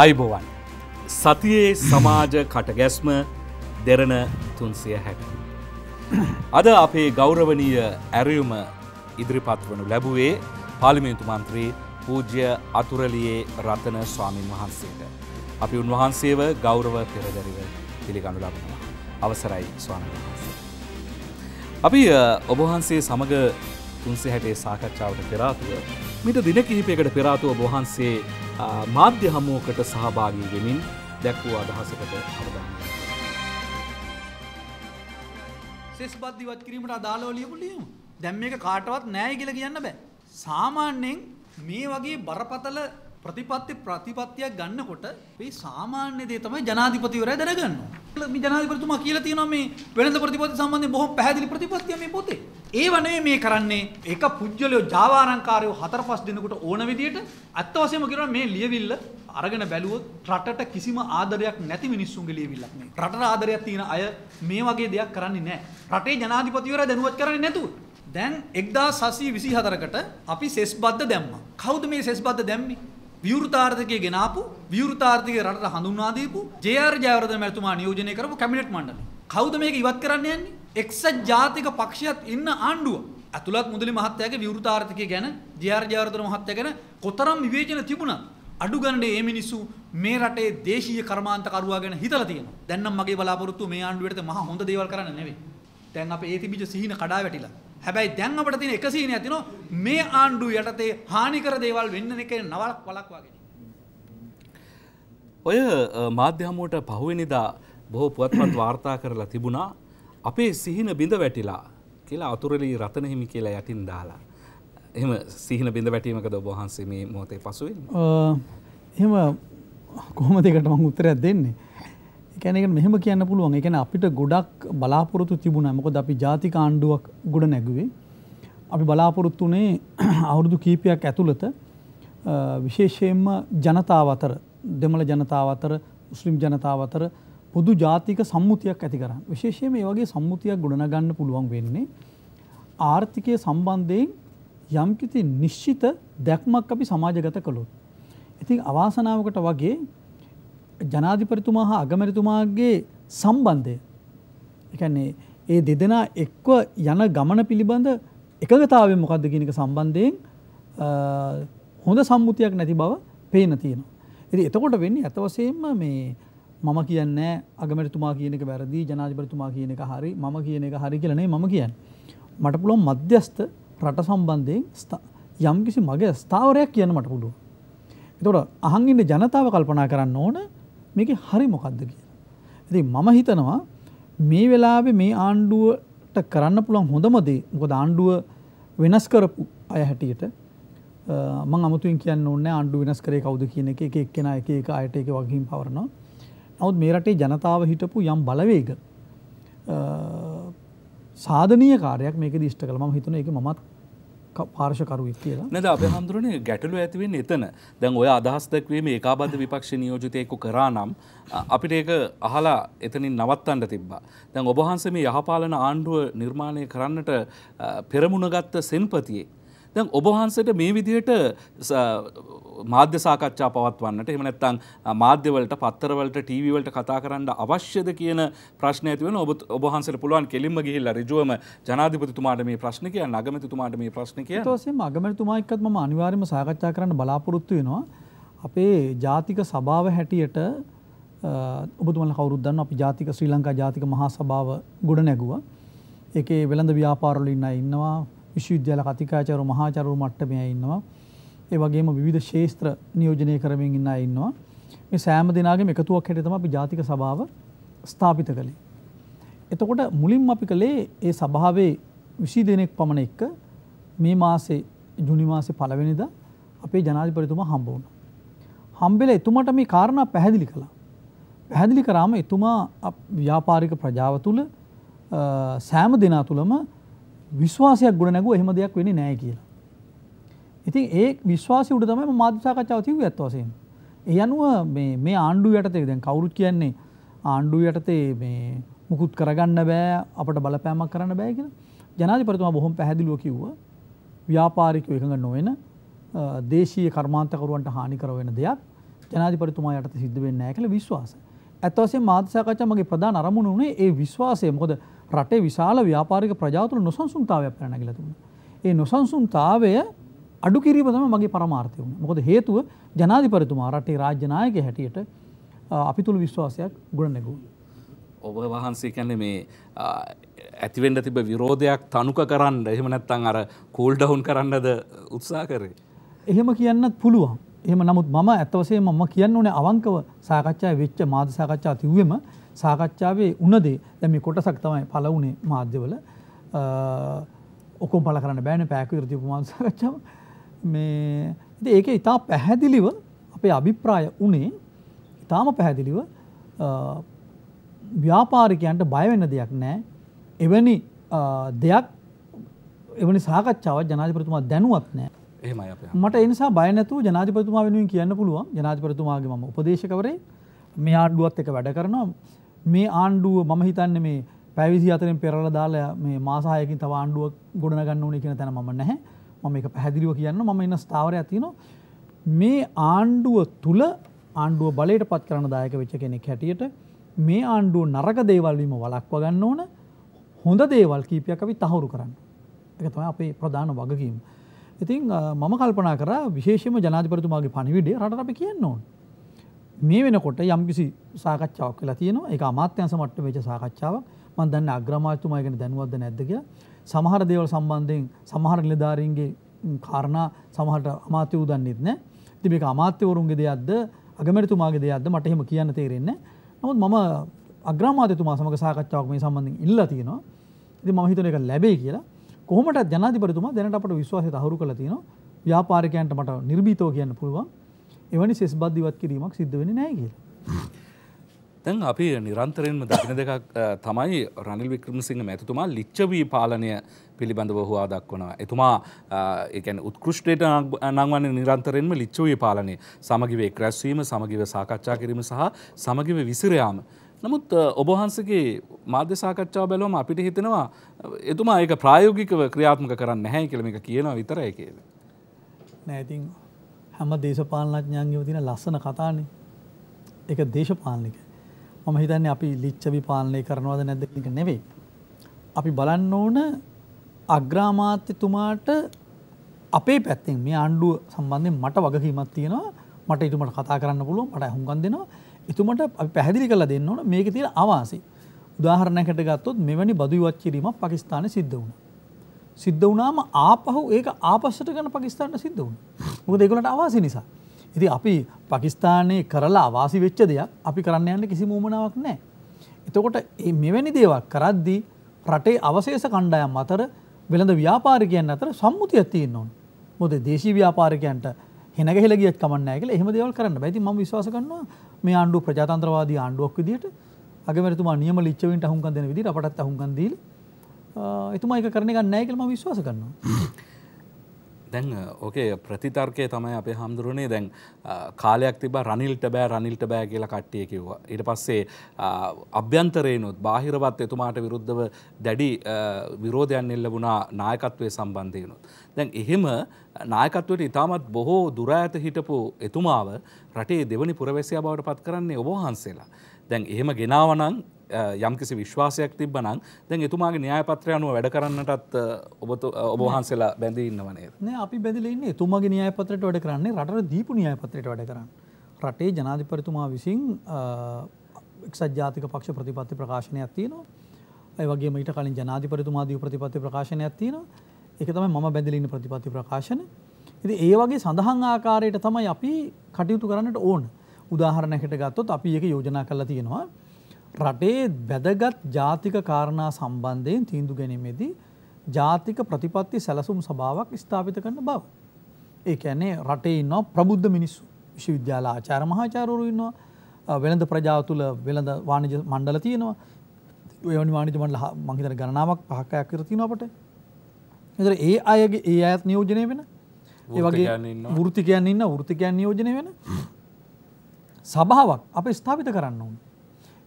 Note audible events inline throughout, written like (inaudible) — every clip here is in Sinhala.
අයිබෝවන් සතියේ සමාජ කටගැස්ම දෙරන තුන්සය හැට. අද අපේ ගෞරවනීය ඇරයුම ඉදිරිපත් වනු ලැබුවේ පාලිමේන්තු මන්ත්‍රී පූජ්‍ය අතුරලියේ රතන ස්වාමීන් වහන්සේට. අපි උන්වහන්සේව ගෞරව පෙරදරිව පිළිගණු ලබනවා. අවසරයි ස්වාමීන් වහන්සේ. අපි ඔබහන්සේ සමඟ තුන්සේ හැටේ සාකච්ඡාවට පෙරාතුව මිට දින කිහිපයකට පෙරාතුව ඔබහන්සේ මාධ්‍ය හමුවකට සහභාගී වෙමින් දැක්වූ අදහසකට අවධානය. සෙස් බද්ධ ඉවත් කිරීමට අදාළව ලියපු ලියුම. දැන් මේක කාටවත් නැහැ කියලා කියන්න බෑ. සාමාන්‍යයෙන් මේ වගේ බරපතල ප්‍රතිපත්ති ප්‍රතිපත්තියක් ගන්නකොට මේ සාමාන්‍ය දේ තමයි ජනාධිපතිවරයා දැනගන්නේ. මේ ජනාධිපතිතුමා කියලා තියෙනවා මේ වෙළඳ ප්‍රතිපත්ති සම්බන්ධයෙන් බොහොම පැහැදිලි ප්‍රතිපත්තිය මේ පොතේ. ඒව නෙමෙයි මේ කරන්නේ එක පුජ්‍යලයෝ ජාවාරංකාරයෝ හතර පහ දිනකට ඕන විදියට අත්ත වශයෙන්ම කියනවා මේ ලියවිල්ල අරගෙන බැලුවොත් රටට කිසිම ආදරයක් නැති මිනිස්සුන්ගේ ලියවිල්ලක් නේ. රටට ආදරයක් තියෙන අය මේ වගේ දෙයක් කරන්නේ නැහැ. රටේ ජනාධිපතිවරයා දැනුවත් කරන්නේ නැතුව දැන් එක්දා සසී විසි හතරකට අපි සෙස් බද්ධ දැම්ම. කෞද මේ සෙස් බද්ධ දැම්මේ විවෘතාර්ථකය ගෙනාපු විවෘතාර්ථකය රටට හඳුන්වා දීපු ජේ.ආර්. ජයවර්ධන මැතිතුමා නියෝජනය කරපු කැබිනට් මණ්ඩලය. කවුද මේක ඉවත් කරන්න යන්නේ? එක්සත් ජාතික පක්ෂයත් ඉන්න ආණ්ඩුව. ඇතුළත් මුදලි මහත්තයාගේ විවෘතාර්ථකය ගැන ජේ.ආර්. ජයවර්ධන මහත්තයා ගැන කොතරම් විවේචන තිබුණත් අඩු ගණනේ මේ මිනිස්සු මේ රටේ දේශීය කර්මාන්තකරුවා ගැන හිතලා තියෙනවා. දැන් නම් මගේ බලාපොරොත්තුව මේ ආණ්ඩුවේට මහා හොඳ දේවල් කරන්න නෙවෙයි. දැන් අපේ ඒ තිබිච්ච සිහින කඩා වැටිලා. හැබැයි දැන් අපිට තියෙන එක සිහිනයක් තියෙනවා මේ ආණ්ඩුව යටතේ හානිකර දේවල් වෙන්න එක නවලක් වලක් වගේ. ඔය මාධ්‍ය හමුවට පහුවෙනිදා බොහෝ පුවත්පත් වාර්තා කරලා තිබුණා අපේ සිහින බිඳ වැටිලා කියලා අතුරලි රතන හිමි කියලා යටින් දාලා. එහෙම සිහින බිඳ වැටීමකද ඔබ වහන්සේ මේ මොහොතේ පසුවෙන්නේ? එහෙම කොහොමද ඒකට මම උත්තරයක් දෙන්නේ? එකැනක මෙහම කියන්න පුළුවන් එකන අපිට ගොඩක් බලාපොරොතු තිබුණ මොකොද අපි ජාතික ආණ්ඩුවක් ගොඩ නැගුවේ. අපි බලාපොරොත්තුනේ (clears throat) අවුරුදු කීපයක් ඇතුළත විශේෂයෙන්ම ජනතාව අතර දෙමළ ජනතාව අතර මුස්ලිම් ජනතාව අතර පොදු ජාතික සම්මුතියක් ඇති කරන්න විශේෂයෙන් මේ වගේ සම්මුතියක් ගොඩනගන්න පුළුවන් වෙන්නේ ආර්ථිකය සම්බන්ධයෙන් යම්කිති නිශ්චිත දැක්මක් අපි සමාජගත කළොත්. ඉතින් අවාසනාවකට වගේ ජනාධිපතිතුමා හා අගමැතිතුමාගේ සම්බන්ධය එකන්නේ ඒ දෙදෙනා එක්ව යන ගමන පිළිබඳ එකගතාව මොකක්ද කියනක සම්බන්ධයෙන් හොඳ සම්මුතියක් නැති බව පේන තියෙනවා. ඉති එතකොට වෙන්නේ ඇතවසයෙන්ම මේ මම කියන්න අගමැතිතුමා කියනක වැරදි ජනාධිපතිතුමා කියන එක හරි මම කියන එක හරි කියලනේ මම කියන්න. මට පුළුවන් මධ්‍යස්ථ රට සම්බන්ධයෙන් යම්කිසි මගේ ස්ථාවරයක් කියන්න මට පුළුව. එතකොට අහන්ඉන්න ජනතාව කල්පනා කරන්න ඕන මේක හරි මොකක්ද කියලා. ඉතින් මම හිතනවා මේ වෙලාවේ මේ ආණ්ඩුවට කරන්න පුළුවන් හොඳම දේ මොකද ආණ්ඩුව වෙනස් කරපු අය හැටියට මම අමුතුවෙන් කියන්න ඕනේ ආණ්ඩුව වෙනස් කරේ කවුද කියන එක එක එක්කෙනා එක එක අයට ඒක වගකීම් පවරනවා. නමුත් මේ රටේ ජනතාව හිටපු යම් බලවේග සාධනීය කාර්යයක් මේකදී ඉෂ්ට කළා. මම හිතනවා ඒක මමත් පාර්ශකරුවක් කියලා නද අප හාමුදුරනේ ගැටලු ඇතිවෙන් එතන දැන් ඔය අදහස් දක්වීම ඒකාබද්ධ විපක්ෂ නියෝජතයකු කරා නම් අපිට ඒක අහලා එතනින් නවත්තන්ට තිබ්බා දැන් ඔබහන්ස මේ යහපාලන ආණ්ඩුව නිර්මාණය කරන්නට පෙරමුණගත්ත සෙන්පතියේ දැන් ඔබහන්සට මේ විදිහට මාධ්‍ය සාකච්ඡා පවත්වන්නට එම නැත්තං මාධ්‍යවලට පත්තරවලට ටීවවලට කතා කරන්න අවශ්‍යද කියන ප්‍රශ්නය ඇතිවන ඔබ ඔබහන්සට පුළුවන් කෙලින්ම ගිහිල්ල රජුවම ජනාධිපතිතුමාට මේ ප්‍රශ්නකය නගමතිතුමාට මේ ප්‍රශ්නක තසේ අගමතුමා එක්කත්ම අනිවාර්ම සාකච්ඡා කරන්න බලාපොරොත්තු වෙනවා අපේ ජාතික සභාව හැටියට ඔබතුමල කවරුද්දන්න අපි ජාතික ශ්‍රී ලංකා ජාතික මහා සභාව ගොඩ නැගුව. එකේ වෙළඳ ව්‍යාපාරලින්න ඉන්නවා විශ්වවිද්‍යාල කතිකාචාරු මහාචාරු මට්ටමේ අය ඉන්නවා. ඒ වගේම විවිධ ශාස්ත්‍ර නියෝජනය කරමින් ඉන්න අය ඉන්නවා. මේ සෑම දිනාගේම එකතුවක් හැටියට තමයි අපි ජාතික සභාව ස්ථාපිත කළේ. එතකොට මුලින්ම අපි කළේ ඒ සභාවේ 20 දිනක් පමණ එක්ක මේ මාසේ ජුනි මාසේ පළවෙනිදා අපේ ජනාධිපතිතුමා හම්බ වුණා. හම්බෙලා එතුමාට මේ කාරණා පැහැදිලි කළා. පැහැදිලි කරාම එතුමා ව්‍යාපාරික ප්‍රජාව තුළ සෑම දෙනා තුළම විශ්වාසයක් ගුණ නැගුව එහෙම දෙයක් වෙන්නේ නැහැ කියලා. ඉතින් ඒ විශ්වාසය උඩ තමයි මාධ්‍ය සාකච්ඡාව තිබුවේ ඇත්ත වශයෙන්ම. ඒ අනුව මේ මේ ආණ්ඩුව යටතේ දැන් කවුරුත් කියන්නේ ආණ්ඩුව යටතේ මේ මුකුත් කරගන්න බෑ අපට බලපෑමක් කරන්න බෑ කියලා. ජනාධිපතිතුමා බොහොම පැහැදිලිව කිව්වා ව්‍යාපාරිකයෝ එකඟ නොවන දේශීය කර්මාන්තකරුවන්ට හානි කර වෙන දෙයක් ජනාධිපතිතුමා යටතේ සිද්ධ වෙන්නේ නැහැ කියලා විශ්වාසය. ඇත්ත වශයෙන්ම මාධ්‍ය සාකච්ඡාව මගේ ප්‍රධාන අරමුණ උනේ ඒ විශ්වාසය. මොකද රටේ විශාල ව්‍යාපාරික ප්‍රජාව තුළ නොසන්සුන්තාවයක් පැන නැගිලා තිබුණා. ඒ නොසන්සුන්තාවය අඩු කිරීම තමයි මගේ පරමාර්ථය වුණේ. මොකද හේතුව ජනාධිපතිතුමා රටේ රාජ්‍ය නායකයෙ හැටියට අපි තුළ විශ්වාසයක් ගොඩ නැගුණා. ඔබ වහන්සේ කියන්නේ මේ ඇතිවෙන්න තිබ විරෝධයක් තනුක කරන්න එහෙම නැත්තං අර කෝල් ඩවුන් කරන්නද උත්සා කරේ. එහෙම කියන්නත් පුළුවන්. එහෙම නමුත් මම ඇත්තවසේ මම කියන්න ඕනේ අවංකව සාකච්ඡා වෙච්ච මාධ්‍ය සාකච්ඡා තිව්වෙම සාකච්ඡාවේ උනදේ දැන් මේ කොටසක් තමයි පළ වුණේ මාධ්‍යවල ඔක්කොම පළ කරන්න බෑනේ පැයක විතර තිබු මාධ්‍ය සාකච්ඡාව මේ ඉතින් ඒකේ ඉතා පැහැදිලිව අපේ අභිප්‍රාය උනේ ඉතාම පැහැදිලිව ව්‍යාපාරිකයන්ට බය වෙන්න දෙයක් නැහැ එවැනි දෙයක් එවැනි සාකච්ඡාවක් ජනාධිපතිතුමා දැනුවත් නැහැ එහෙමයි අපේ මට ඒ නිසා බය නැතුව ජනාධිපතිතුමා වෙනුවෙන් කියන්න පුළුවන් ජනාධිපතිතුමාගේ මම උපදේශකවරේ මේ ආණ්ඩුවත් එක වැඩ කරනවා මේ ආණ්ඩුව මම හිතන්නේ මේ පැවිසි අතරෙන් පෙරලා දාලා මේ මාසහයකින් තව ආණ්ඩුවක් ගොඩනගන්න ඕනේ කියන තැන මම නැහැ. මම ඒක පැහැදිලිව කියන්න මම ඉන්න ස්ථාවරයක් තියෙනවා මේ ආණ්ඩුව තුල ආණ්ඩුව බලයට පත් කරන දායක වෙච්ච කෙනෙක් හැටියට මේ ආණ්ඩුව නරක දේවල් වීම වළක්වා ගන්න ඕන හොඳ දේවල් කීපයක් අපි තහවුරු කරන්න. ඒක තමයි අපේ ප්‍රධාන වගකීම. ඉතින් මම කල්පනා කරා විශේෂයෙන්ම ජනාධිපතිතුමාගේ පණිවිඩය රටට අපි කියන්න ඕනේ. මේ වෙනකොට යම්කිසි සාකච්ඡාවක් වෙලා තියෙනවා. ඒක අමාත්‍යංශ මට්ටමේ වෙච්ච සාකච්ඡාවක්. මම දන්නේ අග්‍රාමාත්‍යතුමා ගැන දැනුවත්ද නැද්ද කියලා. සමහර දේවල් සම්බන්ධයෙන් සමහර නිලධාරීන්ගේ කාරණා සමහරට අමාත්‍ය උදන්නේත් නැහැ. ඉතින් මේක අමාත්‍යවරුන්ගේ දෙයක්ද අගමැතිතුමාගේ දෙයක්ද මට එහෙම කියන්න තේරෙන්නේ නැහැ. නමුත් මම අග්‍රාමාත්‍යතුමා සමග සාකච්ඡාවක් මේ සම්බන්ධයෙන් ඉල්ලලා තියෙනවා. ඉතින් මම හිතන එක ලැබෙයි කියලා. කොහොමද ජනාධිපතිතුමා දැනට අපට විශ්වාසය තහවුරු කරලා තියෙනවා. ව්‍යාපාරිකයන්ට මට නිර්භීතව කියන්න පුළුවන්. එවැනි සෙස් බද්ධිවත් කිරීමක් සිද්ධ වෙන නෑ කියලා. දැන් අපි නිරන්තරයෙන්ම දකින දෙකක් තමයි රනිල් වික්‍රමසිංහ මැතිතුමා ලිච්චවී පාලනය පිළිබඳව හවා දක්වනවා. එතුමා එකන උත්කෘෂ්ටයට නංවන්නේ නිරන්තරෙන්ම ලිච්චවී පාලනය සමගිවේ ක්‍රැස්වීම සමගිව සාකච්ඡා කිරීම සහ සමගිව විසිරයාම. නමුත් ඔබහන්සගේ මාධ්‍ය සාකච්ඡාව බැලවම අපිට හිතෙනවා එතුමා ඒක ප්‍රායෝගිකව ක්‍රියාත්මක කරන්න නැහැ කළම එක කියනවා විතරයි කියල. නෑතින්. හැම දේශපාලනඥයන්ගේම තියෙන ලස්සන කතානේ. ඒක දේශපාලනික. මම හිතන්නේ අපි ලිච්ඡවි පාලනය කරනවද නැද්ද කියන නෙවෙයි. අපි බලන්න ඕන අග්‍රාමාත්‍යතුමාට අපේ පැත්තෙන් මේ ආණ්ඩුව සම්බන්ධයෙන් මට වගකීමක් තියෙනවා. මට ඉතුමට කතා කරන්න පුළුවන් මට හුඟන් දෙනවා. ඉතුමට අපි පැහැදිලි කරලා දෙන්න ඕන මේකේ තියෙන අවාසි. උදාහරණයකට ගත්තොත් මෙවැනි බදු ඉවත් කිරීමක් පාකිස්තානයේ සිද්ධ වුණා. සිද්ධ වනාම ආපහු ඒක ආපස්සට ගන පකිස්ාන්න සිද්ධ වුණ මොක දෙකලට අවාසි නිසා. ඉති අපි පකිස්ානය කරලා අවාසි වෙච්ච දෙයක් අපි කරන්න යන්න කිසි මූමනාවක් නෑ. එතකොට ඒ මෙවැනි දේවක් කරද්දී රටේ අවශේෂ කණ්ඩායම් අතර වෙළඳ ව්‍යාපාරිකයන් අතර සම්මුතියක් තියෙන් ඕන් මොද දේශී ව්‍යාපාරිකයන්ට හෙනගහෙල ගියත් කමන්නෑකල එහම දෙවල් කරන්න බැති ම විශවාස කරනවා මේ ආණ්ඩු ප්‍රජාතන්ත්‍රවාදී ආණ්ඩුවක් විදිට අගමැතුමා නියම ලිච්චවින්ට හුන්කන් දෙන විදිට අපටත් හුන්කන් දීලා එතුමයික කරන ගන්න ඇකලම විශ්වාස කරනවා. දැන් ඕකේ ප්‍රතිතර්කය තමයි අපේ හාමුදුරුවනේ දැන් කාලයක් තිබ රනිල්ට බෑ රනිල්ට බෑ කියලා කට්ටිය කිව්වා. ඊට පස්සේ අභ්‍යන්තරයනුත් බාහිරවත් එතුමාට විරුද්ධව දැඩි විරෝධයන් එල්ලබුණා නායකත්වය සම්බන්ධයනුත්. දැන් එහෙම නායකත්වයට ඉතාමත් බොහෝ දුර ඇත හිටපු එතුමාව රටේ දෙවනි පුරවැසියා බවට පත් කරන්නේ ඔබහන්සේලා. දැන් එහෙම ගෙනාවනං යම්කිසි විශ්වාසයක් තිබ්බනං දැන් එතුමාගේ න්‍යායපත්‍රය අනුව වැඩ කරන්නටත් ඔබ ඔබ වහන්සේලා බැඳී ඉන්නව නේද? නෑ අපි බැඳලා ඉන්නේ එතුමාගේ න්‍යායපත්‍රයට වැඩ කරන්නේ රටට දීපු න්‍යායපත්‍රයට වැඩ කරන්නේ. රටේ ජනාධිපතිතුමා විසින් එක්සත් ජාතික පක්ෂ ප්‍රතිපත්ති ප්‍රකාශනයක් තියෙනවා. ඒ වගේම ඊට කලින් ජනාධිපතිතුමා දීපු ප්‍රතිපත්ති ප්‍රකාශනයක් තියෙනවා. ඒක තමයි මම බැඳලා ඉන්න ප්‍රතිපත්ති ප්‍රකාශන. ඉතින් ඒ වගේ සඳහන් ආකාරයට තමයි අපි කටයුතු කරන්නට ඕන. උදාහරණයකට ගත්තොත් අපි ඒක යෝජනා කරලා තියෙනවා. රටේ වැදගත් ජාතික කාරණා සම්බන්ධයෙන් තීන්දු ගැනීමේදී ජාතික ප්‍රතිපත්ති සැලසුම් සභාවක් ස්ථාපිත කරන බව. ඒ කියන්නේ රටේ ඉන්නවා ප්‍රබුද්ධ මිනිස්සු විශ්වවිද්‍යාල ආචාර මහාචාරවරු ඉන්නවා වෙළඳ ප්‍රජාව තුළ වෙළඳ වාණිජ මණ්ඩල තියෙනවා. එවැනි වාණිජ මණ්ඩල මම හිතන ගණනාවක් පහක් අතර තියෙනවා අපට. ඒතර ඒ අයගේ ඒ අයත් නියෝජනය වෙන ඒ වගේ වෘත්තිකයන් ඉන්න වෘත්තිකයන් නියෝජනය වෙන සභාවක් අප ස්ථාපිත කරන්න ඕනේ.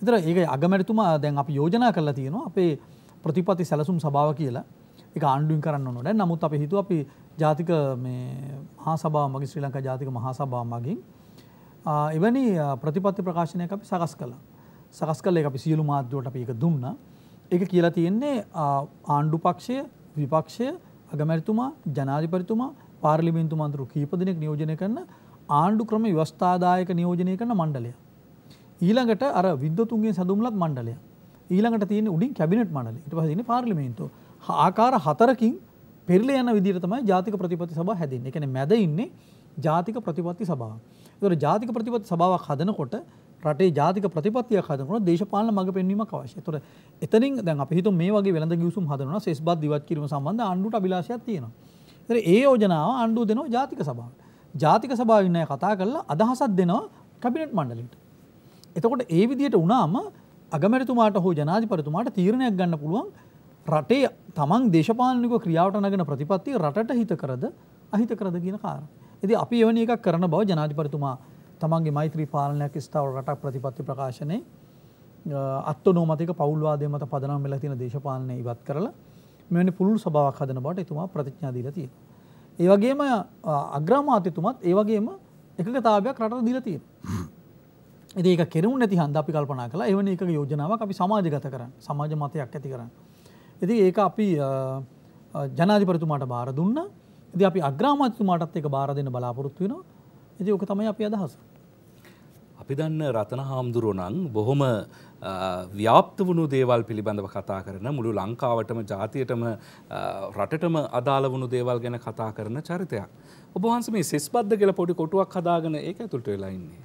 එතර ඒ අගමැරතුමා දැන් අප යෝජනා කරලා තියෙනවා අපේ ප්‍රතිපති සැලසුම් සභාව කියලා එක ආණ්ඩුවෙන් කරන්න ඕන දැන් නමුත් අපි හිතුව අපි ජාතික මේ මහා සභාව මගේ ශ්‍රී ලංකා ජාතික මහා සභාව මගින් එවැනි ප්‍රතිපත්ති ප්‍රකාශනයක් අපි සකස් කළා සකස් කළේ අපි සියලු මාධ්‍යවලට අපි ඒක දුන්නා ඒක කියලා තියෙන්නේ ආණ්ඩු පක්ෂය විපක්ෂය අගමැරතුමා ජනාධිපතිතුමා පාර්ලිමේන්තු මන්ත්‍රු කීප දෙනෙක් නියෝජනය කරන ආණ්ඩු ක්‍රම ව්‍යවස්ථාදායක නියෝජනය කරන මණ්ඩලය ඊළඟට අර විද්වතුන්ගේ සඳුම්ලත් මණ්ඩලය ඊළඟට තියෙන උඩින් කැබිනට් මණ්ඩලය ඊට පස්සේ ඉන්නේ පාර්ලිමේන්තුව ආකාර හතරකින් පෙරල යන විදිහට තමයි ජාතික ප්‍රතිපත්ති සභාව හැදෙන්නේ. ඒ කියන්නේ මැද ඉන්නේ ජාතික ප්‍රතිපත්ති සභාව. ඒතර ජාතික ප්‍රතිපත්ති සභාවක් හදනකොට රටේ ජාතික ප්‍රතිපත්තියක් හදනකොට දේශපාලන මඟ පෙන්වීමක් අවශ්‍යයි. ඒතර එතනින් දැන් අපි හිතමු මේ වගේ වෙළඳ ගිවිසුම් හදනවා සෙස්බත් දිවත් කිරීම සම්බන්ධ ආණ්ඩුවට අභිලාෂයක් තියෙනවා. ඒතර ඒ යෝජනාව ආණ්ඩුව දෙනවා ජාතික සභාවට. ජාතික සභාවේ ඉන්න අය කතා කරලා අදහසක් දෙනවා කැබිනට් මණ්ඩලයට. එතකොට ඒ විදියට වුණාම අගමැරතුමාට හෝ ජනාධිපරතුමාට තීරණයක් ගන්න පුළුවන් රටේ තමන් දේශපාලනික ක්‍රියාවට නගෙන ප්‍රතිපත්ති රටට හිත කරද අහිත කරද කියන කාරණ. ඇති අපි එවැනි එකක් කරන බව ජනාධිපරතුමා තමන්ගේ මෛත්‍රී පාලනයක් ස්ථාව රටක් ප්‍රතිපත්ති ප්‍රකාශනය අත්තනෝමතික පවල්වාදය මත පදනම් වෙලා තියෙන දේශපාලනය ඉවත් කරලා මෙවැනි පුළුල් සභාවක් හදන බවට එතුමා ප්‍රතිඥා දීලා තියෙනවා. ඒ වගේම අග්‍රාමාත්‍යතුමත් ඒ වගේම එකගතාවයක් රටට දීලා තියෙනවා. ඒක කෙරුම් නැති හන්ද අපි කල්පනා කළ එවන එක යෝජනාව අපි සමාජගත කරන්න සමාජ මතයක් ඇති කරන්න. ඇති ඒක අපි ජනාධිපරතුමාට බාර දුන්න ඇති අපි අග්‍රාමාත්තුමාටත් එක බාර දෙන්න බලාපොරොත්තු වෙන ඇති ඕක තමයි අපි අදහස. අපි දන්න රතන හාමුදුරුවනං බොහොම ව්‍යාප්ත වුණු දේවල් පිළිබඳව කතා කරන මුළු ලංකාවටම ජාතියටම රටටම අදාළ වුණු දේවල් ගැන කතා කරන චරිතයක්. ඔබහන්ස මේ සෙස්බද්ධ කියල පොඩි කොටුවක් හදාගෙන ඒක ඇතුළට වෙලාඉන්නේ.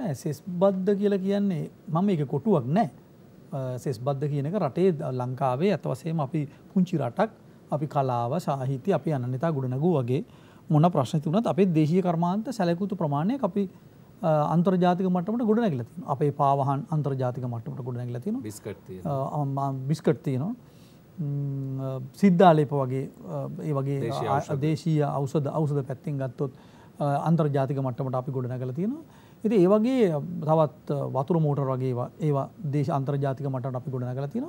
නෑ සෙස් බද්ධ කියලා කියන්නේ මම එක කොටුවක් නෑ සෙස් බද්ධ කියනක රටේ ලංකාවේ ඇතවසේම අපි පුංචි රටක් අපි කලාව සාහිත්‍ය අපි අනතා ගුඩනගූ වගේ මොන ප්‍රශ්න තුනත් අපේ දේශය කර්මාන්ත සැලකුතු ප්‍රමාණයක් අපි අන්තර්ජාතික මටමට ගොඩ නැගල තින අපේ පාවහන් අන්තර්ජාතික මටමට ගොඩ නැගල තින බිස්කට් තියනවා සිද්ධාලේප වගේ ඒ වගේ දේශීය අවසද අවසද පැත්තිෙන් ගත්තොත් අන්තර්ජාතික මටමට අපි ගොඩ නැගල තියෙනවා ඉති ඒ වගේ තවත් වතුර මෝටර් වගේ ඒවා දේශ අන්තර්ජාතික මටට අපි ගොඩ නැගලතින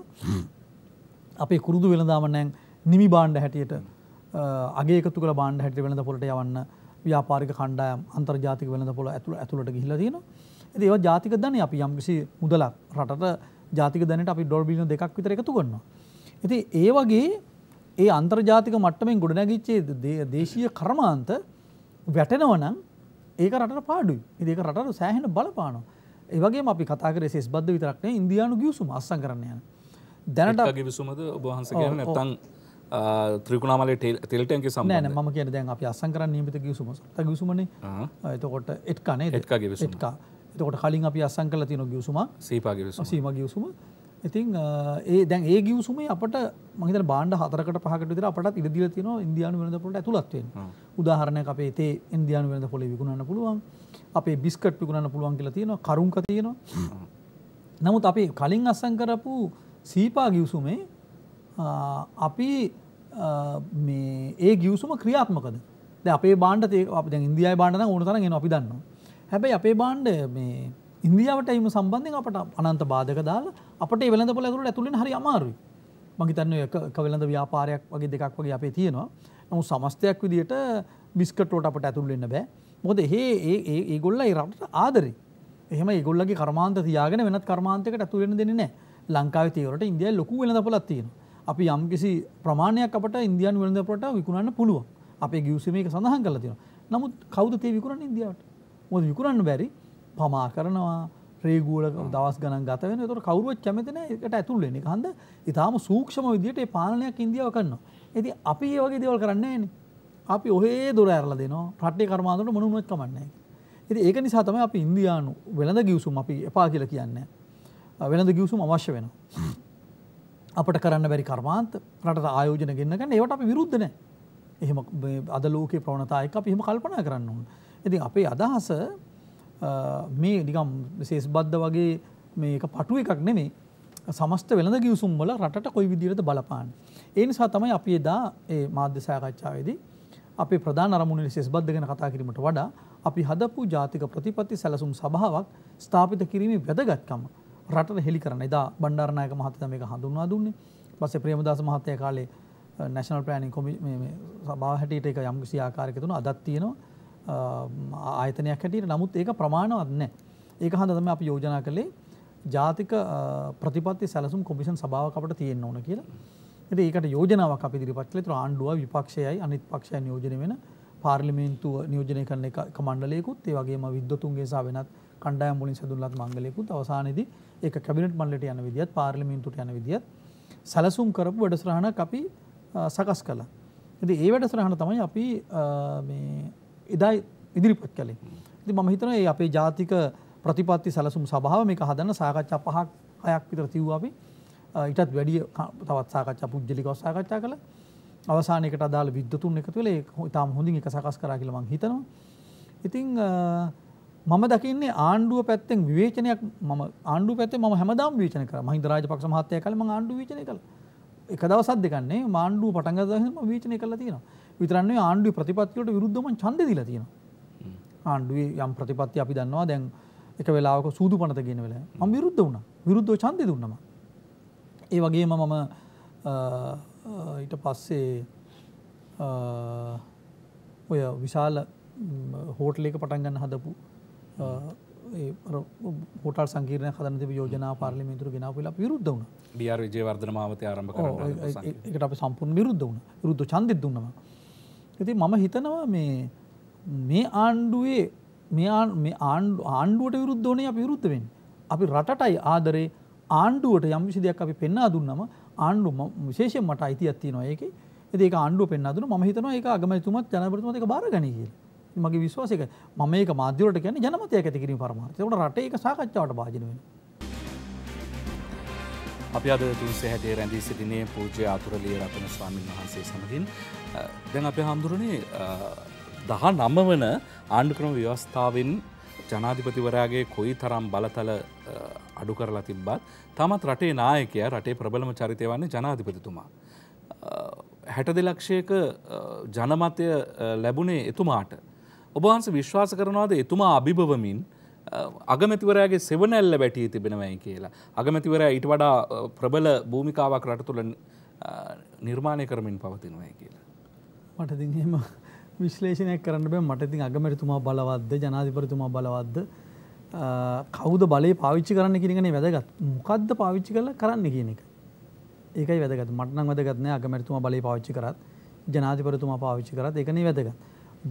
අපේ කුරුදු වෙළදාමනෑන් නිමි බාණ්ඩ හැටියට අගේකතු කළ බාණ්ඩ හැටි වෙළඳ පොලට යවන්න ව්‍යාපාරික කණ්ඩායම් අන්තර්ජාතික වෙළඳ පොල ඇතුළ ඇතුළට ගිහිලදීන ඒව ජාතික දන අපි යම්කිසි මුදලක් රටට ජාතික දැනට අපි ඩොල්බිලියන දෙකක් විතර එකතු කරනවා. ඇති ඒ වගේ ඒ අන්තර්ජාතික මට්ටමෙන් ගොඩනැගිච්චේ දේශීය කර්මාන්ත වැටෙනවනම් ඒක රට පාඩුයි ඒක රට සෑහෙන බලපාන ඒවගේ අපි කතාකර සෙස් බද්ධ විතරක්නේ ඉන්දයානු ගියසුම අස්සන් කරන්න යන දැනට ගිවිසුමද ඔබහන්ස කියන නැතන් ත්‍රිකුණාමල තෙල්ටක සම ම කිය දැන් අප අසංකර නීමිත ගිසුම ගිසුමන එතකොට එක්කනේ එක්කගේ එක්කා එතකොට කලින් අපි අසංකල තියන ගියසුම සීපා ගිසුම සීම ගියසුම ඉතින් ඒ දැන් ඒ ගිවිසුමේ අපට මම හිතන බාණ්ඩ හතරකට පහකට විතර අපටත් ඉඩ දීලා තියෙනවා ඉන්දියානු වෙළඳ පොළට ඇතුළත් වෙන්න. උදාහරණයක් අපේ තේ ඉන්දියානු වෙළඳ පොළේ විකුණන්න පුළුවන්. අපේ බිස්කට් විකුණන්න පුළුවන් කියලා තියෙනවා. කරුංක තියෙනවා. නමුත් අපි කලින් අස්සම් කරපු සීපා ගිවිසුමේ අපි මේ ඒ ගිවිසුම ක්‍රියාත්මකද? දැන් අපේ බාණ්ඩ තේ අපි දැන් ඉන්දියාවේ බාණ්ඩ නම් ඕන තරම් එනවා අපි දන්නවා. හැබැයි අපේ බාණ්ඩ මේ ඉන්දියාවට එම සම්බන්ධයෙන් අපට අනන්ත බාධක දාලා අපට වෙළඳ පොළගුරට ඇතුළෙන් හරි අමාරුයි. මං හිතන්නේ එක වෙළඳ ව්‍යාපාරයක් වගේ දෙකක් වගේ අපේ තියෙනවා. නමුත් සමස්තයක් විදියට බිස්කට් වලට අපට ඇතුළු වෙන්න බෑ. මොකද එහේ ඒ ඒ ඒගොල්ලෝ ඒ රටට ආදරේ. එහෙම ඒගොල්ලගේ කර්මාන්ත තියාගෙන වෙනත් කර්මාන්තයකට ඇතුළු වෙන්න දෙන්නේ නැහැ. ලංකාවේ තියෙනකොට ඉන්දියාවේ ලොකු වෙළඳ පොළක් තියෙනවා. අපි යම්කිසි ප්‍රමාණයක් අපට ඉන්දියානු වෙළඳ පොළට විකුණන්න පුළුවන්. අපේ ගිවිසුමේක සඳහන් කරලා තියෙනවා. නමුත් කවුද තේ විකුණන්නේ ඉන්දියාවට? මොකද විකුණන්න බැරි පමා කරනවා ප්‍රේගූල දවස් ගන ගත වෙන තොට කවරුවත් කැමතින එකට ඇතුල්ලෙන හන්ද ඉතාම සූක්ෂම විදියට පාලනයක් ඉන්දියාව කන්නවා. ඇති අපි ඒ වගේ දෙවල් කරන්නේන. අපි ඔහේ දොර ඇරල දෙන ප්‍රට්ටේ කර්මාදට මොනුවත් කමන්නේ. ඇති ඒක නිසා තම අප ඉන්දයානු වෙළඳ ගිවසුම් අපි එපා කියල කියන්න. වෙළඳ ගිවසුම් අවශ්‍ය වෙන. අපට කරන්න බැරි කර්මාන්ත රට ආයෝජන ගෙන්න්නගන්න ඒවට අපි විරුද්ධන එහෙම අදලෝක ප්‍රවණතායක අප එහෙම කල්පනා කරන්න ඕන්. ඇති අපේ අදහස මේ නිකම් සේස් බද්ධ වගේ මේක පටුව එකක් නෙමේ සමස්ත වෙළඳ ගියවසුම්වල රට කොයි විදිරට බලපාන්න. ඒ නිසා තමයි අපි එදා ඒ මාධ්‍ය සෑකච්ඡාවේදී අපි ප්‍රධාන අරමුණනි සෙස් බද්ධ ගැන කතා කිරීමට වඩා අපි හදපු ජාතික ප්‍රතිපත්ති සැලසුම් සභාවක් ස්ථාපිත කිරීම වැදගත්කම රට හෙළි කරන එදා බණ්ඩාරණයක මහතම මේ හඳුන්වා දුන්නේ පස්සේ ප්‍රේමදාස මහත්තය කාලේ නැශනල් ප්‍රෑනිින් කොමි සභා හැටියට එක යම්කිසි ආකාරක තුන අදත් තියෙනවා ආයතනයක් හැටියට නමුත් ඒක ප්‍රමාණවත් නැහැ. ඒක හන්ද තමයි අපි යෝජනා කළේ ජාතික ප්‍රතිපත්ති සැලසුම් කොමිෂන් සභාවක් අපිට තියෙන්න ඕන කියලා. ඉතින් ඒකට යෝජනාවක් අපි ඉදිරිපත් කළේ. ඒතර ආණ්ඩුව විපක්ෂයයි අනිත් පක්ෂයයි නියෝජනය වෙන පාර්ලිමේන්තුව නියෝජනය කරන එක මණ්ඩලයකුත් ඒ වගේම විද්වතුන්ගේ සහ වෙනත් කණ්ඩායම් වලින් සැදුල්ලත් මණ්ඩලයකුත් අවසානයේදී ඒක කැබිනට් මණ්ඩලයට යන විදියත් පාර්ලිමේන්තුවට යන විදියත් සැලසුම් කරපු වැඩසටහනක් අපි සකස් කළා. ඉතින් ඒ වැඩසටහන තමයි අපි මේ එදා ඉදිරිපත් කළේ. ඉතින් මම හිතනවා මේ අපේ ජාතික ප්‍රතිපත්ති සැලසුම් සභාව මේක හදන්න සාකච්ඡා පහක් හයක් විතර තියුවා අපි. ඊටත් වැඩි තවත් සාකච්ඡා පුජ්‍යලිකව සාකච්ඡා කළා. අවසානයකට අදාළ විද්වතුන් එකතු වෙලා ඒක තාම හොඳින් එක සකස් කරා කියලා මම හිතනවා. ඉතින් මම දකින්නේ ආණ්ඩුව පැත්තෙන් විවේචනයක් මම ආණ්ඩුව පැත්තේ මම හැමදාම විවේචන කරා. මහින්ද රාජපක්ෂ මහත්තයා කාලේ මම ආණ්ඩුව විවේචනය කළා. එක දවසක් දෙකක් නේ මාණ්ඩුව පටන් ගන්න දවසේ මම විවේචනය කළා තියෙනවා. විතරන්නේ ආණ්ඩුවේ ප්‍රතිපත්තිවලට විරුද්ධව මං ඡන්දෙ දීලා තියෙනවා. ආණ්ඩුවේ යම් ප්‍රතිපත්ති අපි දන්නවා දැන් එක වෙලාවක සූදු පනත ගෙන වෙලාව මම විරුද්ධ වුණා. විරුද්ධව ඡන්දෙ දුන්නා මම. ඒ වගේම මම ඊට පස්සේ ඔය විශාල හෝටලයක පටන් ගන්න හදපු හෝටල් සංකීර්ණ හදන තිබ යෝජනා පාර්ලිමේන්තුවට ගෙනාපු වෙලාව විරුද්ධ වුණා. බීආර් විජේවර්ධන මාවතේ ආරම්භ කරන්න එකට අපි සම්පූර්ණ විරුද්ධ වුණා. විරුද්ධ ඡන්දෙත් දුන්නා මම. ඉති මම හිතනවා මේ මේ ආණ්ඩුවේ මේ ආණ්ඩුවට විරුද්ධ ඕනේ අපි විරුද්ධවෙන්. අපි රටටයි ආදරේ ආණ්ඩුවට යම්විසි දෙයක් අපි පෙන්නා දුන්නම ආණ්ඩු විශේෂෙන් මට අයිති ඇත්තිනවා ඒක ඒක ආණ්ඩුව පෙන්න්නදුන ම හිතනවා ඒ අගමතුමත් ජනපරතුමක බාරගනී කියලා. මගේ විශ්වාසක මම ඒක මාධ්‍යවට කියන ජනමතය ඇතිකිරීම පරමාතකට රට ඒ සාකච්ඡාවට භාජනවෙන්නේ. අපි අද තුන්සේ හැටේ රැඳී සිටිනේ පූජ්‍ය අතුරලිය රතන ස්වාමීන් වහන්සේ සමගින් දැන් අපේ හාමුදුරනේ දහ නම වන ආණ්ඩුක්‍රම ව්‍යවස්ථාවෙන් ජනාධිපතිවරයාගේ කොයි තරම් බලතල අඩු කරලා තිබ්බත් තමත් රටේ නායකය රටේ ප්‍රබලම චරිතය වන්නේ ජනාධිපතිතුමා. හැට දෙලක්ෂයක ජනමතය ලැබුණේ එතුමාට. ඔබහන්ස විශ්වාස කරනවාද එතුමා අභිභවමින් අගමැතිවරයාගේ සෙවනැල්ල වැටී තිබෙනවයි කියලා. අගමැතිවරයා ඊට වඩා ප්‍රබල භූමිකාවක් රට තුළ නිර්මාණය කරමින් පවතිනවයි කියලා. මට දිහෙම විශ්ලේෂණයක් කරන්න බෑ මට ඉතින් අගමැතිතුමා බලවත්ද ජනාධිපතිතුමා බලවත්ද කවුද බලය පාවිච්චි කරන්න කිරගනේ වැදගත් මොකක්ද පාවිච්චි කරලා කරන්න කියන එක. ඒකයි වැදගත් මටනම් වැදගත්නෑ අගමැතිතුමා බලය පාවිච්චි කරත් ජනාධිපරතුමා පාවිච්චි කරත් එකනේ වැදගත්.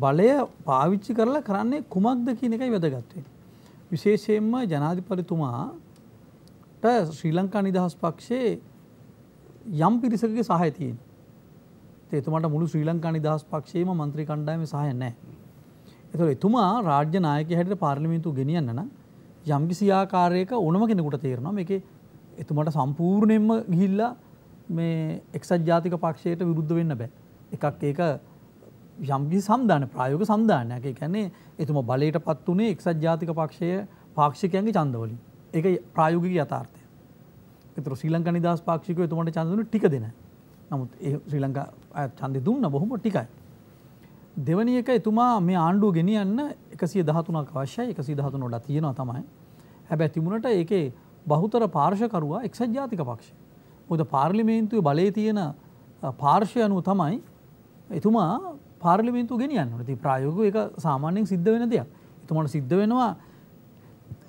බලය පාවිච්චි කරලා කරන්නේ කුමක්ද කියන එකයි වැදගත්වේ. විශේෂයෙන්ම ජනාධිපතිතුමාට ශ්‍රී ලංකා නිදහස් පක්ෂයේ යම් පිරිසකගේ සහය තියෙන. එතුමාට මුළු ශ්‍රී ලංකා නිදහස් පක්ෂයේම මන්ත්‍රී කණ්ඩායමේ සහය නැහැ. ඒතකොට එතුමා රාජ්‍ය නායකයෙකු හැටියට පාර්ලිමේන්තුව ගෙනියන්න නම් යම්කිසි ආකාරයක ඕනම කෙනෙකුට තේරෙනවා මේකේ එතුමාට සම්පූර්ණයෙන්ම ගිහිල්ලා මේ එක්සත් ජාතික පක්ෂයට විරුද්ධ වෙන්න බෑ. එකක් ඒක යම්ගි සම්ධාන ප්‍රායෝග සම්ධානයක් එකැනේ එතුම බලයට පත් වනේ එක්සත් ජාතික පක්ෂය පාක්ෂිකයන්ගේ චන්දවලින් එක ප්‍රායෝගික යථාර්ථය එතර ශ්‍රී ලංක නිදස් පාක්ෂිකව තුමට චන්දන ටික දෙන නමුත් ශ්‍රී ලංකා චන්දය දුන්න බොහොම ටිකයි. දෙවනි එක එතුමා මේ ආණ්ඩුව ගෙනියන්න එකසිය දහතුනක් අවශ්‍යයි එකසි දහතු නොඩ තියෙනවා තමයි හැබැ තිබුණට ඒකේ බහුතර පාර්ශකරවා එක්සත් ජාතික පක්ෂ. මොද පාර්ලිමේන්තුව බලය තියෙන පාර්ශය අනුව තමයි එතුමා පාර්ලිමින්තු ගෙනියන්න ති ප්‍රයෝග එක සාමාන්‍යයෙන් සිද්ධ වෙන දෙයක් එතුමට සිද්ධ වෙනවා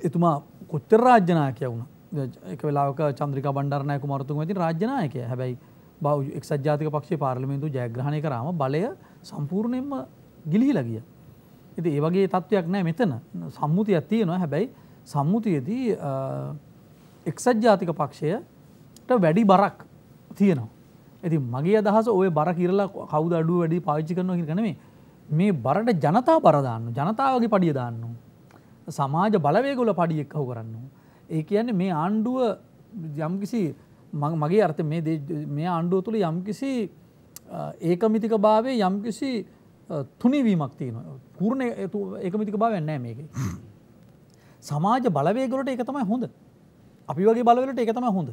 එතුමා කොච්චර රාජ්‍යනායකය වුණ එක වෙලාක චන්ද්‍රික බණ්ඩරණයක මරතුම ඇති රාජ්‍යනායකය හැබැයි බව එක් සජාතික පක්ෂ පාර්ලිමින්තු ජයග්‍රහණය කරම බලය සම්පූර්ණයෙන්ම ගිලිහි ලගිය. ඇති ඒවගේ තත්ත්වයක් නෑ මෙතන සම්මුතියක් තියෙනවා හැබැයි සම්මුතියදී එක්සත් ජාතික පක්ෂයට වැඩි බරක් තියෙනවා. ඇති මගේ අදහස ඔය බර කියරලා කවුද අඩුව වැඩි පාච්චි කරන කිරනමේ මේ බරට ජනතා බරදාන්න ජනතාවගේ පඩිය දාන්න. සමාජ බලවේගොල පඩියෙක් හව කරන්න. ඒ කියන්නේ මේ ආණ්ඩුව යම්කිසි මගේ අර්ථ මේ ආණ්ඩුව තුළ යම්කිසි ඒකමිතික භාවේ යම්කිසි තුනිවීමක් තියෙන පූර්ණ ඒකමිතික භාවයක් නෑ මේක. සමාජ බලවේගොලට එක තමයි හොඳ. අපි වගේ බලවලට එක තමයි හොඳ.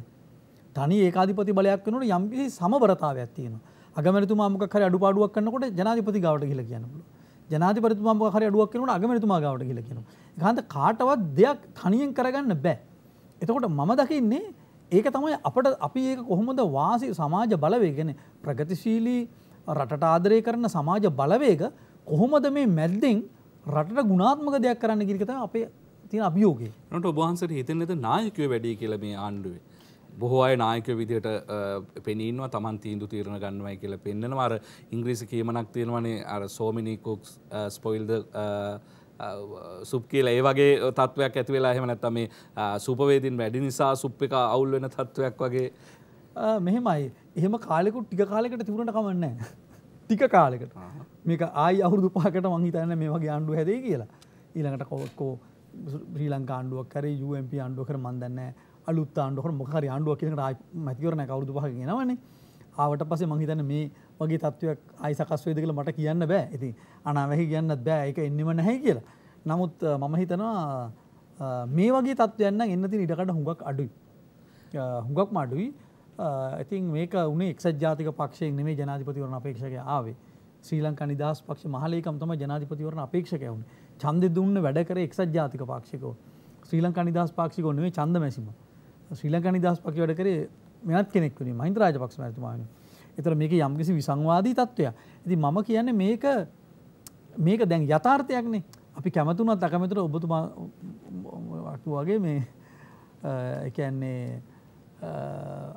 තනි ඒකාධිපති බලයක් වෙනට යම්කිසි සමබරතාවයක් තියෙනවා. අගමැතිතුමා මොකක් හරි අඩුපාඩුවක් කරනකොට ජනාධිපති ගාවට කියලා කියන්න පුළුවන්. ජනාධිපතිතුමා මොකක් හරි අඩුවක් කරනකොට අගමැතිතුමා ගාවට කියලා කියනවා. ඒකාන්ත කාටවත් දෙයක් තනියෙන් කරගන්න බෑ. එතකොට මම දකින්නේ ඒක තමයි අපට අපි ඒක කොහොමද වාසි සමාජ බලවේග ප්‍රගතිශීලී රටට ආදරය කරන සමාජ බලවේග කොහොමද මේ මැද්දෙන් රටට ගුණාත්මක දෙයක් කරන්න කිරිකත අපේ තියෙන අභියෝගේ. නට ඔබහන්සට හිතන්නද නායකව වැඩි කියල මේ ආණ්ඩුවේ. බොහෝ අය නායක විදියට පෙනීන්වා තමන් තීන්දු තීරණ ගන්නවයි කියලා පෙන්න්නනවා අර ඉංග්‍රීසි කියමනක් තියෙනවනේ අර සෝමිනිකුක් ස්පොයිල්ද සුප් කියල ඒ වගේ තත්ත්වයක් ඇති වෙලා හෙම නැත්තම මේ සුපවේදින් වැඩි නිසා සුප් එක අවුල් වෙන තත්ත්වයක් වගේ මෙහෙමයි එහෙම කාලෙකු ටික කාලෙකට තිබුණට කමන්න ටික කාලෙකට මේක ආයි අවුරුදු පහකට මං හිතන්න මේ වගේ ආණ්ඩුව හැදේ කියලා ඊළඟට කොවක්කෝ ශ්‍රී ලංකා ආණ්ඩුවක් කරේ UMP ආණ්ඩුව කර මන් දන්නේ අලුත් ආණ්ඩුවකට මොකක් හරි ආණ්ඩුවක් කියන එකට මැතිවරණයක් අවුරුදු පහක ගෙනවනේ. ආවට පස්සේ මං හිතන්නේ මේ වගේ තත්ත්වයක් ආයි සකස් වේද කියලා මට කියන්න බෑ. ඉතින් අනාවැහි කියන්නත් බෑ. ඒක එන්නෙම නැහැ කියලා. නමුත් මම හිතනවා මේ වගේ තත්ත්වයන් නම් එන්න තියෙන ඉඩකඩ හුඟක් අඩුයි. හුඟක්ම අඩුයි. ඉතින් මේක උනේ එක්සත් ජාතික පක්ෂයෙන් නෙමෙයි ජනාධිපතිවරණ අපේක්ෂකයා ආවේ. ශ්‍රී ලංකා නිදහස් පක්ෂ මහලේකම් තමයි ජනාධිපතිවරණ අපේක්ෂකයා වුනේ. ඡන්දෙ දුන්න වැඩ කරේ එක්සත් ජාතික පක්ෂිකෝ. ශ්‍රී ලංකා නිදහස් පක්ෂිකෝ නෙමෙයි ඡන්ද මැසිම. ශ්‍රී ලංකා නිදහස් පක්ෂය වැඩ කරේ මෙයත් කෙනෙක් වුණේ මහින්ද රාජපක්ෂ මැතිතුමානි. ඒතර මේක යම්කිසි විසංවාදී තත්වයක්. ඉතින් මම කියන්නේ මේක මේක දැන් යථාර්ථයක්නේ. අපි කැමතුණත් අකමැතුට ඔබතුමා අටු වගේ මේ ඒ කියන්නේ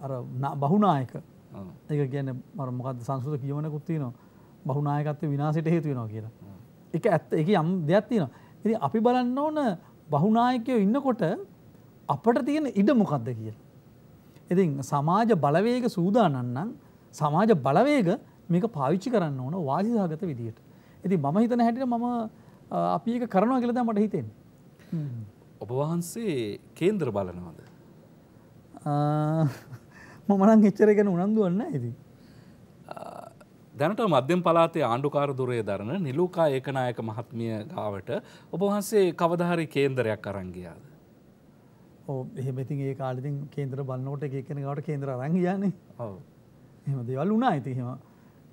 අර බහුනායක ඒක කියන්නේ මර මොකද්ද සංස්කෘත කියවනකුත් තියෙනවා. බහුනායකත්වය විනාශයට හේතු වෙනවා කියලා. ඒක ඇත්ත ඒක යම් දෙයක් තියෙනවා. ඉතින් අපි බලන්න ඕන බහුනායකයෝ ඉන්නකොට අපට තියෙන ඉඩ මොකක්ද කිය. ඉතින් සමාජ බලවේග සූදානන්නම් සමාජ බලවේග මේක පාවිච්චි කරන්න ඕන වාසිසාගත විදිහට. ඇති මම හිතන හැටිට මම අපි එක කරනවා කියලද මට හිතෙන්. ඔබ වහන්සේ කේන්ද්‍ර බලනවාද. මොමනං එච්චර ගැන උනන්දුවන්න ඇති. දැනට මධ්‍යම් පලාතේ ආණ්ඩුකාර දුරය දරන නිලූකා ඒකනායක මහත්මිය ගාවට ඔබ වහන්සේ කවදහරි කේන්දරයක් අරංගියාද. එහෙමඉතින් ඒ කාලතින් කේන්ද්‍ර බලන්නෝට එක කෙන ගවට කේන්ද්‍ර රංග යන එම දෙවල් වුණා ඇති හෙම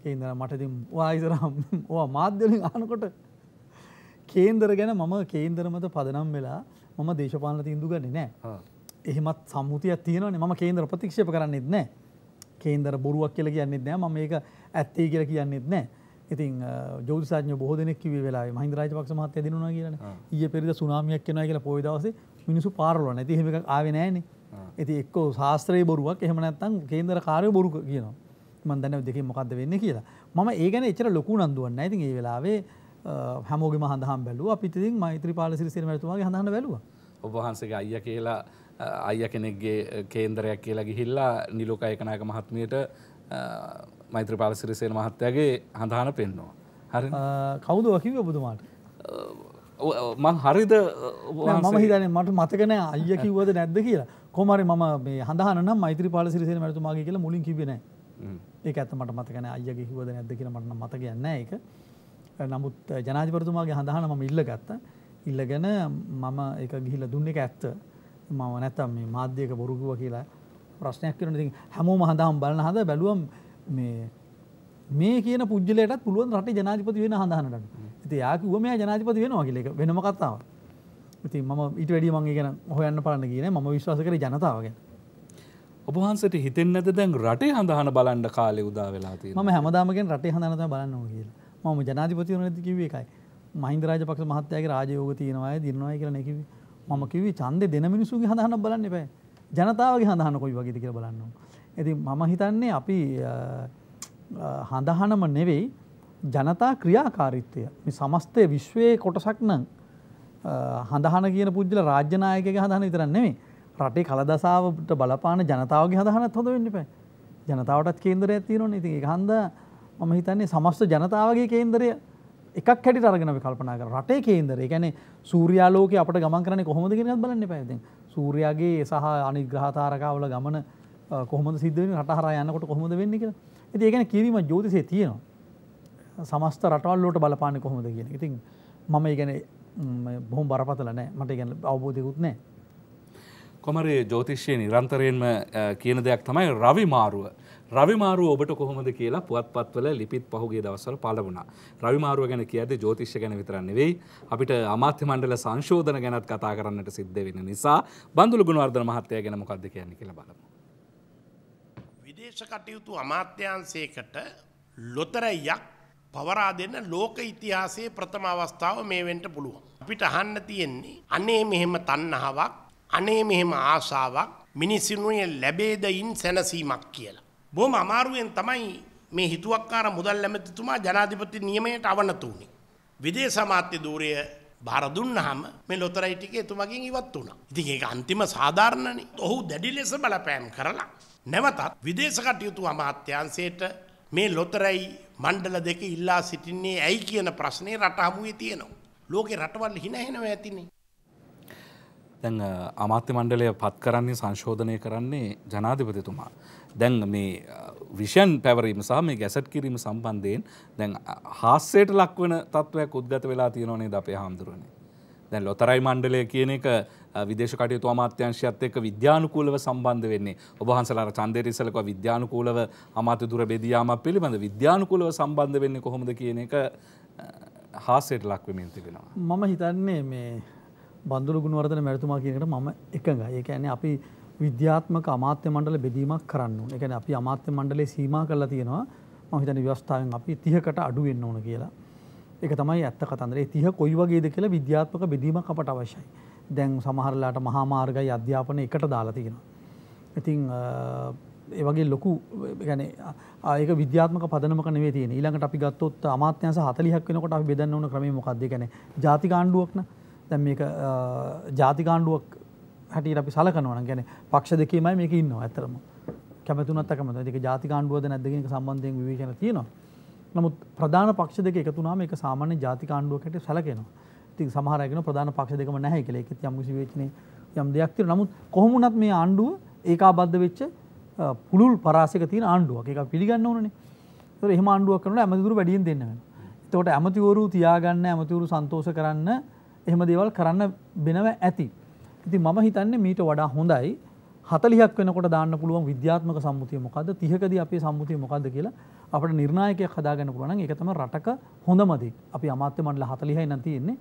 කේන්දර මටතිම් වායිසරම් ඕ (laughs) මාධ්‍යලින් ආනකොට කේන්දර ගැන මම කේන්දරමත පදනම් වෙලා මම දේශපාලනති ඉදු ගන්න නෑ එහෙමත් සම්මුතිය තියනනේ මම කේන්දර ප්‍රතික්ෂප කරන්නෙත් නෑ කේන්දර බොරුවක් කියල කියන්නෙත් නෑ ම ඒක ඇත්තේ කියල කියන්නෙත් නෑ ඉතින් ජෝතිසාය බොහදනෙක් කිවේ වෙලා මහින්දරජ පක්ෂ මහත්තය දෙනුනා කියන ඒ පෙරිද සුනාමියක් කෙනයි කියලා පොයිදවසේ මිනිසු පාරලුව නැති හෙම එකක් ආවේ නෑනේ ඇති එක්කෝ ශාස්ත්‍රය බොරුවක් එහෙම නැත්තම් කේන්දර කාරය බොරු කියනවා මන් දැනව දෙක මොකක්ද වෙන්න කියලා මම ඒගැන එචර ලොකු නන්දුවන්න ඇතින් ඒ වෙලාවේ හැමෝගම හඳහම් බැලුව අපිතින් මෛත්‍රපාල සිරිසිර මැතුමාගේ හඳහන්න බැලුව ඔබහන්සගේ අයිය කියලා අයිය කෙනෙක්ගේ කේන්දරයක් කියලා ගිහිල්ලා නිලෝකයකනායක මහත්මයට මෛත්‍රපාල සිරිසේන මහත්තයාගේ හඳහන පෙන්නවා හරි කවුද වකිව ඔබතුමාට මං හරිද මම හිතන මට මතකන අය කිවද නැද්ද කියලා කොමරි ම හඳහන මෛත්‍ර පාල සිරිසේ මැතුමාගේ කියලා මුලින් කිබෙන ඒ ඇත මට මතකන අයගේ හිවද නැද කියල මට මත ගන්න එක නමුත් ජනාජපරතුමාගේ හඳහන මම ඉල්ල ගත්ත ඉල්ල ගැන මම එක ගිහිල දුන්න එක ඇත්ත මම නැත්තම් මේ මාධ්‍යයක බොරුගුව කියලා ප්‍රශ්නයක් කරන ති හැමෝම හඳහම් බලන හද බැලුවම් මේ මේ කියන පුද්ලයටත් පුළුවන් රට ජනාධපති වෙන හඳහනට ඇති යාකිව මේ ජනාධපති වෙනවා කියලෙක වෙනම කත්තාව ඉති ම ඉට වැඩි මගේ ගැන හොයන්න පලන්න කියන ම විශ්වාස කර ජනතාවගෙන ඔබහන්සට හිතෙන් ඇත දැන් රටේ හඳහන බලන්ඩ කාලෙ උදා වෙලාති ම හැමදාමගෙන් රටේ හඳනත බලන්න කියලා මම ජනාධපති වනති කිව එකයි මහින්දරාජ පක්ෂ මහත්තයගේ රාජයෝග තියෙනවාය දිරනවා කියන එකකිව මම කිවේ චන්ද දෙන මිනිසුගේ හඳහන බලන්න එපෑ ජනතාවගේ හඳහන කොයි වගේති කිය බලන්නවා. ඇති මම හිතන්නේ අපි හඳහනම නෙවෙයි ජනතා ක්‍රියාකාරිත්වය සමස්තය විශ්වයේ කොටසක් නං හඳහන කියන පුද්ල රාජ්‍යනායකගේ හඳහන විතරන්න නෙමේ රටේ කලදසාාවට බලපාන ජනතාවගේ හඳහනත් හොඳ වෙන්න පැ ජනතාවටත් කේන්දරය ඇතිරන ඉති හන්ද මම හිතන්නේ සමස්ත ජනතාවගේ කේන්දරය එකක් හැටි අරගෙන කල්පනාක රටේ කේන්දර ගැන සූරයාලෝක අපට ගමන් කරන කොහොමද කියෙනත් බලන්න පැති සූරයාගේ සහ අනිග්‍රහතාරකාවල ගමන කොහොම සිදුවෙන් රටහර යන්නකොට කොහොමද වෙන්නේ කියලා ඉතින් ඒ ගැන කියවීම ජ්‍යොතිෂයේ තියෙනවා. සමස්ත රටවල් වලට බලපාන්නේ කොහොමද කියන එක. ඉතින් මම ඒ ගැන බොහොම බරපතල නෑ. මට ඒ ගැන අවබෝධයකුත් නෑ. කොමරේ ජ්‍යොතිෂයේ නිරන්තරයෙන්ම කියන දෙයක් තමයි රවි මාරුව. රවිමාරුව ඔබට කොහොමද කියලා පුවත්පත්වල ලිපිත් පහුගේ දවස්වල පළවුණා. රවිමාරුව ගැන කියද්දි ජ්‍යොතිෂ ගැන විතරක් නෙවෙයි අපිට අමාත්‍ය මණ්ඩල සංශෝධන ගැනත් කතා කරන්නට සිද්ධ වෙන නිසා බඳුළු ගුණවර්ධන මහත්තයා ගැන මොකද්ද කියන්නේ කියලා බලමු. ප්‍රත්‍යක්ෂ කටයුතු අමාත්‍යන්සේකට ලොතරයක් පවරා දෙන්න ලෝක ඉතිහාසයේ ප්‍රථම අවස්ථාව මේ වෙන්න පුළුවන්. අපිට අහන්න තියෙන්නේ අනේ මෙහෙම තණ්හාවක්, අනේ මෙහෙම ආශාවක් මිනිසුන්ගේ ලැබේදයින් සැනසීමක් කියලා. බොහොම අමාරුවෙන් තමයි මේ හිතුවක්කාර මුදල් ඇමතිතුමා ජනාධිපති නියමයට අවනතු වුණේ. විදේශ අමාත්‍ය ධූරය බාර දුන්නාම මේ ලොතරැයි ටික එතුමගෙන් ඉවත් වුණා. ඉතින් ඒක අන්තිම සාධාරණනේ. ඔහු දැඩි ලෙස බලපෑම් කරලා නැවතත් විදේශ කටයුතු අමාත්‍යංශයට මේ ලොතරැයි මණ්ඩල දෙක ඉල්ලා සිටින්නේ ඇයි කියන ප්‍රශ්නේ රට හමුවේ තියෙනවා. ලෝකේ රටවල් හිනහෙනවා ඇතිනේ. දැන් අමාත්‍ය මණ්ඩලය පත් කරන්නේ සංශෝධනය කරන්නේ ජනාධිපතිතුමා. දැන් මේ විෂන් පැවරීම සහ මේ ගැසට් කිරීම සම්බන්ධයෙන් දැන් හාස්සයට ලක්වන තත්ත්වයක් උද්ගත වෙලා තියෙනවනේ අපේ හාමුදුරනේ. දැන් ලොතරයි මණ්ඩලය කියන එක විදේශකටයුතු අමාත්‍යංශයත් එක්ක විද්‍යානුකූලව සම්බන්ධ වෙන්නේ ඔබහන්සලාර චන්දේට ඉස්සලකව විද්‍යානුකූලව අමාත්‍ය දුර බෙදියාමක් පිළිබඳ විද්‍යානුකූලව සම්බන්ධ වෙන්නේ කොහොමද කියන එක හාසයට ලක්වමින් තිබෙනවා. මම හිතන්නේ මේ බඳුරු ගුණවර්ධන මැරතුමා කියනකට මම එකඟ. ඒ කියන්නේ අපි විද්‍යාත්මක අමාත්‍ය මණ්ඩල බෙදීමක් කරන්න ඕනේ. ඒ කියන්නේ අපි අමාත්‍ය මණ්ඩලේ සීමා කරලා තියෙනවා මම හිතන්නේ ව්‍යවස්ථාවෙන් අපි 30කට අඩු වෙන්න ඕන කියලා. ඒක තමයි ඇත්ත කතන්දරේ. 30 කොයි වගේද කියලා විද්‍යාත්මක බෙදීමක් අපට අවශ්‍යයි. දැන් සමහරලාට මහා මාර්ගයි අධ්‍යාපන එකට දාලා තියෙනවා. ඉතින් ඒ වගේ ලොකු ගැන ඒක විද්‍යාත්මක පදනමක නෙවෙයි තියෙන්නේ. ඊළඟට අපි ගත්තොත් අමාත්‍යාංශ 40ක් වෙනකොට අපි බෙදන්න ඕන ක්‍රමය මොකක්ද? ඒ කියන්නේ ಜಾති කාණ්ඩුවක් න ะ. දැන් මේක ಜಾති කාණ්ඩුවක් හැටියට අපි සලකනවා නම් කියන්නේ පක්ෂ දෙකේමයි මේක ඉන්නවා ඇත්තරම. කැමතුනත් අකමැතුනත්. ඒක ಜಾති කාණ්ඩුවද නැද්ද කියන එක සම්බන්ධයෙන් විවේචන තියෙනවා. නමුත් ප්‍රධාන පක්ෂ දෙක එකතු වුණාම ඒක සාමාන්‍ය ಜಾති කාණ්ඩුවක් හැටියට සැලකෙනවා. ඉතින් සමහර අය කියනවා ප්‍රධාන පක්ෂ දෙකම නැහැ කියලා. ඒකෙත් යම් කිසි විවේචනයේ යම් දෙයක් තියෙනවා. නමුත් කොහොම වුණත් මේ ආණ්ඩුව ඒකාබද්ධ වෙච්ච පුළුල් පරාසයක තියෙන ආණ්ඩුවක්. ඒක පිළිගන්න ඕනනේ. ඒතර එහෙම ආණ්ඩුවක් කරනකොට ඇමතිවරු වැඩියෙන් දෙන්න වෙනවා. එතකොට ඇමතිවරු තියාගන්න ඇමතිවරු සන්තෝෂ කරන්න එහෙම දේවල් කරන්න වෙනව ඇති. ඉතින් මම හිතන්නේ මීට වඩා හොඳයි 40ක් වෙනකොට දාන්න පුළුවන් විද්‍යාත්මක සම්මුතිය මොකද්ද 30කදී අපේ සම්මුතිය මොකද්ද කියලා අපිට නිර්ණායකයක් හදාගන්න පුළුවන් නම් ඒක තමයි රටක හොඳම දේ. අපි අමාත්‍ය මණ්ඩල 40යි නම් තියෙන්නේ.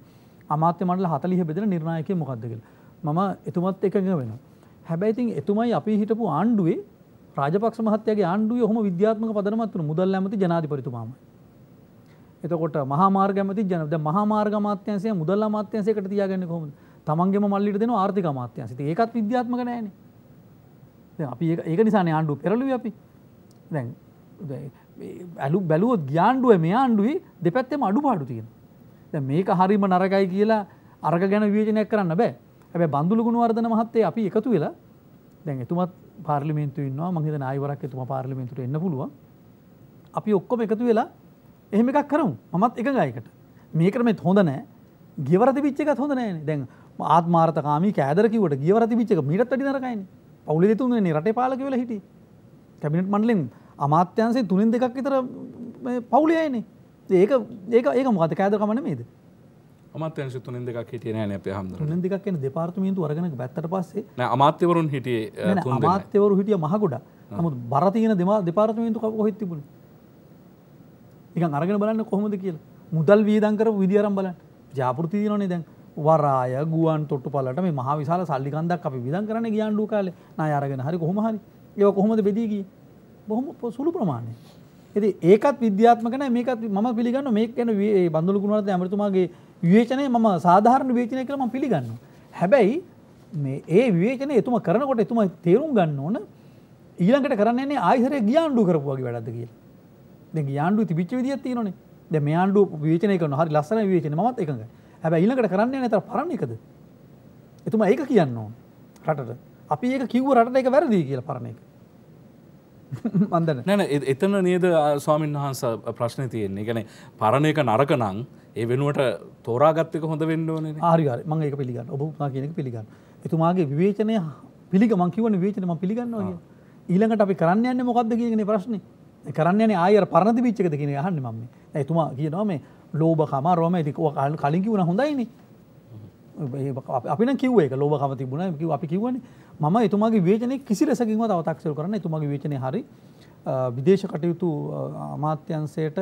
අමාත්‍ය මණ්ඩල 40 බෙදලා නිර්ණායකය මොකද්ද කියලා. මම එතුමත් එකඟ වෙනවා. හැබැයි ඉතින් එතුමයි අපි හිටපු ආණ්ඩුවේ රාජපක්ෂ මහත්තයාගේ ආණ්ඩුවේ ඔහොම විද්‍යාත්මක පදනමක් තුන මුදල් ඇමති ජනාධිපතිතුමාමයි. එතකොට මහා මාර්ග ඇමති ජන දැන් මහා මාර්ග අමාත්‍යාංශය මුදල් අමාත්‍යාංශයකට තියාගන්නේ කොහොමද? තමන්ගේම මල්ලිට දෙනවා ආර්ථික අමාත්‍යාංශය. ඉතින් ඒකත් විද්‍යාත්මක නෑනේ. දැන් අපි ඒක ඒක නිසානේ ආණ්ඩුව පෙරළුවේ අපි. දැන් ඇලු බැලුවොත් ගියාණ්ඩුවේ මේ ආණ්ඩුවේ දෙපැත්තෙම අඩුපාඩු තියෙනවා. මේක හරිම නරකයි කියලා අර්ග ගැන වියජනයක් කරන්න බෑ හැබැ බඳුලු ගුණවර්ධන මහත්තේ අපි එකතු වෙලා දැන් එතුමත් පාර්ලිමෙන්තු ඉන්නවා මහිත නායිවරක් එතුම පාර්ලිමෙන්තුට එන්න පුළුව අපි ඔක්කොම එකතු වෙලා එහෙම එකක් කරමු මමත් එකඟයකට මේ ක්‍රමෙත් හොඳ නෑ ගෙවරති පිච්ච එකත් හොඳ නෑන දැන් ආත්මාර්ථකාමී කෑදරකිවට ගෙවරති පිච්චක මිටත් අඩි නරකයින පවුලි දෙතුන්නේ රට පාලක වෙලා හිටි කැබිනට් මන්ඩලින් අමාත්‍යන්සේ තුනින් දෙකක් විතර පවුලයයිනේ ඒක ඒක ඒක මොකද කෑදරකමන මේද අමාත්‍යංශ තුනෙන් දෙකක් හිටියේ නැහැ නේ අපේ හැමදාම. තුනෙන් දෙකක් කියන්නේ දෙපාර්තමේන්තු අරගෙන පැත්තට පස්සේ නෑ අමාත්‍යවරුන් හිටියේ තුන් දෙනා. අමාත්‍යවරු හිටියා මහ ගොඩක්. නමුත් බර තියෙන දෙපාර්තමේන්තු කොහෙද තිබුණේ? නිකන් අරගෙන බලන්න කොහොමද කියලා. මුදල් වියදම් කරපු විදිය අරන් බලන්න. ජාපෘති තියෙනවනේ දැන්. වරාය ගුවන් තොට්ටුපළට මේ මහා විශාල සල්ලි ගන්දක් අපි වියදම් කරන්නේ ගියන් ලූ කාලේ. ණය අරගෙන හරි කොහොම හරි. ඒක කොහොමද බෙදී ගියේ? බොහොම සුළු ප්‍රමාණයක්. ඇති ඒකත් විද්‍යාත්මකන මේකත් ම පිළිගන්න මේ ගැන බඳුල ගුණවර්ධ ඇමතුමාගේ විවේචනය මම සාධාරණ විවේචනය කළ ම පිළිගන්න. හැබැයි මේ ඒ විවේචන එතුම කරනකොට එතුම තේරුම් ගන්න ඕන ඊළඟට කරන්නේ ආහිරය ගියාන්ඩු කරපුවාගේ වැඩද කිය. දෙ ගියාන්ඩු තිබිච්ච විදිියත් තියනනේ දෙ මේයාන්ඩු විවේචනය කරන හරි ලස්සන විවේචන මත් එකඟ හැබැ ඊළඟට කරන්නේ නතර පරණකද. එතුම ඒක කියන්න ඕන රටට අපි ඒක කිව්ව රට එක වැරදිී කියලා පරණ එක. මන්දන නැන එතන නේද ස්වාමීන් වහන්ස ප්‍රශ්න තියෙන්නේ ගැන පරණයක නරක නං ඒ වෙනුවට තෝරාගත්තක හොඳ වෙන්න ඕන ආරිගර මං එක පිළිගන්න ඔබ කියනක පිළිගන්න එතුමාගේ විවේචනය පිළිගමන් කිවන විවේචනම පිළිගන්නවා ඊළඟට අපි කරන්න යන්න මොකක්ද කියන ප්‍රශ්න කරන්න යන ආයර පරණ විච්චකද කියන හන්න මම එතුමා කියනවා මේ ලෝබ කම රෝම ඇතිකව කලින් කිවුණ හොඳයිනේ අපින කිව්ව එක ලෝබකම තිබුණ කිව අපි කිවන මම එතුමාගේ වේචනය කිසි ලෙසකින්ම අවතක්සල් කරන එතුමගේ වේචනය හරි විදේශ කටයුතු අමාත්‍යන්සයට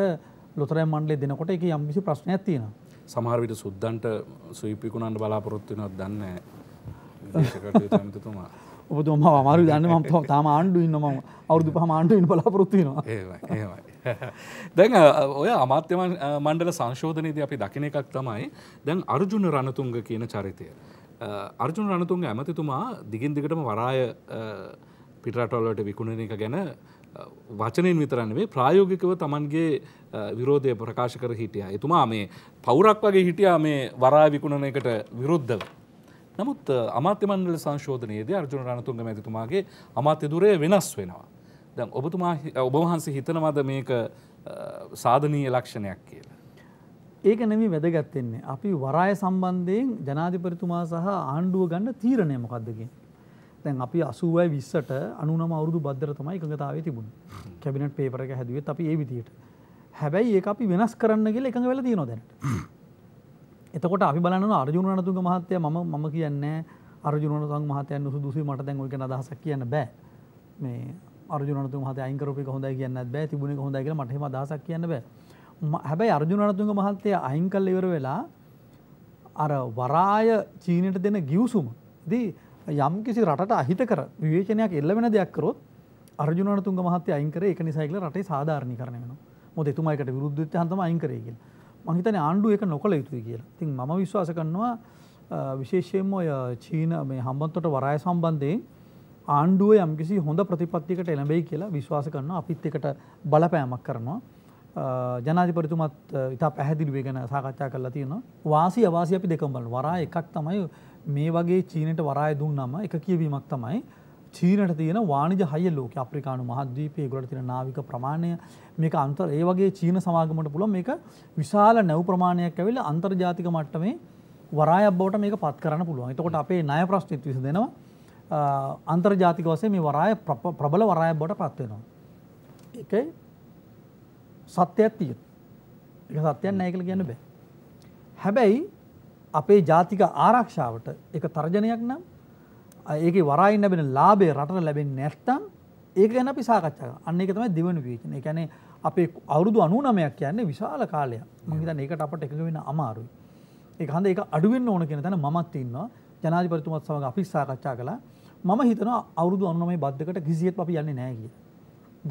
ලොතරෑ මණ්ඩලේ දෙනකොට එක යම්මිසි ප්‍රශ්නයක් තියෙන සමහරවිට සුද්දන්ට සුයිපිකුණන්ට බලාපොරොත්තුනත් දන්න තුමා ඔබතුම අමාරු දන්න ම තාම ආණ්ඩු ඉන්නම අවුදු පහ ආණ්ඩුවෙන් බලාපොරොත්තුනවා ඒයි (laughs) දැන් ඔය අමාත්‍යම මණ්ඩල සංශෝධනයේද අපි දකින එකක් තමයි දැන් අර්ජුන රණතුංග කියන චරිතය. අර්ජුන රණතුන්ග ඇමතිතුමා දිගින් දිගටම වරාය පිටරටවල්ලට විකුණන එක ගැන වචනයෙන් විතරන්නේ ප්‍රායෝගිකව තමන්ගේ විරෝධය ප්‍රකාශ කර හිටියා. එතුමා මේ පවුරක් වගේ හිටියා මේ වරා විකුණන එකට විරුද්ධව. නමුත් අමාත්‍ය මණ්ඩල සංශෝධනයේදී අර්ජුන රණතුංග මැතිතුමාගේ අමාත්‍ය දුරය වෙනස් වෙනවා. දැන් ඔබතුමා ඔබවහන්සේ හිතනවද මේක සාධනීය ලක්ෂණයක් කියලා. ඒක නෙමේ වැදගත්වෙන්නේ. අපි වරාය සම්බන්ධයෙන් ජනාධිපතිතුමා සහ ආණ්ඩුව ගන්න තීරණය මොකක්දකින්. දැන් අපි අසුවයි විස්සට අනුනම අවුරුදු බද්දර තමයි එකඟතාව තිබුණ කැබිනට පේපරක හැදුවත් අපි ඒ විදියට. හැබැයි ඒ අපි වෙනස් කරන්න ගෙල එකඟ වෙල තියෙනවා දැනට. එතකොට අපි බලන්න අරජුණනතුග මහත්තය ම මම කියන්නේ අරජුණන මහතයන් උසු දුසි මට දැන් ඔක අදහසක් කියන්න බෑ මේ අරජුනතු මහත අයිකරපික හොඳයි කියන්න බෑ තිබුණ හොඳ කියල මටම දසක් කියන්න බෑ හැබැයි අරජුනතුන්ග මහත්තය අයින් කල් ඉවර වෙලා අර වරාය චීනට දෙන ගිවසුම දී යම් කිසි රට අහිත කර විවේචනයක් එල්ල වෙන දෙයක්කරොත් අරජුනතුන් මහත්‍ය අයිකර එක නිසයිකල රටේ සාධාරණි කරන මො එතුමයිකට විරුද්ධ හන්තම අයිකරයගල් මහිතන ආණ්ඩුව එක නොකළ යුතුයි කියලා තින් ම විශ්වාස කන්නවා විශේෂයෙන් ඔය චීන මේ හම්බන්තොට වරාය සම්බන්ධයෙන් ආණ්ඩුව යම්කිසි හොඳ ප්‍රතිපත්තිකට එළඹෙයි කියලා විශ්වාස කරනවා අපිත් එකට බලපෑමක් කරනවා. ජනාධිපතිතුමත් ඉතා පැහැදිලිව ගැන සාකච්ඡා කරලා තියෙනවා. වාසි අවාසි අපි දෙකම බලනවා. වරා එකක් තමයි මේ වගේ චීනට වරාය දුන්නම එක කියවීමක් තමයි චීනට තියෙන වාණිජ හය ලෝකේ අප්‍රිකානු මහද්වීපයේ ඒගොල්ලන්ට තියෙන නාවික ප්‍රමාණය මේක අන්තර් ඒ වගේ චීන සමාගමකට පුළුවන් මේක විශාල නැව් ප්‍රමාණයක් ඇවිල්ලා අන්තර්ජාතික මට්ටමේ වරායක් බවට මේක පත් කරන්න පුළුවන්. එතකොට අපේ ණය ප්‍රශ්නෙත් විසඳෙනවා. අන්තර්ජාතික වසේ මේ වරාය ප්‍රබල වරාය බොට පත්වෙනවා. එකයි සත්‍යයක් තිය එක සත්‍යයන් නෑ කළ ගැන බෑ. හැබැයි අපේ ජාතික ආරක්ෂාවට එක තර්ජනයක් නම් ඒක වරායි ලැබෙන ලාබේ රට ලැබෙන නැත්තම් ඒක ගැන අපි සාකච්ඡා අන්න එක තමයි දිවන වීචන එකැන අපේ අවුරුදු අනුනමයක් කියන්නේ විශාල කාලයක් මහිතන් ඒකට අපට එකඟ වෙන අමාරුයි. ඒ හඳ එක අඩුවෙන් ඕන කෙන තැන මත් ඉන්නවා ජනාධිපතිතුමත් සමඟ අපි සාකච්ඡා කළා. මම හිතනවා අවුරුදු 99 බද්දකට කිසියෙත් අපි යන්නේ නැහැ කියලා.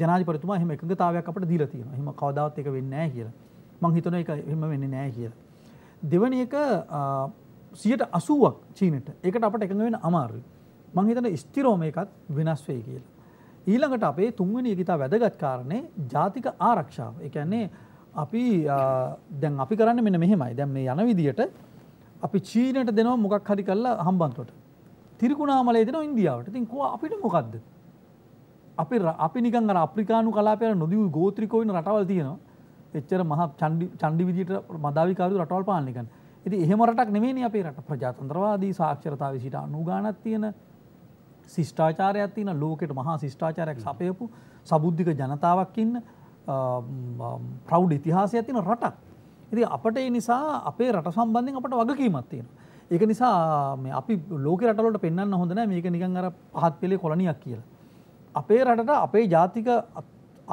ජනාධිපතිතුමා එහෙම එකඟතාවයක් අපිට දීලා තියෙනවා. එහෙම කවදාවත් ඒක වෙන්නේ නැහැ කියලා. මම හිතනවා ඒක එහෙම වෙන්නේ නැහැ කියලා. දෙවැනි එක 180ක් චීනට. ඒකට අපිට එකඟ වෙන්න අමාරුයි. මම හිතන ස්ථිරෝම එකත් වෙනස් වෙයි කියලා. ඊළඟට අපේ තුන්වෙනි එක ඉතා වැදගත් කාරණේ ජාතික ආරක්ෂාව. ඒ කියන්නේ අපි දැන් අපි කරන්නේ මෙන්න මෙහෙමයි. දැන් මේ යන විදියට අපි චීනට දෙනවා මොකක් හරි කල්ලා හම්බන්තොට. තිරිකුණාමලේ දෙනවා ඉන්දියාවට. ඉතින් කොහොම අපිට මොකද්ද? අපි අපි නිකන් අර අප්‍රිකානු කලාපයට නොදියු ගෝත්‍රිකෝ වෙන රටවල් තියෙනවා. එච්චර මහා චණ්ඩි චණ්ඩි විදියට මදාවිකාරු රටවල් පාලනය කරන. ඉතින් එහෙම රටක් නෙමෙයිනේ අපේ රට. ප්‍රජාතන්ත්‍රවාදී සාක්ෂරතාවයේ සිට 90 ගාණක් තියෙන ශිෂ්ඨාචාරයක් තියෙන ලෝකෙට මහා ශිෂ්ඨාචාරයක් සපයපු සබුද්ධික ජනතාවක් ඉන්න ප්‍රෞඩ් ඉතිහාසයක් තියෙන රටක්. ඉති අපට නිසා අපේ රට සම්බන්ධෙන් අපට වගකීමත් තියෙනවා. ඒක නිසා අපි ලෝක රටලට පෙන්න්න හොඳන මේක නිකන් අර පහත් පෙළේ කොලනියක් කියලා. අපේ රටට අපේ ජාතික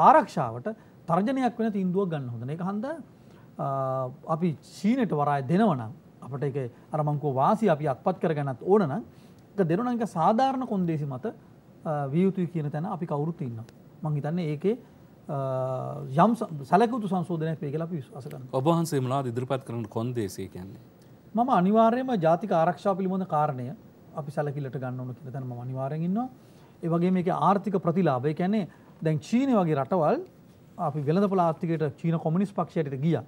ආරක්ෂාවට තර්ජනයක් වෙන තින්දුවක් ගන්න හොඳන එක හඳ අපි චීනට වරාය දෙනවනම් අපට එක අරමංකෝ වාසි අපි අත්පත් කර ගැනත් ඕන නම් දෙනුනක සාධාරණ කොන්දේසි මත වියයුතුයි කියන තැන අපි කවුරුත් ඉන්න. මං හිතන්නේ ඒකේ යම් සැලකුතු සංශෝධනයක් වේ කියලා විශ්වාස කරනවා. ඔබ වහන්සේ මොනවද ඉදිරිපත් කරන කොන්දේසිය කියන්නේ? මම අනිවාර්යයෙන්ම ජාතික ආරක්ෂාව පිළිබඳ කාරණය අපි සැලකිල්ලට ගන්න ඕන කියලා දැන් මම අනිවාර්යෙන් ඉන්නවා. ඒ වගේම මේකේ ආර්ථික ප්‍රතිලාභය කියන්නේ දැන් චීන වගේ රටවල් අපි වෙළඳපොළ ආර්ථිකයට චීන කොමියුනිස්ට් පක්ෂයට ගියා.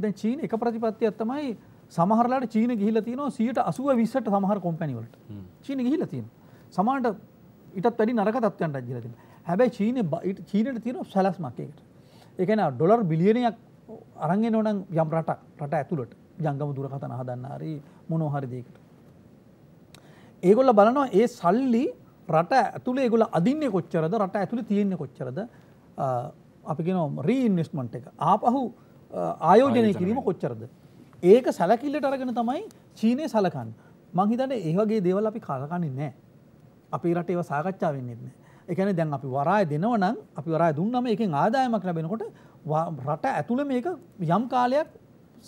දැන් චීන එක ප්‍රතිපත්තියක් තමයි සමහරලාට චීන ගිහිල්ලා තියෙනවා 80 20ට සමහර කොම්පැනි වලට. චීන ගිහිල්ලා තියෙනවා. සමහරට ඊටත් වැඩි නරක තත්ත්වයන්ට ගිහිල්ලා තියෙනවා. හැබැයි චීන චීනට තියෙන සැලස්මක්කයකට. එකන ඩොලර් බිලියනයක් අරගෙන ඕනම් යම් රට රට ඇතුළට ජංගම දුර කතන හදන්නාරී මොනෝහරිදයකට. ඒගොල්ල බලනවා ඒ සල්ලි රට ඇතුළ ගොල අදින්න කොච්චරද රට ඇතුළ තියෙන්න කොච්චරද අපිගෙන රීඉන්වස්මන්ට් එක ආපහු ආයෝජනය කිරීම කොච්චරද. ඒක සැලකිල්ලට අරගෙන තමයි චීනය සලකන් මංහිතට ඒවගේ දේවල් අපි කාලකන්නේ නෑ අපි රට ඒව සාකච්ඡාවෙන්නෙත්නෑ එකන දැන් අපි වරාය දෙනවනම් අපි වරාය දුන්නම එකෙන් ආදායමක් ලැබෙනකොට රට ඇතුළ මේක යම් කාලයක්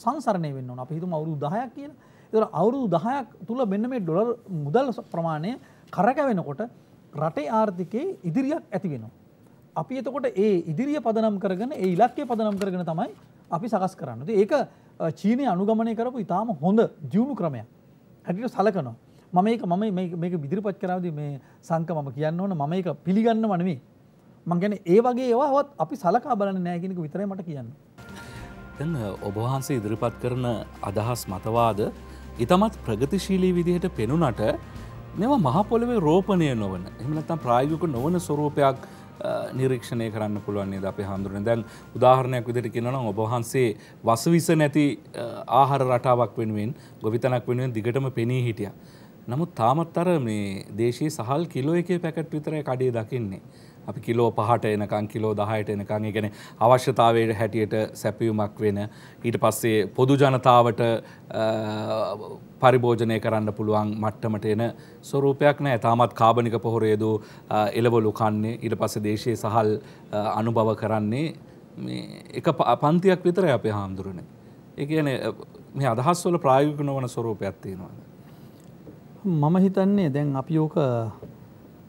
සංසරණය වෙන්න ඕන අපි හිතමු අවුරුදු 10ක් කියලා. ඒතර අවුරුදු 10ක් තුල මෙන්න මේ ඩොලර් මුදල් ප්‍රමාණය කරකැවෙනකොට රටේ ආර්ථිකයේ ඉදිරියක් ඇති වෙනවා. අපි එතකොට ඒ ඉදිරිය පදනම් කරගෙන ඒ ඉලක්කය පදනම් කරගෙන තමයි අපි සකස් කරන්නේ. ඒක චීනය අනුගමනය කරපු ඉතාම හොඳ ජීවුණු ක්‍රමයක්. හැටියට සලකනවා. මම ඒක මම මේක ඉදිරිපත් කරාවදී මේ සංක මම කියන්න ඕන මම ඒක පිළිගන්න වනමේ මං ගැන ඒ වගේ ඒවාවත් අපි සලකා බලන්න නෑගෙනක විතරයි මට කියන්න. දැන් ඔබවහන්සේ ඉදිරිපත් කරන අදහස් මතවාද ඉතමත් ප්‍රගතිශීලී විදිහට පෙනුනට මෙවා මහපොළවේ රෝපණය නොවන එමනත්තම් ප්‍රායගක නොවන ස්වරූපයක් නිරීක්ෂණය කරන්න පුළුවන්න්නේ ද අපේ හඳුරන දැන් උදාහරණයක් විදිට කියනන ඔබහන්සේ වසවිස නැති ආහර රටාවක් වෙනුවෙන් ගොවිතනක් වෙනුවෙන් දිගටම පෙනී හිටිය. නමුත් තාමත් අර මේ දේශී සහල් කිලෝ එකේ පැකට් විතරයි කඩේ දකින්නේ. අපි කිලෝ පහට එනකං කිලෝ දහයට එනකං ගැන අවශ්‍යතාවයට හැටියට සැපියුමක් වෙන ඊට පස්සේ පොදු ජනතාවට පරිභෝජනය කරන්න පුළුවන් මට්ටමට එන ස්වරූපයක් නෑ තාමත් කාබනික පොහොරේද එලවලු කන්නේ ඊට පස්සේ දේශයේ සහල් අනුභව කරන්නේ එක පන්තියක් විතර අපේ හාමුදුරන. ඒ කියන මේ අදහස්වල ප්‍රායෝගික නොවන ස්වරූපයක් තියෙනවාද. මම හිතන්නේ දැන් අපි ඕක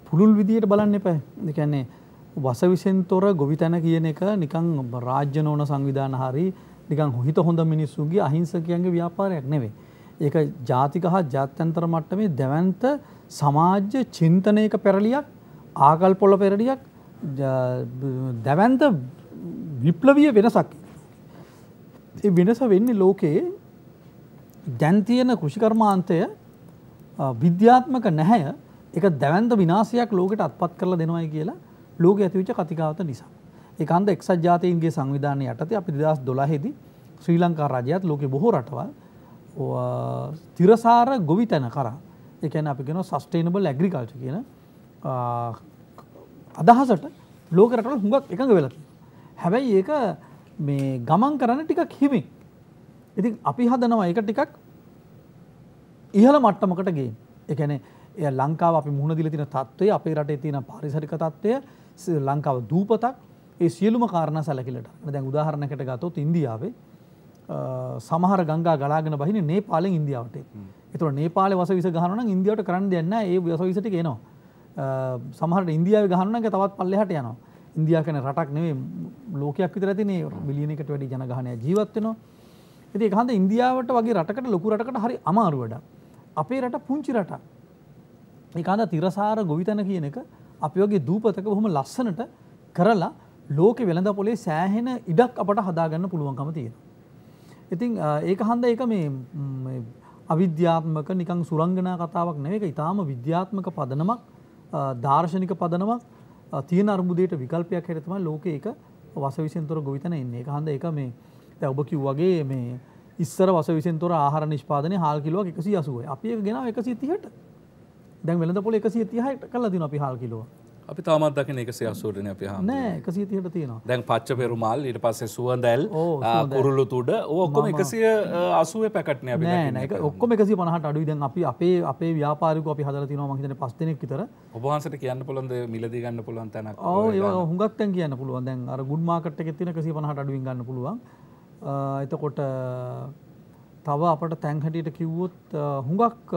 පුළුල් විදියට බලන්න එපා. ඒ කියන්නේ වස විසෙන් තොර ගොවිතැන කියන එක නිකන් රාජ්‍ය නොවන සංවිධාන හරි නිකන් හිත හොඳ මිනිස්සුන්ගේ අහිංසකයන්ගේ ව්‍යාපාරයක් නෙවෙයි. ඒක ජාතික හා ජාත්‍යන්තර මට්ටමේ දැවැන්ත සමාජ චින්තනයක පෙරලියක්, ආකල්පොළ පෙරලියක් දැවැන්ත විප්ලවීය වෙනසක්. ඒ වෙනස වෙන්නේ ලෝකයේ දැන් තියෙන කෘෂිකර්මාන්තය විද්‍යාත්මක නැහැ එක දැවන්ත විනාසයක් ලෝකට අත්පත් කරලා දෙනවයි කියලා ලෝක ඇතිවිච කතිකාවත නිසා. එකන්ද එක්සත් ජාතයන්ගේ සංවිධානය යටතේ අපි දෙදස් දොලාහෙදී ශ්‍රී ලංකා රජයත් ලෝකෙ බොහෝ රටවල් තිරසාර ගොවි තැන කරා එකන අපිගෙන සස්ටේනබල් ඇග්‍රිකල්ච කියන අදහසට ලෝකරටල හුඟක් එකඟ වෙලකි. හැබැයි ඒක මේ ගමන් කරන්න ටිකක් හිමින්. ඉතින් අපි හදනවා එක ටිකක් ඉහළ මට්ටමකට ගේම්. එකන එය ලංකාව අපි මුහුණදිල තින තත්ත්වය අපේ රටේ තියෙන පරිසරික තත්ත්වය ලංකාව දූපතක් ඒ සියලුම කාරණ සැලකිලට දැන් උදාහරණකට ගතොත් ඉන්දියාවේ සමහර ගංගා ගලාගෙන බහින නේපාලෙන් ඉන්දියාවට එතුර නේපාල වස විස ගහනන ඉන්දියාවට කරන්න දෙන්න ඒ වස විසට ගේනවා සමහට ඉන්දියාව ගහන්නක තවත් පල්ලෙහට යනවා ඉන්දයා කන රටක් නෙවේ ලෝකයක් විතරතින බිලියනකට වැඩි ජනගහනය ජීවත්වෙනවා ඇති හන්ද ඉන්දියාවට වගේ රටකට ලොකු රටකට හරි අමාරුවඩක් අපේ රට පුංචි රට එකඳ තිරසාර ගොවිතන කියන එක අපයෝගේ දූපතක බොහොම ලස්සනට කරලා ලෝක වෙළඳ පොලේ සෑහෙන ඉඩක් අපට හදාගන්න පුළුවන්කම තියෙන. ඉතිං ඒක හන්ද ඒක මේ අවිද්‍යාත්මක නිකං සුරංගනා කතාවක් නෙවක ඉතාම විද්‍යාත්මක පදනමක් දර්ශනික පදනමක් තියෙන අර්බුදයට විකල්පයක් හැරතම ලෝක එක වස විසින්තොර ගොවිතන එන්නේ එක හන්ද එක මේ ඔබ කිව් වගේ මේ ඉස්සර වස විසන්තොර ආහර නිෂ්පාදන හාල් කිලුවක් එකසි අසුව අපි ගෙන එකසි තිහට දැන් වෙළඳ පොල එකසි තිහට කල්ල දින අපි හාල් කිලුව අපි තාමත් දකින එකසේ අසුවටන අපි නෑ එකසි තිහට තියෙන දැන් පච්ච පෙරුමල් ඊට පස්සේ සුවඳැල් කුරුල්ලු තුඩ ඔක්කොම එකසිය අසුව පැකටනය නෑ ඔක්කොම එකසි පනහට අඩුයි දැන් අපි අපේ අපේ ව්‍යාපාරක අපි හදර තිනවා මහිතන පස්තනෙක් විතර ඔබහන්සට කියන්න පුළන්ද මිලදී ගන්න පුළුවන් තැනක් ඒ හුගත්තැන් කියන්න පුළුවන් දැන් අර ගුඩ් මාකට් එක තින එකසි පනහට අඩුවින් ගන්න පුළුවන් එතකොට තව අපට තැන්හටියට කිව්වොත් හුඟක්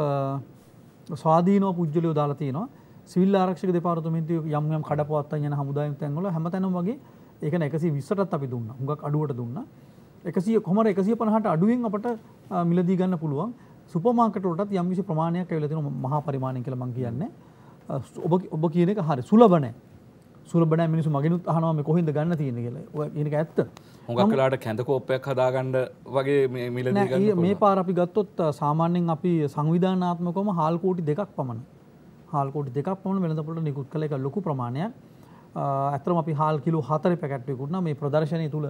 ස්වාධීනව පුද්ගලයෝ දාලා තියෙනවා සිවිල් ආරක්ෂක දෙපාර්තමේන්තුව යම් යම් කඩපවත්තන් යන හමුදායම් තැන්වල හැමතැනම වගේ ඒක 120ටත් අපි දුන්නා. හුඟක් අඩුවට දුන්නා. 100 කොහමර 150ට අඩුවෙන් අපට මිලදී ගන්න පුළුවන්. සුපර් මාකට් වලටත් යම් කිසි ප්‍රමාණයක් ඇවිල්ලා තියෙනවා මහා පරිමාණයෙන් කියලා මම කියන්නේ. ඔබ ඔබ කියන එක හරි සුලබ නැහැ. සුලබන මිනිසු මගෙනුත් අහනවාම කොහින්ද ගන්න තියෙන කියලා ඒක ඇත්ත හොඟක්ලාට කැඳකෝප්පයක් හදාගන්න වගේ මිල මේ පාර අපි ගත්තොත් සාමාන්‍යෙන් අපි සංවිධානාත්මකොම හාල්කෝටි දෙකක් පමණ හාල්කෝටි දෙකක් පමණ වෙළඳපොලට නිකුත් කළ එක ලොකු ප්‍රමාණයක් ඇතරම අපි හාල් කිලෝ හතර පැකට්ටයකුටන මේ ප්‍රදර්ශනය තුළ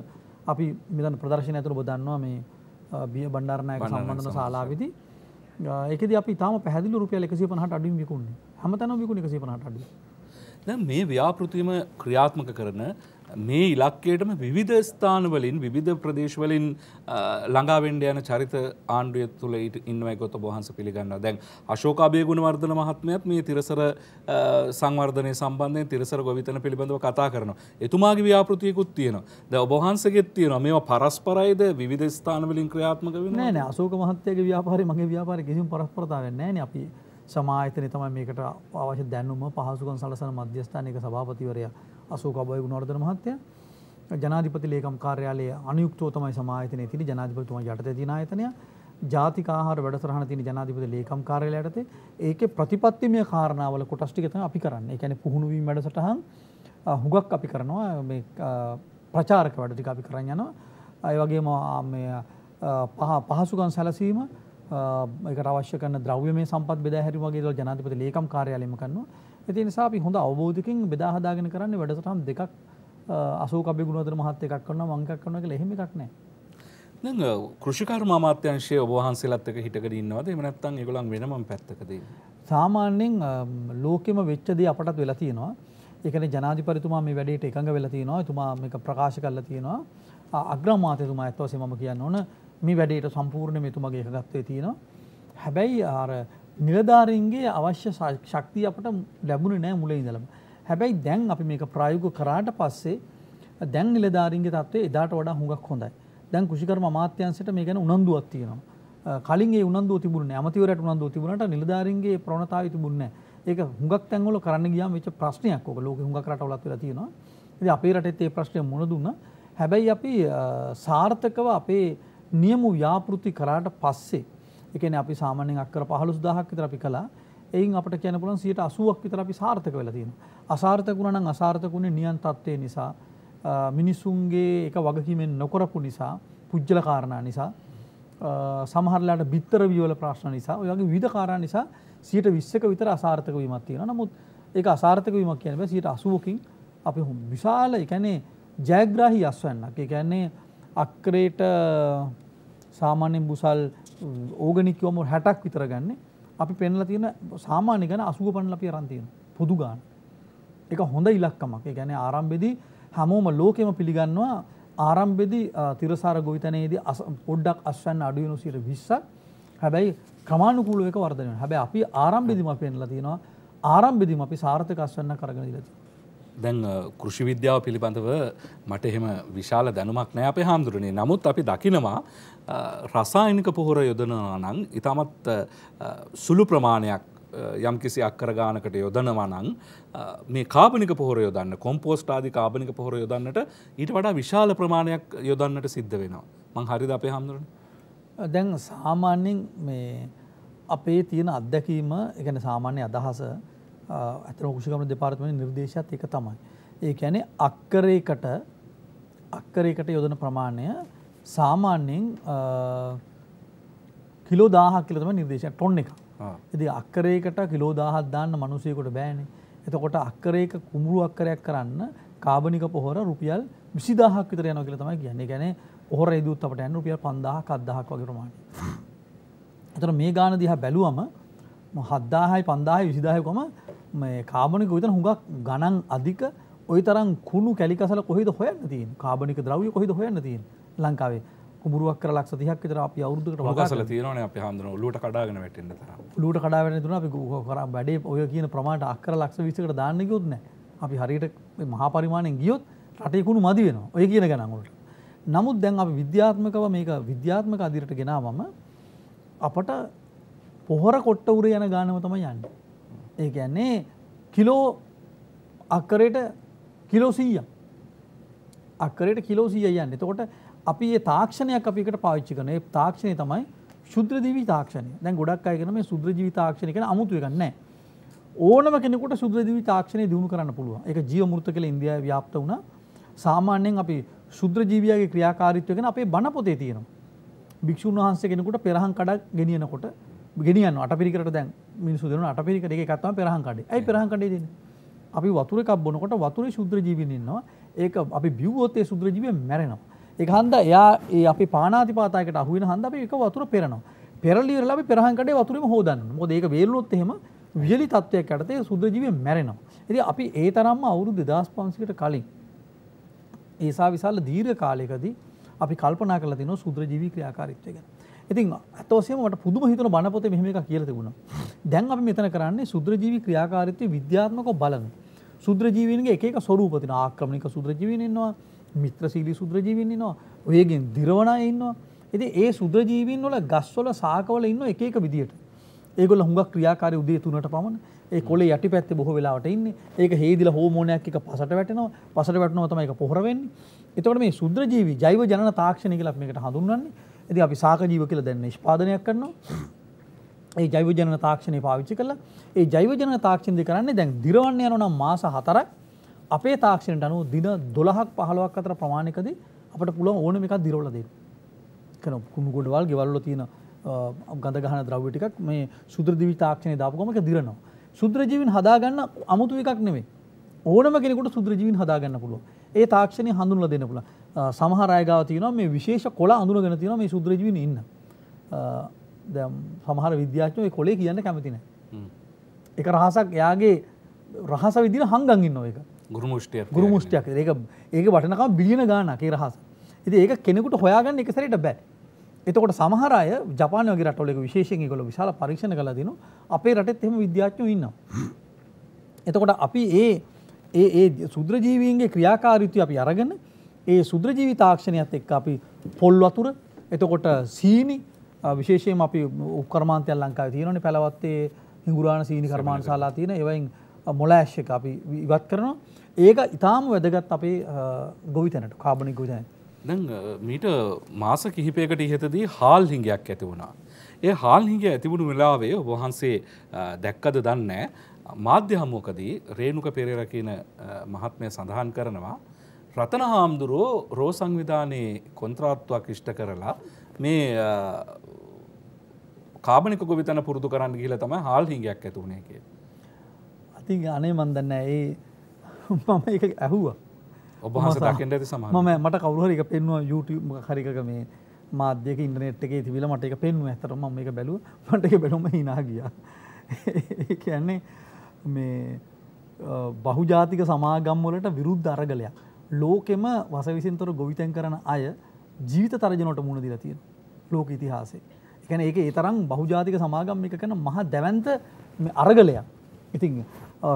අපි මෙතන ප්‍රදර්ශනය ඇතුළ බදන්නවා මේ බිය බණ්ඩාරණයක සම්බන්ධන ශලාවිදි ඒකද අපි තාම පැදිලි රුපියල් එකසි පනහට අඩුම් විකුණන්නේ හමතන විකුණ එකසි පනහට අඩුව දැ මේ ව්‍යාපෘතිම ක්‍රියාත්මක කරන මේ ඉලක්කයටම විවිධ ස්ථානවලින් විධ ප්‍රදේශවලින් ළඟාවෙන්ඩ යන චරිත ආණ්ඩුව තුළ ඉට ඉන්නවයකොත බොහන්ස පිළිගන්න දැන් අශෝකාබය ගුණවර්ධන මහත්මයත් මේ තිරසර සංවර්ධනය සම්බන්ධය තිරසර ගොවිතන පිළිබඳව කතා කරන. එතුමාගේ ව්‍යාපෘතියකුත් තියෙන ද ඔබහන්සගෙත් තියෙන මේ පරස්පරයිද විධ ස්ථානවලින් ක්‍රියාත්මක වන්න අසෝක මහත්තයගේ ව්‍යාපාර මගේ ව්‍යාපාර කිසිම පරස්පරතාවන්න නෑ අපි සමායතනය තමයි මේකට අවශ්‍ය දැනුම පහසුකම් සලසන මධ්‍යස්ථාන එක සභාපතිවරයා අශෝක අබෝයි ගුණවර්ධන මහත්තයා ජනාධිපති ලේකම් කාර්යාලය අනුයුක්තව තමයි සමායතනයේ තියෙන ජනාධිපතිතුමා යටතේ තියෙන ආයතනය ජාතික ආහාර වැඩසටහන තියෙන ජනාධිපති ලේකම් කාර්යාලය යටතේ ඒකේ ප්‍රතිපත්තිමය කාරණාවල කොටස් ටික තමයි අපි කරන්නේ. ඒ කියන්නේ පුහුණු වීම වැඩසටහන් හුඟක් අපි කරනවා මේ ප්‍රචාරක වැඩ ටික අපි කරන් යනවා. ඒ වගේම මේ පහසුකම් සැලසීම එකට අවශ්‍ය කරන ද්‍රව්‍යමය සම්පත් බෙදා හැරීම වගේ දේවල් ජනාධිපති ලේකම් කාර්යාලයෙම කරනවා. ඒ නිසා අපි හොඳ අවබෝධකින් බෙදා හදාගෙන කරන්නේ වැඩසටහන් දෙකක් අසෝක අබේ ගුණවර්ධන මහත් එකක් කරනවා මං එකක් කරනවා කියලා එහෙම එකක් නැහැ. දැන් කෘෂිකර්ම අමාත්‍යාංශයේ ඔබ වහන්සේලාත් එක්ක හිටගෙන ඉන්නවද? එහෙම නැත්නම් ඒගොල්ලන් වෙනම පැත්තකද සාමාන්‍යයෙන් ලෝකෙම වෙච්ච දේ අපටත් වෙලා තියෙනවා. ඒ කියන්නේ ජනාධිපතිතුමා මේ වැඩේට එකඟ වෙලා තියෙනවා. එතුමා මේක ප්‍රකාශ කරලා තියෙනවා. අග්‍රාමාත්‍යතුමා ඇත්ත වශයෙන්ම මම කියන්න ඕන මේ වැඩේට සම්පූර්ණ මෙතුමගේ එකගත්වය තියෙනවා. හැබැයි ආර නිලධාරීන්ගේ අවශ්‍ය ශක්තිය අපට ලැබුණ නෑ මුල ඉඳලම. හැබැයි දැන් අපි මේක ප්‍රායෝගික කරාට පස්සේ දැන් නිලධාරීන්ගේ තත්ත්වය එදාට වඩා හුඟක් හොඳයි. දැන් කෘෂිකර්ම අමාත්‍යාංශයට මේ ගැන උනන්දුවක් තියෙනවා. කලින් ඒ උනන්දුව තිබුණේ නැහැ. අමතිවරයට උනන්දුව තිබුණාට නිලධාරීන්ගේ ප්‍රවණතාවය තිබුණේ නැහැ. ඒක හුඟක් තැන්වල කරන්න ගියාම වෙච්ච ප්‍රශ්නයක්. ඕක ලෝකේ හුඟක් රටවලත් වෙලා තියෙනවා. ඉතින් අපේ රටෙත් ඒ ප්‍රශ්නේ මුණ දුන්නා. හැබැයි අපි සාර්ථකව අපේ නියම ව්‍යාපෘති කරාට පස්සේ ඒ කියන්නේ අපි සාමාන්‍යයෙන් අක්කර 15000ක් විතර අපි කළා. එයින් අපිට කියන්න පුළුවන් 80ක් විතර අපි සාර්ථක වෙලා තියෙනවා. අසාර්ථක වුණා නම් අසාර්ථක වුණේ නියන් තත්ත්වේ නිසා මිනිසුන්ගේ එක වගකීමෙන් නොකරපු නිසා, පුජ්‍යල කාරණා නිසා, සමහරලාට බිත්තර විවල ප්‍රශ්න නිසා, ඔය වගේ විවිධ කාරණා නිසා 120ක විතර අසාර්ථක වීමක් තියෙනවා. නමුත් ඒක අසාර්ථක වීමක් කියන්නේ බෑ 80කින් අපි විශාල ඒ කියන්නේ ජයග්‍රාහී අස්වැන්නක්. ඒ කියන්නේ අක්‍රේට සාමාන්‍යයෙන් බුසල් ඕගනික් කිව්වම 60ක් විතර ගන්න. අපි පෙන්ලා තියෙන සාමාන්‍ය ගණන 85 අපි අරන් තියෙනවා. පොදු ගාන. ඒක හොඳ ඉලක්කමක්. ඒ කියන්නේ ආරම්භයේදී හැමෝම ලෝකෙම පිළිගන්නවා ආරම්භයේදී තිරසාර ගොවිතැනේදී පොඩ්ඩක් අස්වැන්න අඩු වෙනු 20ක්. හැබැයි ක්‍රමානුකූලව ඒක වර්ධනය වෙනවා. හැබැයි අපි ආරම්භයේදීම පෙන්ලා තියෙනවා ආරම්භයේදීම අපි සාර්ථක අස්වැන්නක් අරගෙන ඉඳලා තියෙනවා. දැන් කෘෂි විද්‍යාව පිළිබඳව මට එහෙම විශාල දැනුමක් නෑ අපේ හාමුදුරනේ නමුත් අපි දකිනවා රසායනික පොහොර යොදනවා නම් ඉතාමත් සුළු ප්‍රමාණයක් යම් කිසි අක්කර ගානකට යොදනවා නම් මේ කාබනික පොහොර යොදන්න කොම්පෝස්ට් ආදි කාබනික පොහොර යොදන්නට ඊට වඩා විශාල ප්‍රමාණයක් යොදන්නට සිද්ධ වෙනවා මං හරිද අපේ හාමුදුරනේ දැන් සාමාන්‍යයෙන් මේ අපේ තියෙන අත්දැකීම ඒ කියන්නේ සාමාන්‍ය අදහස ඇතන උෂිකම දෙපාර්තමනි නිර්දේශත් එක තමයි. ඒ ඇනේ අක්කරේකට අක්කරේකට යොදන ප්‍රමාණය සාමාන්‍යයෙන් කිලෝ දාහක් කියලතම නිර්දේශය ටොන්න එක. ඇති අක්කරේකට කිලෝ දාහත් දාන්න මනුසයකොට බෑනේ. එතකොට අක්කරේක කුමුරු අක්කරයක් කරන්න කාබනික පොහොර රුපියල් විසිදාහක් විතර යන කියල තමයි කියන්නේ ගැන ඔහොර ඉදුත් අපට ඇන්න රුපියල් පන්දාහක් අදදාහක් වගේරමාට. (laughs) එතට මේ ගාන දිහා බැලුවම හද්දාහයි පන්දාහයි විසිදාහයකොම මේ කාබනික විතන හුඟක් ගණන් අධික ඔය තරම් කුණු කැලිකසල කොහෙද හොයන්න තියෙන කාබනික ද්‍රව්‍ය කොහෙද හොයන්න තියෙන ලංකාවේ කුමරුවක් කරලා ලක්ෂ 30ක් විතර අපි අවුරුද්දකට වගකසල තියෙනවනේ අපි හඳුනන ඔලුවට කඩාගෙන වැටෙන්න තරම් ඔලුවට කඩාගෙන දුන අපි කරා වැඩේ ඔය කියන ප්‍රමාණයට අක්කර ලක්ෂ 20කට දාන්න ගියොත් නෑ අපි හරියට මේ මහා පරිමාණයෙන් ගියොත් රටේ කුණු මදි වෙනවා ඔය කියන ගණන් වලට නමුත් දැන් අපි විද්‍යාත්මකව මේක විද්‍යාත්මක අදිරට ගෙනාවම අපට පොහොර කොට්ට උරේ යන ගානම තමයි යන්නේ ඒ කියන්නේ කිලෝ අක්කරයට කිලෝ සීය අක්කරයට කිලෝ සීය යන්න එතකොට අපි ඒ තාක්ෂණයක් අපිකට පාවිච්චි කරන ඒ තාක්ෂණය තමයි ශුද්‍රදිවී තාක්ෂණය දැන් ගොඩක් අයගෙන මේ ශුද්‍රජීවී තාක්ෂණය කියන අමුතු එකක් නැහැ ඕනම කෙනෙකුට ශුද්‍රජීවී තාක්ෂණය දිනු කරන්න පුළුවන් ඒක ජීවමෘත කියලා ඉන්දියාවේ ව්‍යාප්ත වුණා සාමාන්‍යයෙන් අපි ශුද්‍රජීවියාගේ ක්‍රියාකාරීත්වය ගැන අපේ බණ පොතේ තියෙනවා භික්ෂුන් වහන්සේ කෙනෙකුට පෙරහන් කඩක් ගෙනියනකොට ගෙනියන්න අට පිරිකට දැන් මිනිසු දෙන අට පිරිකට එක එකත්තම පෙරහන් කඩේ. ඇයි පෙරහන් කඩේ දෙන්නේ? අපි වතුර එකක් බොනකොට වතුරේ ශුද්‍ර ජීවීන් ඉන්නවා. ඒක අපි බිව්වොත් ඒ ශුද්‍ර ජීවීන් මැරෙනවා. ඒක හන්ද එයා ඒ අපි පානාතිපාතයකට අහු වෙන හන්ද අපි එක වතුර පෙරනවා. පෙරලි ඉවරලා අපි පෙරහන් කඩේ වතුරේම හොදන්න. මොකද ඒක වේලුනොත් එහෙම වියලි තත්ත්වයක් යටතේ ශුද්‍ර ජීවීන් මැරෙනවා. ඉතින් අපි ඒ තරම්ම අවුරුදු 2500කට කලින් ඒසා විශාල දීර්ඝ කාලයකදී අපි කල්පනා කරලා තිනවා ශුද්‍ර ජීවී ක්‍රියාකාරීත්වය ගැන. ඉතින් අතෝසියම මට පුදුම හිතන බණපොතේ මෙහෙම එකක් කියලා තිබුණා. දැන් අපි මෙතන කරන්නේ සුද්‍රජීවි ක්‍රියාකාරීත්වය විද්‍යාත්මකව බලන. සුද්‍රජීවීන්ගේ එක එක ස්වරූප තියෙනවා. ආක්‍රමණික සුද්‍රජීවීන් ඉන්නවා, මිත්‍රශීලී සුද්‍රජීවීන් ඉන්නවා, ඔයගෙන් දිරවණා ඉන්නවා. ඉතින් ඒ සුද්‍රජීවීන් වල ගස්වල සාකවල ඉන්න එක එක විදියට. ඒගොල්ලෝ හුඟක් ක්‍රියාකාරී උදේ 3ට පමණ. ඒ කොළේ යටිපැත්තේ බොහෝ වෙලාවට ඉන්නේ. ඒක හේදිලා හෝමෝනයක් එක පසට වැටෙනවා. පසට වැටෙනවා තමයි ඒක පොහොර වෙන්නේ. එතකොට මේ සුද්‍රජීවි ජෛව ජනන තාක්ෂණය කියලා අපි මේකට හඳුන්වන්නේ. ඇති අපි සාකජීව කියල දැන්න නිෂ්පාදනයක් කරනවා ඒ ජයවජන තාක්ෂණය පාවිච්චි කළ ඒ ජයවජන තාක්ෂණදි කරන්නේ දැන් දිරවන්න යනනම් මාස හතරක් අපේ තාක්ෂණයට අනුව දින දොළහක් පහලොවක් අතර ප්‍රමාණකද අපට පුළුව ඕන එකක් දිරවලද කන කුණු ගොඩවල් ගෙවල්ල තියෙන ගඳ ගහන ද්‍රව්‍ය ටිකක් මේ සුද්‍රදිවි තාක්ෂණය දාපුගමක දිරනවා සුද්‍රජීවින් හදාගන්න අමුතු එකක් නෙවේ ඕනම කෙනෙකුට සුද්‍රජීවින් හදාගන්න පුළුව ඒ තාක්ෂණය හඳුන්ල දෙන්න පුළුව සමහරයගාව තියන මේ විශේෂ කොලා අඳුරගෙන තියෙන මේ සුද්‍රජීවින් ඉන්න සමහර විද්‍යාඥය කොලේ කියන්න කැමතින එක රහසක් යාගේ රහස විදින හංගන් ඉන්න එක ගුරුමුෂ්ටය ගුරුමුෂ්ටයක් ඒක ඒක වටනකම් බිලියන ගානකේ රහස ඉති ඒක කෙනෙකුට හොයාගන්න එකසරට බෑ එතකොට සමහරය ජපාන වගේ රටවලක විශේෂෙන් ගොල විශාල පරීක්ෂණ කළ දින අපේ රටත් එම විද්‍යාඥෝ ඉන්නවා එතකොට අපි ඒ ඒ සුද්‍රජීවීන්ගේ ක්‍රියාකාරිතු අපි අරගන්න ඒ සුද්‍රජීවි තාක්ෂණයත් එක්ක අපි පොල් වතුර එතකොට සීනි විශේෂයෙන් අපි උපකර්මාන්තයක් ලංකාවේ තියෙනවනේ පැලවත්තේ හිඟුරාණ සීනි කර්මාන්තශාලා තියෙන ඒවයින් මොලෑෂ් එක අපි ඉවත් කරනවා ඒක ඊටාම වැදගත් අපේ ගොවිතැනට කාබනික ගොවිතැනට දැන් මීට මාස කිහිපයකට ඉහතදී හාල් හිඟයක් ඇති වුණා. ඒ හාල් හිඟ ඇතිවුණු වෙලාවේ වහන්සේ දැක්කද දන්නේ මාධ්‍ය හමුවකදී රේණුක පෙරේර කියන මහත්මය සඳහන් කරනවා රතන හාමුදුරුවෝ රෝ සංවිධානයේ කොන්ත්‍රාත්තුවක් ඉෂ්ට කරලා මේ කාබනික ගොවිතන පුරුදු කරන්න ගිහිලා තමයි හාල් හිඟයක් ඇති වුණේ කියලා. ඉතින් අනේ මන් දන්නේ ඒ මම ඒක ඇහුවා. ඔබ වහන්සේ දකින්න ඇති සමහර. මම මට කවුරු හරි එක පෙන්නුවා YouTube හරිකක මේ මාධ්‍යක ඉන්ටර්නෙට් එකේ තිබිලා මට ඒක පෙන්නුවා. ඇත්තටම මම මේක බැලුවා. මට ඒක බැලුවම hina ගියා. ඒ කියන්නේ මේ බහුජාතික සමාගම් වලට විරුද්ධ අරගලයක්. ලෝකෙම වසවිසින්තොර ගොවිතැන් කරන අය ජීවිත තර්ජනට මුණ දිලා තියෙන ලෝක ඉතිහාසේ. එකන ඒක ඒ තරම් බහුජාතික සමාගම් එක කන මහ දැවන්ත අරගලයක්. ඉතින්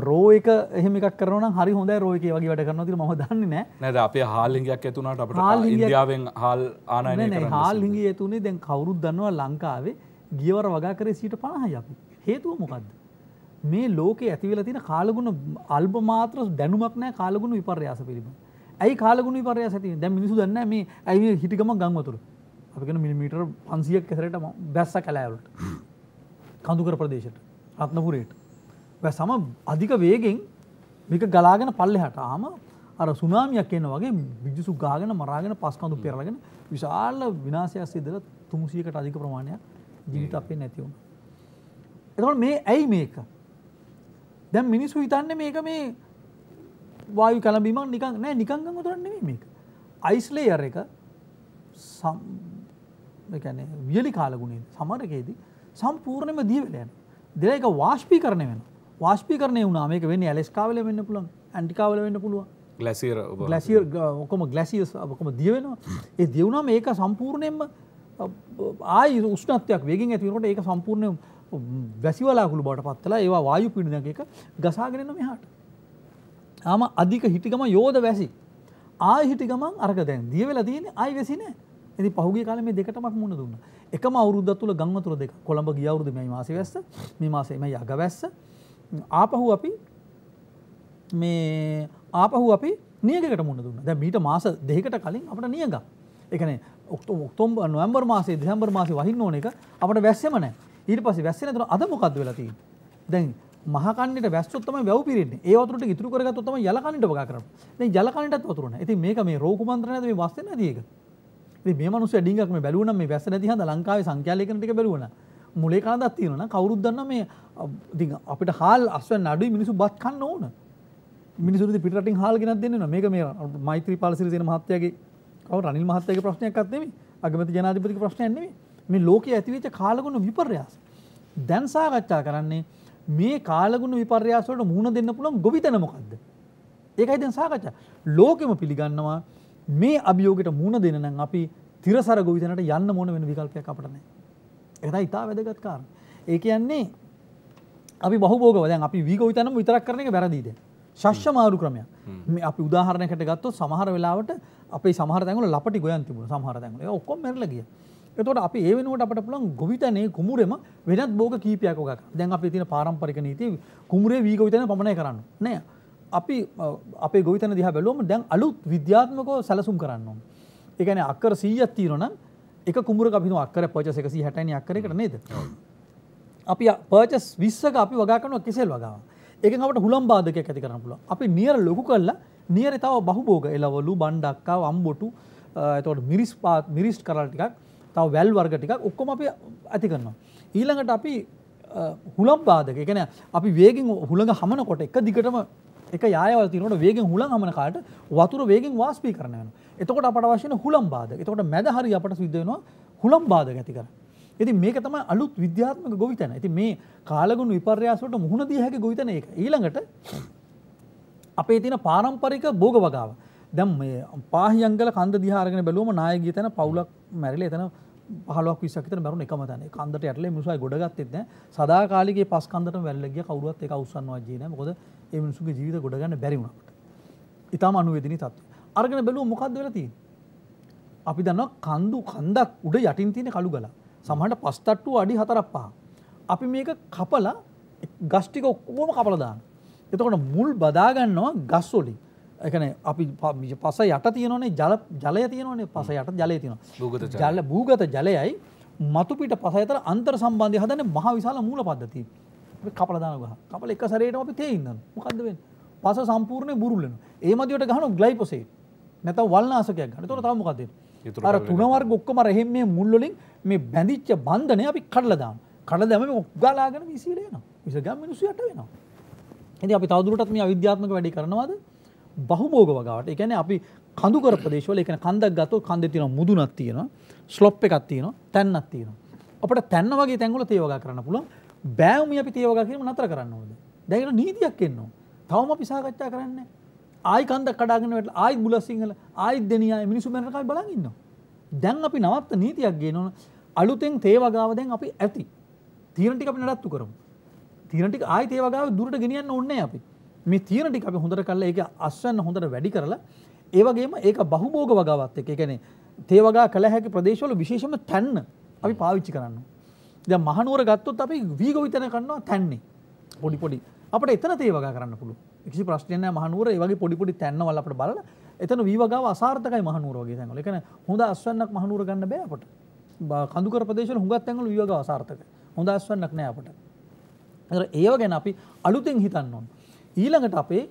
රෝ එක එහෙමික් කරන හරි හොඳ රෝයක වගේ වැඩ කරන ති ම දන්න නෑ නැද අපේ හාලිගයක් ඇතුනට අපට ඉන්දියාවෙන් හල් ආනය හාල් හිගේ ඇතුනේ දැන් කවුරුත් දන්නවා ලංකාවේ ගියවර වගා කරේ සීට පණහ යපි හේතුව මොකක්ද. මේ ලෝක ඇතිවෙල තින කාලගුණ අල්බ මාත්‍ර දැනුමක් නෑ කාලගුණ විපර්යාස පිළිබඳ. ඇයි කාලගුණ විපර්යාස ඇති දැන් මිනිස්සු දන්නේ මේ ඇයි මේ හිටි ගමන් ගම් වතුර අපි කියන මිලිමීටර් 500ක් කැසරට බැස්ස කැලෑවලට කඳුකර ප්‍රදේශයට රත්නපුරයට බැස්සම අධික වේගෙන් මේක ගලාගෙන පල්ලෙහාට ආම අර සුනාමියක් එන වගේ විජුසු ගාගෙන මරාගෙන පස් කඳු පෙරලගෙන විශාල විනාශයක් සිදු වෙලා 300කට අධික ප්‍රමාණයක් ජීවිත අපේ නැති වුණා. එතකොට මේ ඇයි මේක? දැන් මිනිස්සු හිතන්නේ මේක මේ වායු කැලඹීමක් නිකන් නෑ නිකන් ගම් උතුරක් නෙමෙයි මේක. අයිස් ලේයර් එක සම් ඒ කියන්නේ වියලි කාලගුණයේ සමරකයේදී සම්පූර්ණයෙන්ම දිය වෙලා යනවා. දිල එක වාෂ්පීකරණය වෙනවා. වාෂ්පීකරණය වුණා මේක වෙන්නේ ඇලස්කාවල වෙන්න පුළුවන්, ඇන්ටිකාවල වෙන්න පුළුවන්. ග්ලැසියර් ග්ලැසියර් ඔක්කොම ග්ලැසියස් ඔක්කොම දිය වෙනවා. ඒ දිය වුණාම ඒක සම්පූර්ණයෙන්ම ආයි උෂ්ණත්වයක් වේගෙන් ඇති වෙනකොට ඒක සම්පූර්ණයෙන් වැසිවලාකුළු බවට පත් වෙලා ඒවා වායු පීඩනයක ගසාගෙන යන මෙහාට. ආම අධික හිටිගම යෝධ වැසි. ආය හිටි ගමන් අරක දැන් දිය වෙලා තියෙන අයි වෙසිනෑ ඇති පහුගේ කාල මේ දෙකටමක් මුණ දුන්න එකම අවුරුද්ද තුළ ගංවතුර දෙක කොළඹ ගියවුරුද මේ මාසි වැස්ස මේ මාසේ මේ යග වැස්ස ආපහු අපි මේ ආපහු අපි නියකට මුණ දුන්න දැ මීට මාස දෙකට කලින් අපට නියග එකන ඔක්ට ක්තොම්බ නොවම්බර් මාසේ දෙහම්බර් මාසි වහින්න ඕන එක අපට වැස්සමනෑ ඊට පස වැස්සන තුර අදමොකක්ද වෙලතිී දැන් මහකන්නට වැස්සොත් තමයි වැව් පිරෙන්නේ. ඒ වතුරට ඉතුරු කරගත්තොත් තමයි යල කන්නට වගා කරන්නේ. දැන් යල කන්නටත් වතුර නැහැ. ඉතින් මේක මේ රෝග කුමන්ත්‍රණ නැද මේ වස්තේ නැති එක. ඉතින් මේ මිනිස්සු ඩිංගක් මේ බැලුවා නම් මේ වැස්ස නැති හන්ද ලංකාවේ සංඛ්‍යාලේඛන ටික බැලුවා නම් මුලේ කනදක් තියෙනවා නම් කවුරුත් දන්නා මේ ඉතින් අපිට හාල් අස්වැන්න අඩුයි මිනිස්සු බත් කන්න ඕන. මිනිස්සු ඉතින් පිට රටින් හාල් ගෙනත් දෙන්නේ නෝ. මේක මේ මෛත්‍රී පාලසිරි තියෙන මහත්තයාගේ කවුරු රනිල් මහත්තයාගේ ප්‍රශ්නයක්වත් නෙමෙයි. අගමැති ජනාධිපතිගේ ප්‍රශ්නයක් නෙමෙයි. මේ ලෝකයේ ඇතිවෙච්ච කාලගුණ විපර්යාස. දැන් සාකච්ඡා කරන්නේ මේ කාලගුණ විපර්යාසවලට මුහුණ දෙන්න පුළුවන් ගොවිතැන මොකක්ද? ඒකයි දැන් සාකච්ඡා. ලෝකෙම පිළිගන්නවා මේ අභියෝගයට මුහුණ දෙන්න නම් අපි තිරසර ගොවිතැනට යන්න මොන වෙන විකල්පයක් අපිට නැහැ. ඒක තමයි ඉතා වැදගත් කාරණා. ඒ කියන්නේ අපි බහුභෝගව දැන් අපි වී ගොවිතැනම විතරක් කරන එක වැරදිද? ශස්්‍ය මාරු ක්‍රමයක්. මේ අපි උදාහරණයකට ගත්තොත් සමහර වෙලාවට අපේ සමහර තැන්වල ලපටි ගොයන් තිබුණා සමහර තැන්වල. ඒක ඔක්කොම මැරිලා ගියා. එතකොට අපි ඒ වෙනුවට අපිට පුළුවන් ගොවිතැනේ කුඹුරෙම වෙනත් භෝග කීපයක් ඔගක්. දැන් අපි තියෙන පාරම්පරික නීතිය කුඹුරේ වී ගොවිතැන පමණයි කරන්න. නෑ. අපි අපේ ගොවිතැන දිහා බැලුවම දැන් අලුත් විද්‍යාත්මකව සැලසුම් කරන්න ඕනේ. ඒ කියන්නේ අක්කර 100ක් තියෙනවා නම් එක කුඹුරක අපි හිතමු අක්කර පර්චස් 160යි නේ අක්කරයකට නේද? අපි පර්චස් 20ක අපි වගා කරනවා කෙසෙල් වගාවක්. ඒකෙන් අපට හුලම් බාධකයක් ඇති කරන්න පුළුවන්. අපි නියර ලොකු කළා නියරේ තව බහුභෝග එළවලු බණ්ඩක්කා අම්බොටු එතකොට මිරිස් මිරිස් කරලා ටිකක් තව වැල් වර්ග ටිකක් ඔක්කොම අපි ඇති කරනවා. ඊළඟට අපි හුලම් බාධක. ඒ කියන්නේ අපි වේගෙන් හුලඟ හමනකොට එක දිගටම එක යායවල තියෙනකොට වේගෙන් හුලම් හමන කාට වතුර වේගෙන් වාෂ්පීකරණය වෙනවා. එතකොට අපට අවශ්‍ය වෙන හුලම් බාධක. එතකොට මැද හරිය අපට සිද්ධ වෙනවා හුලම් බාධක ඇති කරගන්න. ඉතින් මේක තමයි අලුත් විද්‍යාත්මක ගොවිතැන. ඉතින් මේ කාලගුණ විපර්යාස වලට මුහුණ දිය හැකි ගොවිතැන ඒක. ඊළඟට අපේ තියෙන පාරම්පරික භෝග වගාව. දැන් මේ පාහියංගල කන්ද දිහා අරගෙන බැලුවම නායකී තැන පවුලක් මැරිලා එතන පහලක් විසකට මැරුණ එකම තැන කන්දට ඇටලේ මිනිසුයි ගොඩගත්තෙත් නැහැ සදාකාලිකේ පස් කන්දටම වැල්ලා ගියා කවුරුවත් ඒක අවසන් වජේ නැහැ මොකද ඒ මිනිසුගේ ජීවිත ගොඩ ගන්න බැරි වුණා අපිට. ඊටාම අනුවේදිනී තත්ත්වය. අරගෙන බැලුවොත් මොකද්ද වෙලා තියෙන්නේ? අපි දන්නවා කන්දු කන්දක් උඩ යටින් තියෙන කළු ගල. සමහරට පස් තට්ටු අඩි 4ක් 5. අපි මේක කපලා ගස් ටික ඔක්කොම කපලා දානවා. එතකොට මුල් බදා ගන්නවා ගස් වලින්. එකන අපි පස යට තියනේ ජල ජලය තියනේ පස යට ජලය තියෙන ජල භූගත ජලයයි මතුපිට පසයතර අන්තර් සම්බන්ධය හදන මහ විශාල මූල පද්ධති කපලදාන ගහ කපල එක සරයට අපි තේඉන්න මොකක්දවෙන් පස සම්පූර්ණය බුරුල්ලන ඒ මදිවට ගහනු ග්ලයිපසේ නැත වල්නාසකයක් ගන්න තොර තාමකක්දේ අර තුනවර් ගොක්කම රහෙම මේ මුල්ලොලින් මේ බැඳිච්ච බන්ධනය අපි කඩලදාම් කඩ දැම ඔක්ගලාගෙන විසිරයන විසගම් මිනිසු යට වෙනවා ඇති අපි තවදුරටත් මේ අවිද්‍යාත්මක වැඩි කරනවාද බහුභෝග වගාවට එකන අපි කඳුකර ප්‍රදේශවල එකන කන්දක් ගතෝ කන්ද තියෙන මුදුනක් තියෙන ස්ලොප් එකක් තියෙන තැන්නක් තියෙන. අපට තැන්න වගේ තැන්ගල තේවගා කරන්න පුළන් බෑවම අපි තේවගා කිරීම නතර කරන්න ඕද. දැකට නීතියක් එන්නවා. තවම අපි සාකච්ඡා කරන්න. ආයි කන්දක් කඩාගෙන වැටලා ආයි බුලස් සිංහල ආයි දෙනියයි මිනිසු මැරෙනකම් බලන් ඉන්නවා. දැන් අපි නවත්ත නීතියක් ගේනවා අලුතෙන් තේවගාව දැන් අපි ඇති. තීරණ ටික අපි නඩත්තු කරමු. තීරණ ටික ආයි තේවගාව දුරට ගෙනියන්න ඕනේ අපි. මේ තියෙන ටික අපි හොඳට කරලා ඒක අස්වැන්න හොඳට වැඩි කරලා ඒ වගේම ඒක බහුභෝග වගාවත් එක්ක ඒ කියන්නේ තේ වගා කළ හැකි ප්‍රදේශවල විශේෂම තැන්න අපි පාවිච්චි කරන්න. දැන් මහනුවර ගත්තොත් අපි වීග විතන කරනවා තැන්නේ. පොඩි පොඩි අපිට එතන තේ වගා කරන්න පුළුවන්. කිසි ප්‍රශ්නයක් නැහැ මහනුවර ඒ වගේ පොඩි පොඩි තැන්වල අපිට බලලා එතන වී වගාව අසාර්ථකයි මහනුවර වගේ තැන්වල. ඒ කියන්නේ හොඳ අස්වැන්නක් මහනුවර ගන්න බෑ අපට. කඳුකර ප්‍රදේශවල හුඟක් තැන්වල වී වගාව අසාර්ථකයි. හොඳ අස්වැන්නක් නැහැ අපට. ඒව ගැන අපි අලුතෙන් හිතන්න ඕනේ. ඊළඟට අපේ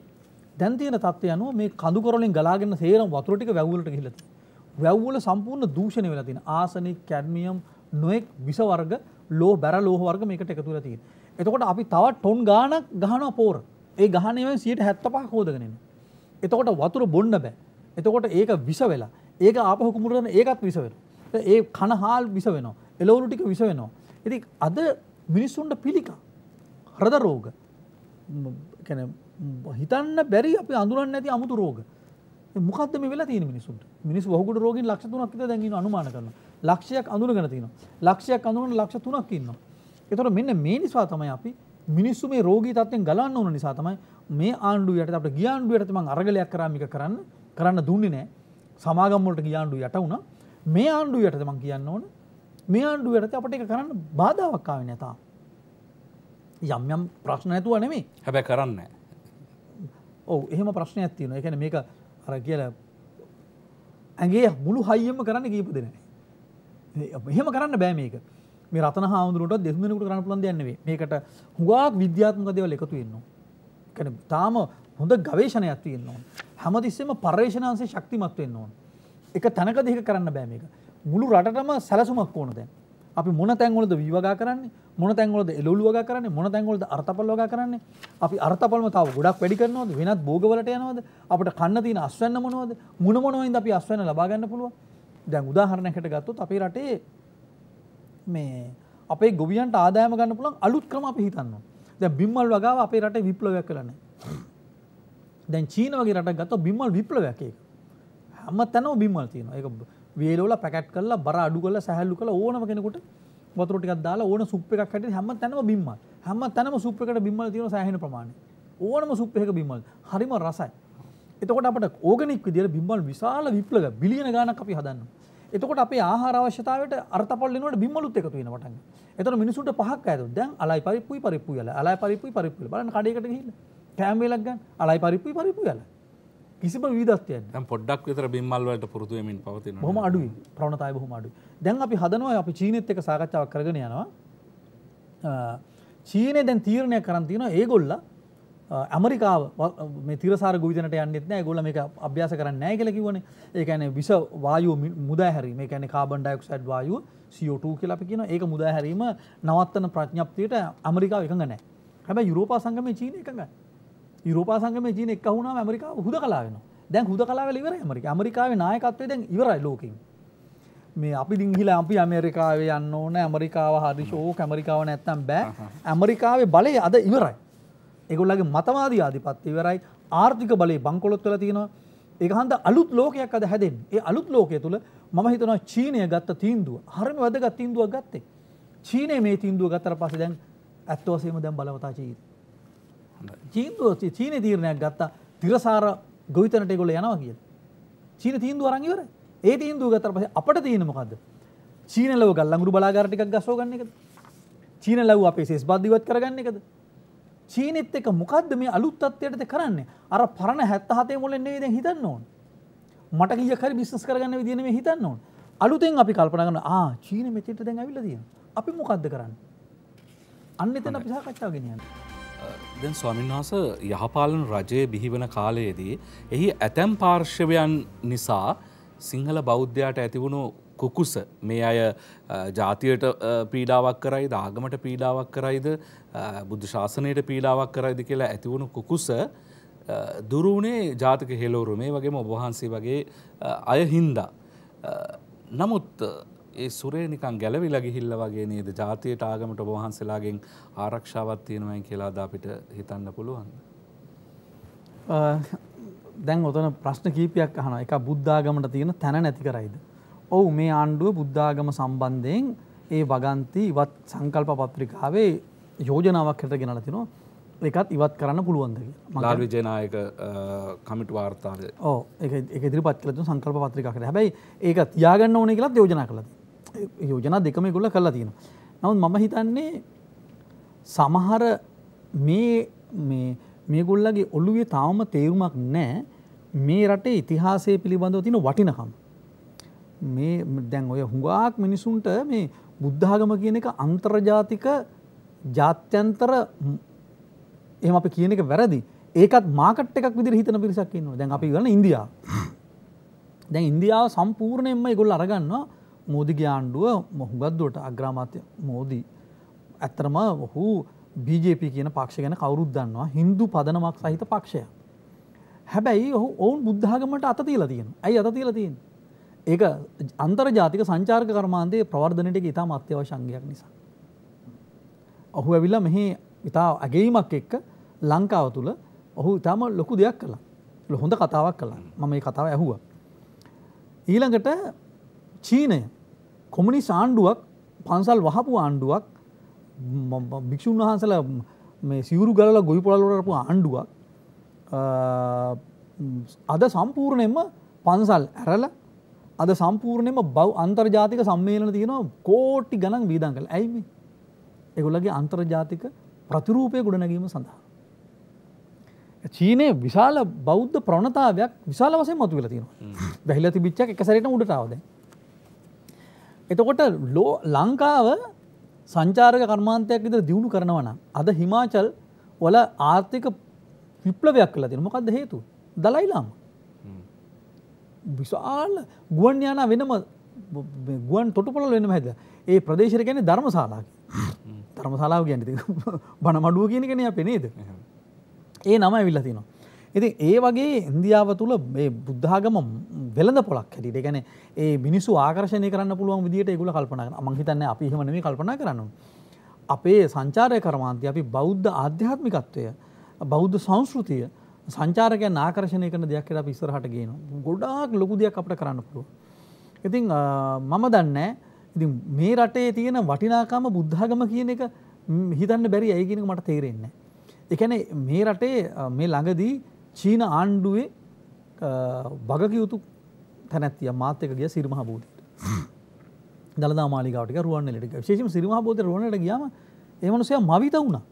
දැන් තියෙන තත්ත්වය අනුව මේ කඳු කරලින් ගලාගෙන සේරම වතුර ටික වැව්වලට ගිහිල්ලා තියෙනවා. වැව්වල සම්පූර්ණ දූෂණය වෙලා තියෙන ආසනික්, කැඩ්මියම්, නොඑක් විස වර්ග, ලෝ බැර ලෝහ වර්ග මේකට එකතු වෙලා තියෙනවා. එතකොට අපි තවත් ටොන් ගාණක් ගහනවා පෝර. ඒ ගහණයෙන් 75% හොදගෙන ඉන්නේ. එතකොට වතුර බොන්න බෑ. එතකොට ඒක විස වෙලා. ඒක ආපහු කුමුරන ඒකත් විස වෙනවා. ඒ කන හාල් විස වෙනවා. එළවලු ටික විස වෙනවා. ඉතින් අද මිනිස්සුන්ට පිළිකා හෘද රෝග කැන හිතන්න බැරි අප අඳුරන්න ඇති අමුතු රෝග මොකද වෙල ති මිනිසුට මිනිස් හකුට රෝගින් ලක්ෂ තුනක් දැඟ අනුමාන කරන ලක්ෂයක් අඳුරගෙන තින ලක්ෂයක් අඳුරන ලක්ෂ තුනක් ඉන්න. එතොට මෙන්න මේ නිසා තමයි අපි මිනිස්සු මේ රෝගී තත්වෙන් ගලන්න ඕන නිසා තමයි මේ ආණ්ඩු යට අපට ගියාන්ඩු යටතම අරගලයක් කරමික කරන්න කරන්න දුන්නේ නෑ සමාගම්මලට ගියාන්ඩු යට වුණ මේ ආණ්ඩු යටතමං කියන්න ඕන මේ ආණ්ඩු යටත අපට එක කරන්න බාධාවක්කාව නතා. යම් යම් ප්‍රශ්න ඇතුව නෙමේ හැබැ කරන්න ඔව එහෙම ප්‍රශ්න ඇත්තින එකන මේක අර කියල ඇගේ මුළු හයියම කරන්න කීප දෙන එහෙම කරන්න බෑ මේක මේ රතන හාමුදුරට දෙමනකට කරන්න පුලන් දෙයන්නේ මේකට හුගක් විද්‍යාත්මක දෙවල එකතු වෙන්නවා තාම හොඳ ගවේශණයක් තියෙන්නවා හැමතිස්සෙම පර්ේෂණන්සේ ශක්තිමත්වවෙන්න ඕන එක තැනක දෙක කරන්න බෑමක මුළු රටටම සැලසුමක් ඕන දැන් අපි මොන තැන්වලද විවගා කරන්නේ මොන තැන්වලද එළවලු වගා කරන්නේ මොන තැන්වලද අර්ථපල් වගා කරන්නේ අපි අර්ථපල්ම තව ගොඩක් වැඩි කරනවද වෙනත් භෝගවලට යනවද අපිට කන්න තියෙන අස්වැන්න මොනවද මොන මොනවින්ද අපි අස්වැන්න ලබා ගන්න පුළුවන් දැන් උදාහරණයකට ගත්තොත් අපේ රටේ මේ අපේ ගොවියන්ට ආදායම ගන්න පුළුවන් අලුත් ක්‍රම අපි හිතන්නවා දැන් බිම්මල් වගාව අපේ රටේ විප්ලවයක් කළා නැහැ දැන් චීන වගේ රටක් ගත්තොත් බිම්මල් විප්ලවයක් ඒක හැම තැනම බිම්මල් තියෙනවා ඒක වේලෝල පැකට් කල්ලා බර අඩු කල්ලා සැහැල්ලු කළා ඕනම කෙනෙකුට වතුර ටිකක් දාලා ඕන සුප් එකක් හැටියට හැම තැනම බිම්මල්. හැම තැනම සුප් එකට බිම්මල් තියෙන සෑහෙන ප්‍රමාණය. ඕනම සුප් එකක බිම්මල්. හරිම රසයි. එතකොට අපට ඕගනික් විදියට බිම්මල් විශාල විප්ලව බිලියන ගාණක් අපි හදන්නවා. එතකොට අපේ ආහාර අවශ්‍යතාවයට අර්ථපල් වෙනකොට බිම්මලුත් එකතු වෙන වටන්. එතකොට මිනිසුන්ට පහක් ඇද. දැන් අලයි පරිප්පුයි පරිප්පුයි අලයි පරිප්පුයි පරිප්පුයි බලන්න කඩේකට ගිහින්. කෑම වේලක් ගන්න. අලයි පරිප්පුයි පරිප්පුයි අලයි. කිසිම විදත්වය පොඩ්ඩක් විතර බිම්මල්වලට පුරතුවමින් පවතින හොම අඩුයි ප්‍රණතාය බොහොම අඩු දැන් අපි හදනවා අපි චීනත් එක සාකච්ඡාවක් කරගෙන යනවා චීනය දැන් තීරණය කරන්තින ඒගොල්ල ඇමරිකාව තිරසා ගීතනට යන්නෙත් නෑ ගොල මේ අභ්‍යාස කරන්න නෑ කියල කිවන ඒකන විස වායු මුදා හැරීම එකන කාබන්ඩයික්සයිඩ් වායු CO2 කියලපි කියන ඒක මුදා හැරීම නවත්තන ප්‍රඥප්තියට ඇමරිකාව එකඟ නෑ හැබ යුරෝපා සංගම චීන එකඟයි යුරෝපා සංගම චීන එක් වුණා ඇමරිකා හුද කලාවෙන දැන් හුද කලාවල ඉවර ඇමරික ඇමරිකාවේ නායකත්වය දැන් ඉවරයි ලෝකින් මේ අපි දිංහිල අපි ඇමරිකාවේ යන්න ඕන ඇමරිකාව හරි ශෝක ඇමරිකාව නැත්තම් බෑ ඇමරිකාවේ බලය අද ඉවරයි එගොල්ලගේ මතවාදී ආධිපත්‍ය ඉවරයි ආර්ථික බලය බංකොලොත් වෙලා තියෙනවා ඒක හන්ද අලුත් ලෝකයක් අද හැදෙන් ඒ අලුත් ලෝකය තුළ මම හිතනවා චීනය ගත්ත තීන්දුව හරිම වැදගත් තීන්දුවක් ගත්තේ චීනය මේ තීන්දුව ගත්තර පස්සේ දැන් ඇත්ත වශයෙන්ම දැන් බලවතා චීනය චීන්දුව චීන තීරණයක් ගත්තා තිරසාර ගොවිතනට ගොල යනවා කිය. චීන තීන්දුව අරංගවර ඒ තීන්දුව ගතර පස අපට තියෙන මොකක්ද චීනලව ගල් ලඟුරු බලාගාරටිකක් ගසෝ ගන්න එකද චීන ලව් අපේ සෙස් බද්ධිවත් කරගන්න එකද චීනෙත් එක මොකක්ද මේ අලුත්තත්වයටද කරන්න අර පරණ හැත්ත හතේ මුලෙන් නෙවෙයි දැන් හිතන්න ඕන මට කීයක් හරි බිස්නස් කරගන්න විදිය නෙවෙයි හිතන්න ඕන අලුතෙන් අපි කල්පනා කරනවා ආ චීන මෙතෙන්ට දැන් ඇවිල්ලා තියෙනවා අපි මොකද්ද කරන්නේ අන්න එතන අපි සාකච්ඡාව ගෙනියන්නේ දැන් ස්වාමීන් වහස යහපාලන රජය බිහිවන කාලයේදී. එහි ඇතැම් පාර්ශවයන් නිසා සිංහල බෞද්ධයාට ඇතිවුණු කුකුස මේ අය ජාතියට පීඩාවක් කරයිද ආගමට පීඩාවක් කරයිද බුදු ශාසනයට පීඩාවක් කරයිද කියලා ඇතිවුණු කුකුස දුරුණේ ජාතික හෙලෝරු මේ වගේම ඔබහන්සේ වගේ අය හින්දා. නමුත් ඒ සුරේ නිකන් ගැලවිලා ගිහිල්ලා වගේ නේද ජාතියට ආගමට ඔබ වහන්සේලාගෙන් ආරක්ෂාවක් තියෙනවයි කියලා අද අපිට හිතන්න පුළුවන්. දැන් ඔතන ප්‍රශ්න කීපයක් අහනවා. එක බුද්ධාගමට තියෙන තැන නැති කරයිද? ඔව් මේ ආණ්ඩුව බුද්ධාගම සම්බන්ධයෙන් ඒ වගන්ති ඉවත් සංකල්ප පත්‍රිකාවේ යෝජනාවක් හට ගෙනලා තිනවා. එකත් ඉවත් කරන්න පුළුවන්ද ලාල් විජනායක කමිට වාර්තාාව ඕ එක ඉදිරිපත් කලතු සංකල්ප පත්‍රිකකට හැබයි ඒක තියාගන්න ඕන කියලත් යෝජනා කළද යෝජනා දෙකම ගොල්ල කරලා තියෙන. නවත් මම හිතන්නේ සමහර මේගොල්ලගේ ඔල්ලුවේ තාවම තේරුමක් නෑ මේ රටේ ඉතිහාසය පිළිබඳව තින වටිනකම්. මේ දැන් ඔය හුඟාක් මිනිසුන්ට මේ බුද්ධාගම කියන එක අන්තර්ජාතික ජාත්‍යන්තර එහම අප කියන එක වැරදි ඒකත් මාකට් එකක් විදිර හිතන පිරිසක් න්නවා දැන් අපි ගන්න ඉන්දියා දැන් ඉන්දියාව සම්පූර්ණයෙන්ම ගොල් අරගන්නවා මෝදිගේ ආණ්ඩුව මොහුගත්දුවට අග්‍රාමාත්‍ය මෝදී ඇත්තරම ඔහු BJP කියන පක්ෂ ගැන කවුරුත් දන්නවා හින්දු පදනමක් සහිත පක්ෂය. හැබැයි ඔහු ඔවුන් බුද්ධාගමට අත තියලා තියෙන. ඇයි අත තියලා තියෙන්නේ? ඒක අන්තර්ජාතික සංචාරක කර්මාන්තයේ ප්‍රවර්ධනයට ඉතාම අත්‍යවශ්‍ය අංගයක් නිසා. ඔහු ඇවිල්ලා මෙහි ඉතා අගේීමක් එක්ක ලංකාව තුළ ඔහු ඉතාම ලොකු දෙයක් කළා. හොඳ කතාවක් කළා. මම මේ කතාව ඇහුවා. ඊළඟට චීනය කොමනිස් ආණ්ඩුවක් පන්සල් වහපු ආණ්ඩුවක් භික්‍ෂූන් වහන්සල මේ සිවරු ගලලා ගොයි පොළලොටපු ආණ්ඩුවක් අද සම්පූර්ණයම පන්සල් ඇරල අද සම්පූර්ණයම බව් අන්තර්ජාතික සම්මේලන තියෙනවා කෝට්ටි ගණන් වීදන් කළ ඇයි මේ එගොල්ලගේ අන්තර්ජාතික ප්‍රතිරූපය ගොඩනැගීම සඳහා. චීනය විශාල බෞද්ධ ප්‍රණතාවයක් විශාල වසය මතු වෙලා තියෙනවා බැහිල තිබිච්චක් එකසරට උඩටාවදැයි එතකොට ලෝ ලංකාව සංචාරක කර්මාන්තයක් ඉදිර දියුණු කරනවන. අද හිමාචල් වල ආර්ථික විප්ලවයක් කලා තින මොකක්ද හේතු දලයිලාම. විශාල් ගුවන් යාන වෙනම ගුවන් තොටුපොළ වෙනම හැද ඒ ප්‍රදේශර ගැන ධර්මශලාකි ධර්මශලාව ගැනති (laughs) බණමඩුව කියනගෙන අප නේද. ඒ නම ඇවිල්ලතිනවා. ඉති ඒ වගේ ඉන්දියාව තුළ බුද්ධාගම වෙළඳ පොලක් හැටියට ගැන ඒ මිනිස්සු ආකර්ශණය කරන්න පුළුවන් විදිට ඒගුල කල්පනග මහිතන්න අපිහමනම කල්පන කරනු. අපේ සංචාරය කරමාන්තය අපි බෞද්ධ ආධ්‍යාත්මිකත්වය බෞද්ධ සංස්කෘතිය සංචාරකය නාකර්ශණය කන දෙයක් කියලා ඉස්සරහට ගේන ගොඩාක් ලොකු දෙයක් අපට කරන්න පුළුව. ඉතින් මම දන්න ඉති මේ රටේ තියෙන වටිනාකාම බුද්ධාගම කියන එක හිතන්න බැරි ඇයගෙනක මට තේරෙන්නේ. එකන මේ රටේ මේ ළඟදී චීන ආණ්ඩුවේ බගකයුතු තැනැත්තිය මාතක ගිය සිරිමහ බෝධීට දළදා මාලිකාවට රුවන් ලට විශේෂම සිරිමහ බෝධ රුවනට ගියම එමනුසය මවිත වුණා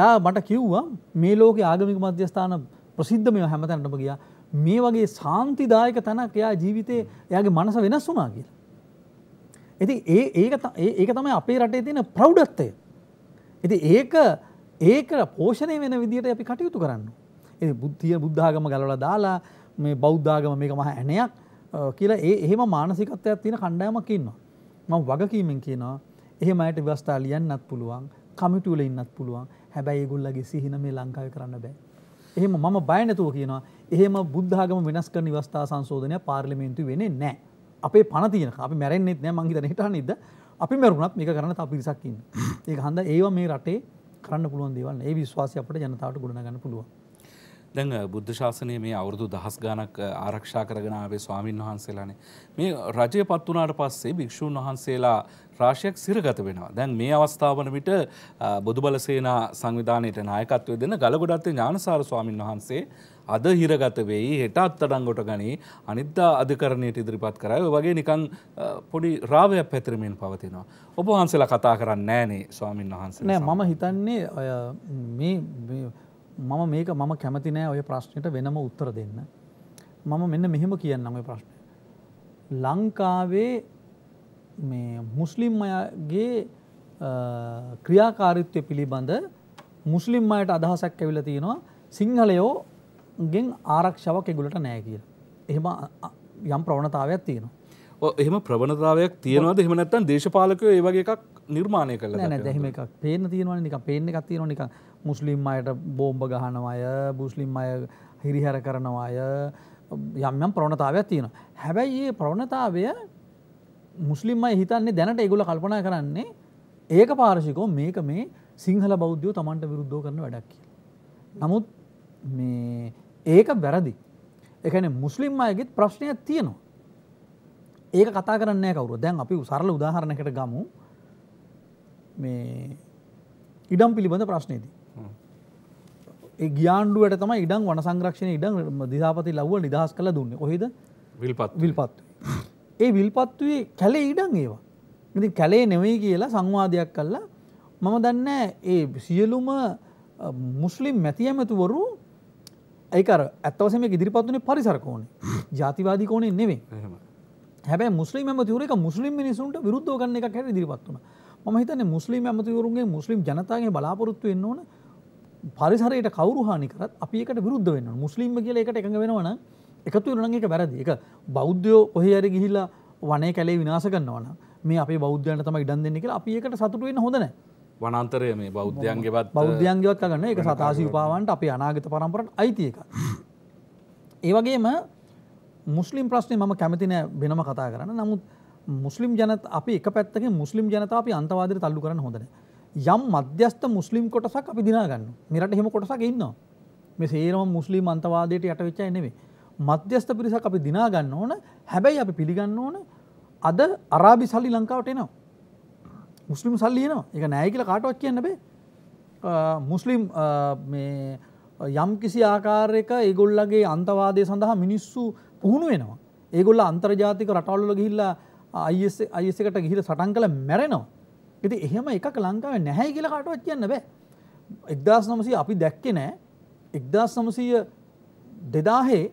එයා මට කිව්වා මේ ලෝක ආගමික මධ්‍යස්ථාන ප්‍රසිද්ධ මෙ හැමතැනටම ගිය මේ වගේ සාන්තිදායක තැනක් එයා ජීවිතය එයාගේ මනස වෙනස් වුනා කියලා. ඇති ඒ ඒක ඒක තමයි අපේ රටේ තියෙන ප්‍රෞ්ඩත්වය. ඇති ඒක ඒක පෝෂණය වෙන විදිහට අපි කටයුතු කරන්න. ඒ බුද්ධිය බුද්ධාගම ගලවල දාලා මේ බෞද්ධාගම මේක මහ ඇනයක් කියලා ඒ එහෙම මානසිකත්වයක් තියෙන කණ්ඩායමක් ඉන්නවා. මම වගකීමෙන් කියනවා එහෙම අයට ව්‍යවස්ථා ලියන්නත් පුළුවන් කමිටුවල ඉන්නත් පුළුවන් හැබැයි ඒගොල්ලගේ සිහින මේ ලංකාවේ කරන්න බෑ. එහෙම මම බය නැතුව කියනවා එහෙම බුද්ධාගම වෙනස් කරන ව්‍යවස්ථා සංශෝධනය පාර්ලිමේන්තුවේ වෙන්නේ නැහැ. අපේ පණ තියෙන අපි මැරෙන්නෙත් නෑ මං හිතන්නේ හිටන්නේද අපි මැරුණත් මේක කරන්න තව පිරිසක් ඉන්න. ඒක හන්ද ඒවා මේ රටේ කරන්න පුළුවන් දේවල් නේ. ඒ විශ්වාසය අපිට ජනතාවට ගොඩනගන්න පුළුවන්. දැන් බුද්ධ ශාසනය මේ අවුරුදු දහස් ගණක් ආරක්ෂා කරගෙන ආවේ ස්වාමින් වහන්සේලානේ. මේ රජය පත් වුණාට පස්සේ භික්ෂූන් වහන්සේලා රාශියක් සිරගත වෙනවා. දැන් මේ අවස්ථාව වන විට බොදුබල සේනා සංවිධානයේට නායකත්වය දෙන ගලගොඩත්තේ ඥානසාර ස්වාමින් වහන්සේ අද හිරගත වෙයි හෙට අත්තඩංගොට ගනී අනිද්දා අධිකරණයට ඉදිරිපත් කරයි ඔය වගේ නිකන් පොඩි රාවයක් පැතිරමින් පවතිනවා. ඔබ වහන්සේලා කතා කරන්නේ නැහනේ ස්වාමින් වහන්සේ. නෑ මම හිතන්නේ මේ මම මේක මම කැමති නෑ ඔය ප්‍රශ්නයට වෙනම උත්තර දෙන්න. මම මෙන්න මෙහෙම කියන්න ඔය ප්‍රශ්නය. ලංකාවේ මේ මුස්ලිම් අයගේ ක්‍රියාකාරිත්වය පිළිබඳ මුස්ලිම් අයට අදහසක් ඇවිල තියෙනවා සිංහලයෝ ගෙන් ආරක්ෂාවක් එගුලට නෑ කියල. එහෙම යම් ප්‍රවණතාවයක් තියෙනවා. එහෙම ප්‍රවණතාවයක් තියෙනවාද එහෙම නැත්තන් දේශපාලකය ඒවගේ එකක් නිර්මාණය කළ දැහෙම එකක් පේන තියෙනවා නික පේන එකක් තියෙනවා නිකක් මුස්ලිම් අයට බෝම්බ ගහනව අය බුස්ලිම් අය හිරිහැර කරනවා අය යම්යම් ප්‍රවණතාවයක් තියෙන. හැබැයි ඒ ප්‍රවණතාවය මුස්ලිම් අයි හිතන්නේ දැනට ඒගුල කල්පනා කරන්නේ ඒක පාර්ශිකෝ මේක මේ සිංහල බෞද්ධෝ තමන්ට විරුද්ධෝ කරන වැඩක් කිය. නමුත් මේ ඒක බැරදි. එකන මුස්ලිම් අයගෙත් ප්‍රශ්නයක් තියෙනවා. ඒක කතා කරන්නේ කවරු දැන් අපි සරල උදාහරණකට ගමු මේ ඉඩම් පිළිබඳ ප්‍රශ්නයේදී. ගියාන්ඩුවට තම ඉඩම් වන සංරක්ෂණ ඉඩම් දිසාපති ලව්ව නිදහස් කළ දුන්න ඔහෙද විල්පත් විල්පත් ඒ විල්පත්වේ කැලේ ඉඩම් ඒවා ඉති කැලේ නෙවෙයි කියලා සංවාධයක් කල්ලා මම දන්න ඒ සියලුම මුස්ලිම් මැති ඇමතුවරු ඒකර ඇත්තවසම ඉදිරිපත්වනේ පරිසරකෝන ජාතිවාදී කෝනෙන් නෙවේ හැබැ මුස්ලිම් ඇමතිවර එක මුස්ලිම් මිනිසුන්ට විරුද්ධෝගන්න එක හැර දිරිපත්වන ම හිතන මුස්ලිම් ඇමතිවරුන්ගේ මුස්ලිම් ජනතාගේ බලාපොරොත්තු වෙන්න ඕනේ පරිසරයට කවරුහානි කරත් අපි එකට විරුද්ධ වෙන්න මුස්ලිම්ම කියල එකට එකඟ වෙනවන එකතු වෙන එක වැරදි එක බෞද්ධයෝ ඔහේ අර ගිහිල්ලා වනේ කැලේ විනාශ කරන්නවන මේ අප බෞද්ධයන තම ඉඩන් දෙන්න කියලා අපි එකට සතුට වෙන්න හොඳන වනන්තරය මේ බෞද්ධයන්ගේවත් බෞද්ධයන්ගවත් ගන්න එක සතාසි උපාවන්ට අපි අනාගත පරම්පරට අයිති එක ඒවගේම මුස්ලිම් ප්‍රශ්නය මම කැමතින වෙනම කතා කරන්න නමුත් මුස්ලිම් ජනත අපි එක පැත්තක මුස්ලිම් ජනතාව අපි අන්තවාදර තල්ලු කරන හොඳන යම් මධ්‍යස්ත මුස්ලිම් කොටසක් අපි දිනාගන්න මෙරට හෙම කොටසක් ඉන්නවා මේ සේරම මුස්ලිම් අන්තවාදයට යට වෙච්චා නෙවේ මධ්‍යස්ත පිරිසක් අපි දිනාගන්න ඕන හැබැයි අපි පිළිගන්න ඕන අද අරාබි සල්ලි ලංකාවට එනවා මුස්ලිම් සල්ලි එනවා එක නෑ කියලා කාටවත් කියන්න බෑ මුස්ලිම් යම් කිසි ආකාරයක ඒගොල්ලගේ අන්තවාදය සඳහා මිනිස්සු පුහුණු වෙනවා ඒගොල්ල අන්තර්ජාතික රටවල්ල ගිහිල්ලා අයිස් එකට ගිහිල සටන් කළ මැරෙනවා ඉති එහෙම එකක් ලංකාවේ නැහැ කියල කාටවත් කියන්න බෑ එක්දස් නමසය අපි දැක්කෙ නෑ එක්දස් නමසය දෙදාහේ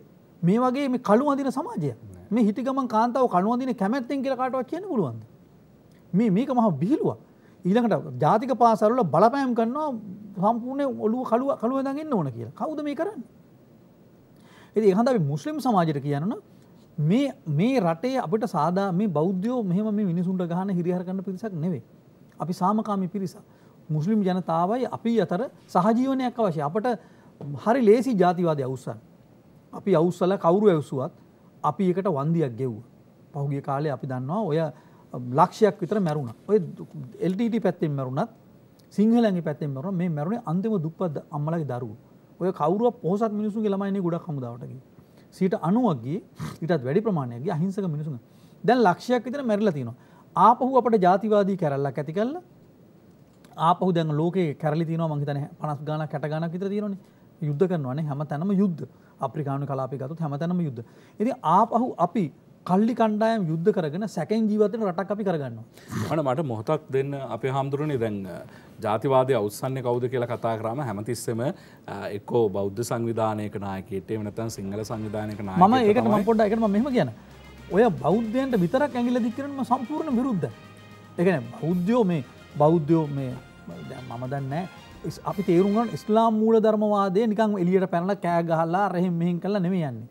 මේ වගේ මේ කළු අදින සමාජය මේ හිටිගම කාන්තාව කනුවදින කැමැත්තෙන් කියල කාටවත් කියන්න පුළුවන්ද මේ මේක මහ බිහිලුව ඊළඟට ජාතික පාසරුල බලපෑම් කන්නවා සම්පූර්ණය ඔලුව කළුව කළුවදගන්න ඕන කියලා කවුද මේ කරන්න එති එහඳ මුස්ලිම් සමාජයට කියන්න මේ මේ රටේ අපට සාදා මේ බෞද්ධයෝ මෙහම මේ මිනිසුන්ට ගහන හිරිහර කන්න පිරිසක් නෙවේ අපි සාමකාමි පිරිස. මුස්ලිම් ජනතාවයි අපි අතර සහජීවනයක් අවශ්‍ය අපට හරි ලේසි ජාතිවාදය අවුස්සන්. අපි අවුස්සල කවුරු ඇවසුවත් අපි එකට වන්දියක් ගෙව්ව. පහුගේ කාලේ අපි දන්නවා ඔය ලක්ෂයක් විතර මැරුණ. ඔය එල්ටට පැත්තෙන් මැරුණත් සිංහලගේ පැත්තෙන් මරුණ මේ මැරුණේ අන්තිම දුප්පද අම්මලගේ දරුව. ඔය කවරුව පොහසත් මිනිසු ළමයින්නේ ගොඩක් හමුදාවටගේ. සීට අනුවගේ ඉටත් වැඩි ප්‍රමාණයගේ අහිංසක මිනිසුන දැන් ලක්ෂයක් විතර මැරලා තියෙනවා. ආපහු අපට ජාතිවාදී කැරල්ලක් ඇති කල්ල ආපහු දැන් ලෝක කැරලි තින මහිතන පනස් ගාන කැට ගනක් විතර තියෙනන යුද්ධ කරනවන හැම තැනම යුද්ධ අප්‍රිකානු කලාපි ගතු හැමතැනම යුද්ධ. ඇති ආපහු අපි කල්ලි කණ්ඩායම් යුද්ධ කරගෙන සැකෙන් ජීවතන රටක් අපි කරගන්න. මන මට මොහොතක් දෙන්න අපේ හාමුදුරනේ දැන් ජාතිවාදය අවස්සන්න කවුද කියලා කතා කරම හැමතිස්සම එක්කෝ බෞද්ධ සංවිධානයක නායකෙට එමනතන් සිංහල සංවිධානයක නාම ඒකට මපොඩ්ඩ එකම මෙම කියන ඔය බෞද්ධයන්ට විතරක් ඇගිල දික්කරනම සම්පූර්ණ විරුද්ධ. එකන බෞද්ධයෝ මේ බෞද්ධයෝ මේ මම දන්නෑ අපි තේරුම්ගන් ස්ලාම් මූල ධර්මවාදය නිකං එලියට පැනල කෑගහල්ලා රහෙම මෙහින් කල නෙම යන්නේ.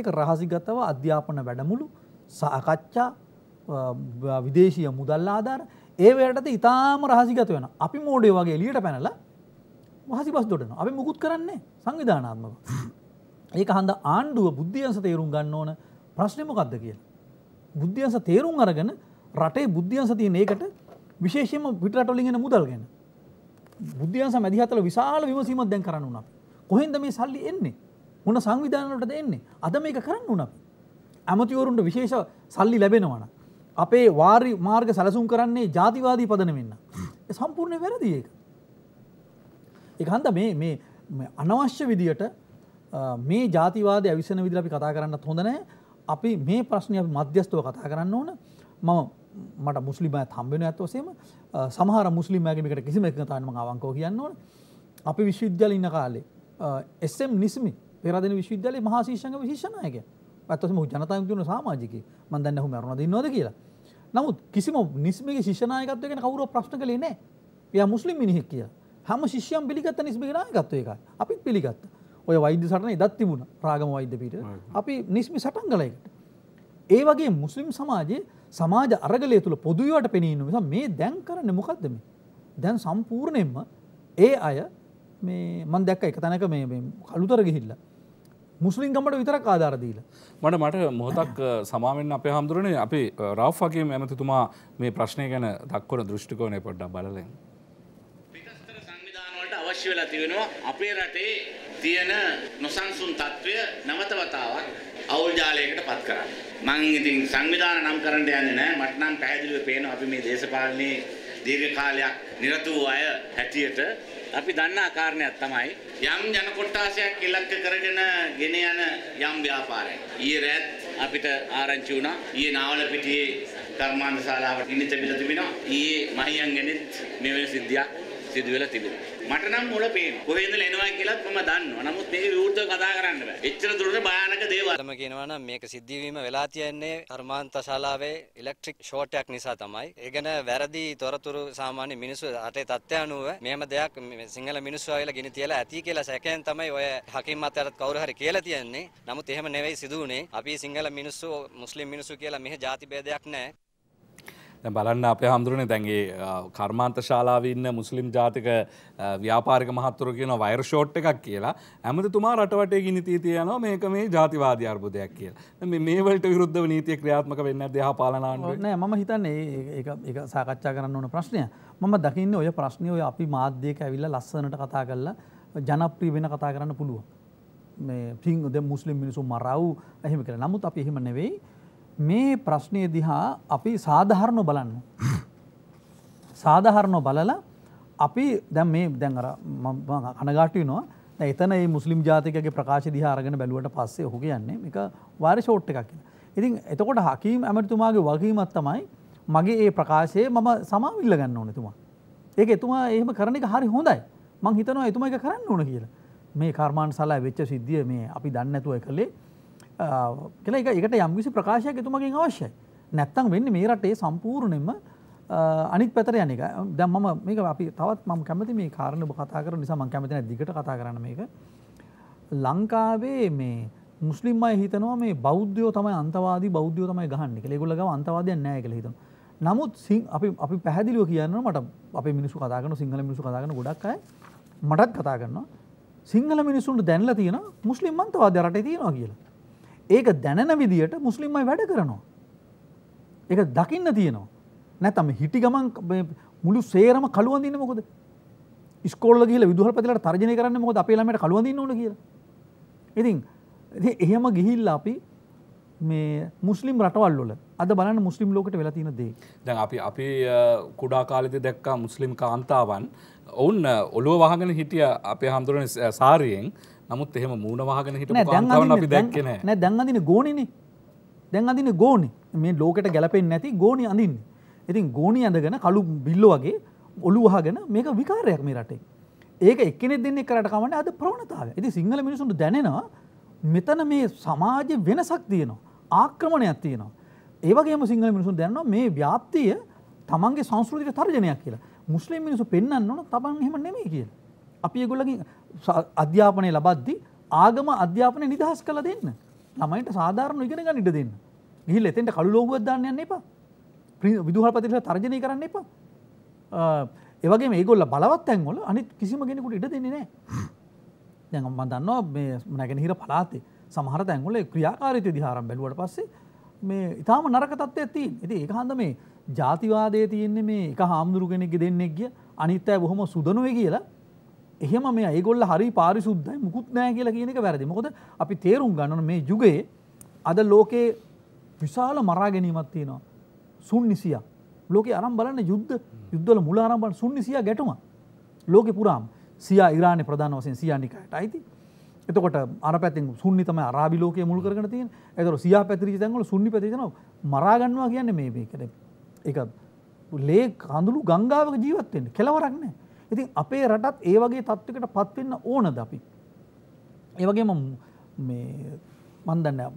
එක රහසිගතව අධ්‍යාපන වැඩමුළු සාකච්ඡා විදේශය මුදල් ආධාර ඒවයටට ඉතාම රහසිගත වෙන අපි මෝඩය වගේ එලියට පැනල වහසි බස් දොටන අපි මුකුත් කරන්නේ සංවිධානාත්මක. ඒක හඳ ආණ්ඩුව බුද්ධියන්ස තේරුම් ගන්න ඕන ප්‍රශ්නමකක්ද කියලා. බුද්ධියන්ස තේරුම් අරගෙන රටේ බුද්ධියන්ස තියෙන ඒකට විශේෂයම පිටරටොලින් එන මුදල් ගැන. බුද්ධියන්ස මැදිහතල විශාල විමසීමක් දැන් කරන්න උනප. කොහෙන්ද මේ සල්ලි එන්නේ? මොන සංවිධානවලටද එන්නේ? අද මේක කරන්න උනප. ඇමතිවරුන්ට විශේෂ සල්ලි ලැබෙනවා නම් අපේ වාරි මාර්ග සැලසුම් කරන්නේ ජාතිවාදී පදනම වෙන්න. ඒ සම්පූර්ණ වැරදි ඒක. ඒක හන්ද මේ මේ අනවශ්‍ය විදියට මේ ජාතිවාදී අවිසන විදිහට අපි කතා කරන්නත් හොඳ නැහැ. අපි මේ ප්‍රශ්නය මධ්‍යස්තව කතා කරන්න ඕන මම මට මුස්ලිමය හම්බෙන ඇත්වසේම සමහර මුස්ලිමයගමිකට කිසිම එකතාවම අවංකෝ කියන්න ඕන අපි විශ්විද්‍යල ඉන්න කාලේ එස්ම් නිස්මි පෙරදෙන විශ්විද්‍යලේ මහාශීෂංග විශේෂණයක ඇත්තම ජනතයතුන සාමාජික මන්දන්න හම අරුණ දෙන්නවද කියලා නමුත් කිසිම නිස්මගේ ශිෂණයකත්වයගෙන කවුර ප්‍රශ්න කලේ නෑ එය මුස්ලිම් මිනිහෙක් කිය හම ශිෂ්‍යම් පිළිගත්ත නිස්මිගෙනයගත්ව එක අපිත් පිළිගත්තා ඔය වෛද්‍ය සටන ඉදත් තිබුණ රාගම වෛද්‍යපීට අපි නිස්මි සටන් කලයකට. ඒ වගේ මුස්ලිම් සමාජයේ සමාජ අරගලය තුළ පොදුවට පෙනීනු නිසා මේ දැන් කරන්න මොකක්දම. දැන් සම්පූර්ණයෙන්ම ඒ අය මන් දැක්ක එක තැනක මේ කළුතර ගිහිල්ල. මුස්ලින්කමට විතරක් ආධාරදීල. මට මට මොහොතක් (coughs) සමාමෙන් අප හාමුදුරනේ අපි රාෆ්ගේ ඇමතිතුමා මේ ප්‍රශ්නය ගැන දක්වන දෘෂ්ටිකෝනය පොඩ්ඩ බලලෙන්. අවශ්‍ය වෙලා තියෙනවා අපේ රටේ තියෙන නොසන්සුන් తত্ত্বය නැවත වතාවක් අවුල් ජාලයකට පත් කරන්න. මං ඉතින් සංවිධාන නම් කරන්න යන්නේ නැහැ. මට නම් පැහැදිලිව පේනවා අපි මේ දේශපාලනයේ දීර්ඝ කාලයක් නිරත වූ අය හැටියට අපි දන්න ආකාරණයක් තමයි යම් ජන කොට්ටාසයක් ඉලක්ක කරගෙන ගෙන යන යම් ව්‍යාපාරයක්. ඊයේ රැත් අපිට ආරංචි වුණා. ඊයේ නාවල පිටියේ කර්මාන්ත ශාලාවට ඉන්න තිබිලා තිබෙනවා. ඊයේ මහියන් ගෙනෙත් මෙවැනි සිද්ධියක් සිදු වෙලා තිබෙනවා. මට නම් මුල පේනවා. කොහෙන්ද ලෙනවා කියලාත් මම දන්නවා. නමුත් මේක විවෘතව කතා කරන්න බෑ. එච්චර දුරට භයානක දේවල්. තම කියනවා නම් මේක සිද්ධ වීම වෙලා තියන්නේ කර්මාන්ත ශාලාවේ ඉලෙක්ට්‍රික් ෂෝට් එකක් නිසා තමයි. ඒ ගැන වැරදි තොරතුරු සාමාන්‍ය මිනිස්සු අටේ තත්ත්වය අනුව මෙහෙම දෙයක් සිංහල මිනිස්සු ආවිලා ගිනි තියලා ඇති කියලා සැකයෙන් තමයි ඔය හකින් මතයටත් කවුරු හරි කියලා තියන්නේ. නමුත් එහෙම නෙවෙයි සිදු වුණේ. අපි සිංහල මිනිස්සු මුස්ලිම් මිනිස්සු කියලා මෙහි ಜಾති ભેදයක් නැහැ. දැ බලන්න අප හමුදුරනේ දැන්ගේ කර්මාන්ත ශාලාවන්න මුස්ලිම් ජාතික ව්‍යාපාරික මහත්තුර කියන වයර් ෂෝට් එකක් කියලා ඇමතිතුමා රටවටේ ගිනිතී තියනවා මේක මේ ජාතිවාද අර්බුදයක් කියලා මේවලට විරුද්ධ නීතිය ක්‍රියාත්මක වෙන්න දෙහා පාලනාන්නන ම හිතන්නේ ඒ සාකච්ඡා කරන්න ඕන ප්‍රශ්නය මම දකින්න ඔය ප්‍රශ්නය ඔය අපි මාධ්‍යයක ඇවිල්ල ලස්සනට කතා කරලා ජනප්‍රී වෙන කතා කරන්න පුළුව සිං මුස්ලිම් මිනිසු මරව් ඇහෙම කර නමුත් අපි එහෙම නෙවෙයි මේ ප්‍රශ්නය දිහා අපි සාධහරණෝ බලන්න. සාධහරණෝ බලලා අපි දැම් මේ දැන්ර කනගාටයනවා එතන මුස්ලිම් ජාතිකගේ ප්‍රකාශ දිහාරගෙන බැලුවට පස්සේ හොක යන්නේ එක වාරි ෂෝට් එකක් කියෙන. ඉතින් එතකොට හකීම් ඇමරිතුමාගේ වගීමත් තමයි මගේ ඒ ප්‍රකාශයේ මම සමාවිල්ල ගන්න ඕනතුමා. ඒක එතුමා ඒම කරන එක හරි හොඳයි මං හිතනවා එතුම එක කරන්න ඕන කියලා. මේ කර්මාණ සලා වෙච්ච සිද්ධිය මේ අපි දන්නඇතුව කළේ කළ එක එකට යම්කිසි ප්‍රකාශයක් එතුමකින් අවශ්‍යයි නැත්තං වෙන්න මේ රටේ සම්පූර්ණයම අනිත් පැතර යන එක දැම් මම මේක අපි තවත් මම කැමති මේ කාරණ කතා කර නිසා මං කැමතින දිගට කතා කරන මේක ලංකාවේ මේ මුස්ලිම් අය හිතනවා මේ බෞද්ධයෝ තමයි අන්තවාදී බෞද්ධයෝ තමයි ගහන්න කියලා ඒගොල්ලෝ ගාව අන්තවාදයක් නැහැ කියලා හිතනවා. නමුත් සිං අපි අපි පැහැදිලිව කියන්නවා මට අපේ මිනිස්සු කතා කරන සිංහල මිනිස්සු කතා කරන ගොඩක් අය මටත් කතා කරනවා සිංහල මිනිස්සුන්ට දැනලා තියෙනවා මුස්ලිම් අන්තවාදය රටේ තියෙනවා කියලා. ඒක දැනන විදිට මුස්ලිම්මයි වැඩ කරනවා. ඒක දකින්න තියනවා. නැතම හිටි ගමන් මුළු සේරම කළුවඳන්න මොකද ස්කෝල ගල විදුහල්පතිලට තර්ජනය කරන්න මොද අපේලාමට කළුවඳන්න ඕන කියලා. ඉතින් එහෙම ගිහිල්ල අපි මේ මුස්ලිම් රටවල්ල අද බලන්න මුස්ලිම් ලෝකට වෙලතින දේ දැන් අපි අපි කුඩා කාලෙද දැක්කා මුස්ලිම් කාන්තාවන් ඔවුන් ඔලුව වහගෙන හිටිය අපේ හමුදුරන සාරියෙන් නමුත් එහෙම මූුණ වහගෙන හිට දැන් අපි දැක්කන නෑ දැන් අදින ගෝනනේ දැන් අදින ගෝනි මේ ලෝකට ගැලපෙන් නැති ගෝනි අඳින් ඉතින් ගෝනි ඇඳගෙන කළු බිල්ල වගේ ඔළු වහගෙන මේක විකාරයක් මේ රටේ ඒක එක්කෙනෙ දෙන්නෙ කරට කමට අද ප්‍රවණතාව ඇති සිංහල මිනිසුන්ට දැනෙනවා මෙතන මේ සමාජ වෙනසක් තියනවා ආක්‍රමණයක් තියෙනවා ඒවගේම සිංහල මිනිසුන් දැන්නවා මේ ව්‍යාප්තිය තමන්ගේ සංස්කෘතික තර්ජනයක් කියලා මුස්ලිම් මිනිසු පෙන්න්න ඕන තමන් හෙම නෙමේ කියලා අපි ඒගොල්ලගේ අධ්‍යාපනය ලබද්දි ආගම අධ්‍යාපනය නිදහස් කළ දෙන්න ළමයිට සාධාරණ ඉගෙන ගනිට දෙන්න ගිහිල් එතෙන්ට කළු ලෝගුවත් දාන්නයන්න එපා විදුහල් පතිල තර්ජනය කරන්න එපා ඒවගේ මේගොල්ල බලවත් ඇන්ගොල අනිත් කිසිම කෙනෙකුට ඉඩ දෙන්නේ නෑ දැන් මම දන්නවා නැගෙනහිර පලාතේ සමහර තැන්වල ක්‍රියාකාරීත්වය දිහාරම් බැලුවට පස්සේ මේ ඉතාලම නරක තත්ත්වයක් තියෙන. ඉතින් ඒක හන්ද මේ ජාතිවාදයේ තියෙන්නේ මේ එක හාමුදුරු කෙනෙක්ගේ දෙන්නෙක්ගේ අනිත් අය බොහොම සුදනුවේ කියලා එහෙම මේ ඒගොල්ල හරි පාරිසුද්ධයි මුකුත් නෑ කියලා කියන එක වැරදි. මොකද අපි තේරුම් ගන්න මේ යුගයේ අද ලෝකේ විශාල මරා ගැනීමක් තියෙනවා. සුන්නිසියා. ලෝකේ අරන් බලන්න යුද්ධ යුද්ධවල මුල අරන් බලන්න සුන්නිසියා ගැටුම. ලෝකේ පුරාම සියා ඉරානයේ ප්‍රධාන වශයෙන් සියා නිකායට අයිති. එතකොට අර පැත්තෙන් සුන්නි තමයි අරාබි ලෝකයේ මුල් කරගෙන තියෙන්නේ. ඒතකොට සියා පැතිරිච්ච තැන්වල සුන්නි පැතිරිච්චනවා මරා ගන්නවා කියන්නේ මේ මේ කියන්නේ ඒක ලේ කඳුළු ගංගාවක ජීවත් වෙන්න කෙලවරක් නැහැ. ඉතින් අපේ රටත් ඒ වගේ තත්ත්වකට පත්වෙන්න ඕනද අපි. ඒවගේම මේ මන්දන්න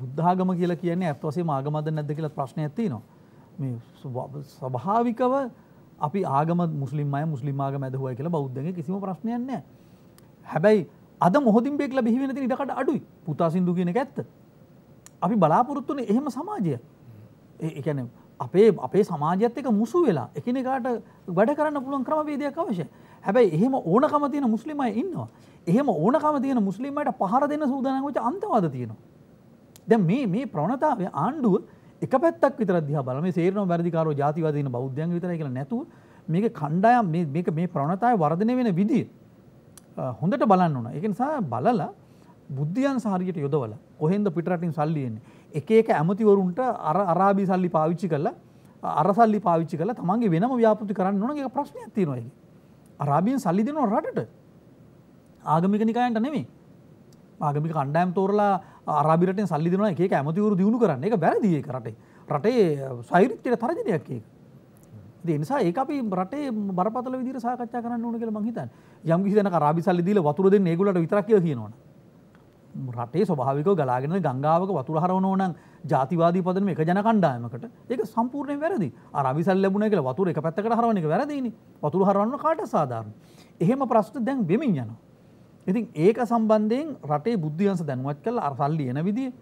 බුද්ධාගම කියල කියන්නේ ඇත්වසේ ආගමද නැද කියලා ප්‍රශ්න ඇති නවා මේ ස්වභාවිකව අපි ආගම මුස්ලිම් අය මුස්ලිම් ආග මැදහුවයි කියලා බෞද්ධගේ කිසිම ප්‍රශ්නයන්න හැබැයි අද මොහොදින් බෙක්ල බිහිවෙනති ඉටකට අඩුයි පුතා සිින්දු කියන ඇත්ත අපි බලාපොරොත්තුන එහෙම සමාජය ඒැන අපේ අපේ සමාජයත් එක මුසු වෙලා එකනෙකාට වැඩ කරන්න පුළුවන් ක්‍රමවේදයක් අවශ්‍ය. හැබැයි එහෙම ඕනකම තියෙන මුස්ලිමයි ඉන්නවා. එහෙම ඕනකම තියෙන මුස්ලිමයට පහර දෙන්න සූදානම් වෙච්ච අන්තවාද තියෙනවා. දැන් මේ මේ ප්‍රවණතාවය ආණ්ඩුව එක පැත්තක් විතර දිහා බලන මේ සේරම වැඩිකාරෝ ජාතිවාදී ඉන්න බෞද්ධයන් විතරයි කියලා නැතුව මේක කණ්ඩායම් මේක මේ ප්‍රවණතාවය වර්ධනය වෙන විදිය හොඳට බලන්න ඕන. ඒක නිසා බලලා බුද්ධියන් සහරියට යොදවලා කොහෙන්ද පිටරටින් සල්ලි එන්නේ එක එක ඇමතිවරුන්ට අර අරාබි සල්ලි පාවිච්චි කරලා අරසල්ලි පාවිච්චි කරලා තමන්ගේ වෙනම ව්‍යාපෘති කරන්න ඕන එක ප්‍රශ්නයක් තියෙනවා ඒක. අරාබියෙන් සල්ලි දෙනවා රටට. ආගමික නිකායන්ට නෙමෙයි. ආගමික කණ්ඩායම් තෝරලා අරාබි රටෙන් සල්ලි දෙනවා එක එක ඇමතිවරු දිනු කරන්න. ඒක වැරදි ඒක රටේ. රටේ සෛරිත්‍යයට තරජනයක් ඒක. ඒ නිසා ඒක අපි රටේ බරපතල විදිහට සාකච්ඡා කරන්න ඕන කියලා මං හිතන්නේ. යම් කිසි දෙනක අරාබි සල්ලි දීලා වතුර දෙන්නේ ඒගොල්ලන්ට විතරක් කියලා කියනවනේ. රටේ ස්වභාවිකව ගලාගෙන ගංගාවක වතුර හරවනවා නම් ජාතිවාදී පදනම එක ජන කණ්ඩායමකට ඒක සම්පූර්ණයෙන් වැරදි. අර අවිසල් ලැබුණා කියලා වතුර එක පැත්තකට හරවන එක වැරදිනේ. වතුර හරවන්න කාට සාධාරණ. එහෙම ප්‍රශ්න දැන් වෙමින් යනවා. ඉතින් ඒක සම්බන්ධයෙන් රටේ බුද්ධියන්ස දැනුවත් කරලා අර සල්ලි එන විදිය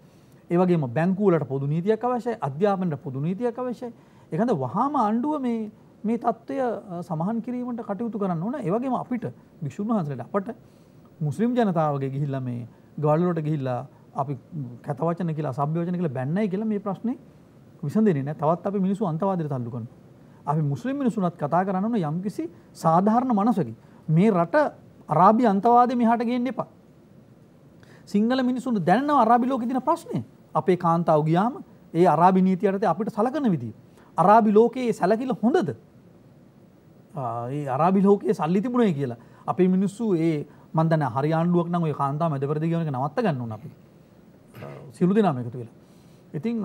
ඒ වගේම බැංකු වලට පොදු නීතියක් අවශ්‍යයි, අධ්‍යාපනයට පොදු නීතියක් අවශ්‍යයි. ඒකඳ වහාම ආණ්ඩුව මේ මේ தত্ত্বය සමහන් කිරීමට කටයුතු කරන්න ඕන. ඒ වගේම අපිට විසුණු වහන්සේලාට අපට මුස්ලිම් ජනතාවගේ ගිහිල්ලා මේ ගල්ලොට ගිහිල්ලා අපි කැතවචන කියලා සභ්‍යෝජන කියලා බැන්නයි කියලා මේ ප්‍රශ්නේ විසඳෙන්නේ නැහැ. තවත් අපි මිනිස්සු අන්තවාදයට තල්ලු කරනවා. අපි මුස්ලිම් මිනිසුන්වත් කතා කරන්න ඕන යම්කිසි සාධාරණ මනසකින්. මේ රට අරාබි අන්තවාදේ මෙහාට ගේන්න එපා. සිංහල මිනිසුන්ට දැනෙනවා අරාබි ලෝකේ තියෙන ප්‍රශ්නේ. අපේ කාන්තාව ගියාම ඒ අරාබි නීතිය යටතේ අපිට සලකන විදිය. අරාබි ලෝකයේ සැලකිල්ල හොඳද? ඒ අරාබි ලෝකයේ සල්ලි තිබුණේ කියලා. අපේ මිනිස්සු ඒ මන්දන හරියාණ්ඩුවක් නම් ඔය කාන්තාව මැදපරදි කියන එක නවත්ත ගන්න ඕන අපි. සියලු දෙනාම එකතු වෙලා. ඉතින්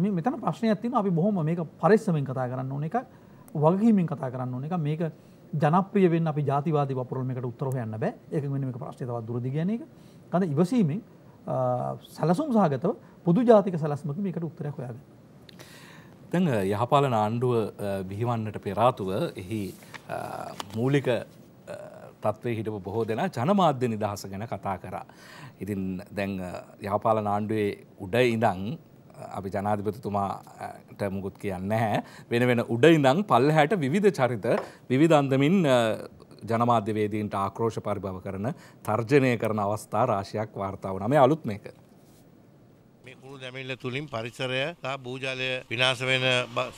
මේ මෙතන ප්‍රශ්නයක් තියෙනවා අපි බොහොම මේක පරිස්සමෙන් කතා කරන්න ඕන එක වගකීමෙන් කතා කරන්න ඕන එක මේක ජනප්‍රිය වෙන්න අපි ජාතිවාදී වපුරල මේකට උත්තර හොයන්න බෑ. ඒක වෙන මේක ප්‍රශ්නේ තවත් දුර දිග යන එක. කන්ද ඉවසීමෙන් සැලසුම් සහගතව පොදු ජාතික සැලැස්මකින් මේකට උත්තරයක් හොයාගන්න. දැන් යහපාලන ආණ්ඩුව බිහිවන්නට පෙරාතුව එහි මූලික තත්ත්වය හිටපු බොහෝ දෙනා ජනමාධ්‍ය නිදහස ගැන කතා කරා. ඉතින් දැන් යහපාල නාණ්ඩුවේ උඩ ඉඳං අපි ජනාධිපතිතුමාට මුකුත් කියන්න නැහැ වෙන වෙන උඩ ඉඳං පල්ලහැට විවිධ චරිත විවිධන්දමින් ජනමාධ්‍යවේදීන්ට ආක්‍රෝෂ පරිභව කරන තර්ජනය කරන අවස්ථා රාශියක් වාර්තාව නම අලුත් මේක. දැමිල්ල තුලින් පරිසරය සහ භූජලය විනාශ වෙන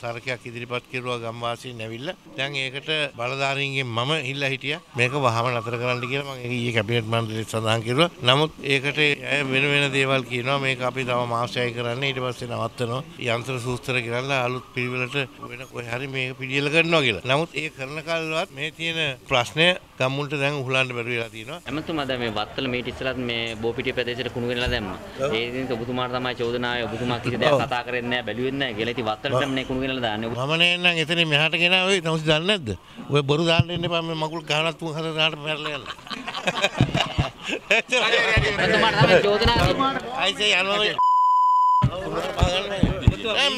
සරකයක් ඉදිරිපත් කෙරුවා ගම්වාසීන් ඇවිල්ලා. දැන් ඒකට බලධාරීන්ගෙන් මම ඉල්ලා හිටියා මේක වහම නතර කරන්න කියලා මම ඊයේ කැබිනට් මණ්ඩලෙට සඳහන් කරුවා. නමුත් ඒකට වෙන වෙන දේවල් කියනවා මේක අපි තව මාසයයි කරන්නේ ඊට පස්සේ නවත්තනවා. යන්ත්‍ර සූස්ත්‍ර ගෙනල්ලා අලුත් පිළිවෙලට වෙන කොහේ හරි මේක පිළියෙල කරනවා කියලා. නමුත් ඒ කරන කාලවත් මේ තියෙන ප්‍රශ්නය ගම්මුන්ට දැන් උහුලන්න බැරි වෙලා තියෙනවා. එමතුමා දැන් මේ වත්තල මීට ඉස්සලත් මේ බෝපිටිය ප්‍රදේශයට කුණු ගෙනලා දැම්මා. ඒ දින ඔබතුමාට තමයි චෝදනාව ඔබතුමා කිසි දෙයක් කතා කරන්නේ නැහැ බැලුවෙන්නේ නැහැ කියලා ඉතින් වත්තරට මේ කුණු ගෙනලා දාන්නේ ඔබ මම නේ නම් එතනින් මෙහාට ගෙන ඔය තමුසි දන්නේ නැද්ද ඔය බොරු දාන්න එන්න එපා මම මගුල් ගහලා තුන් හතර දාට පැරලා යන්න ඔබතුමාට තමයි චෝදනාව අයිසේ යනවා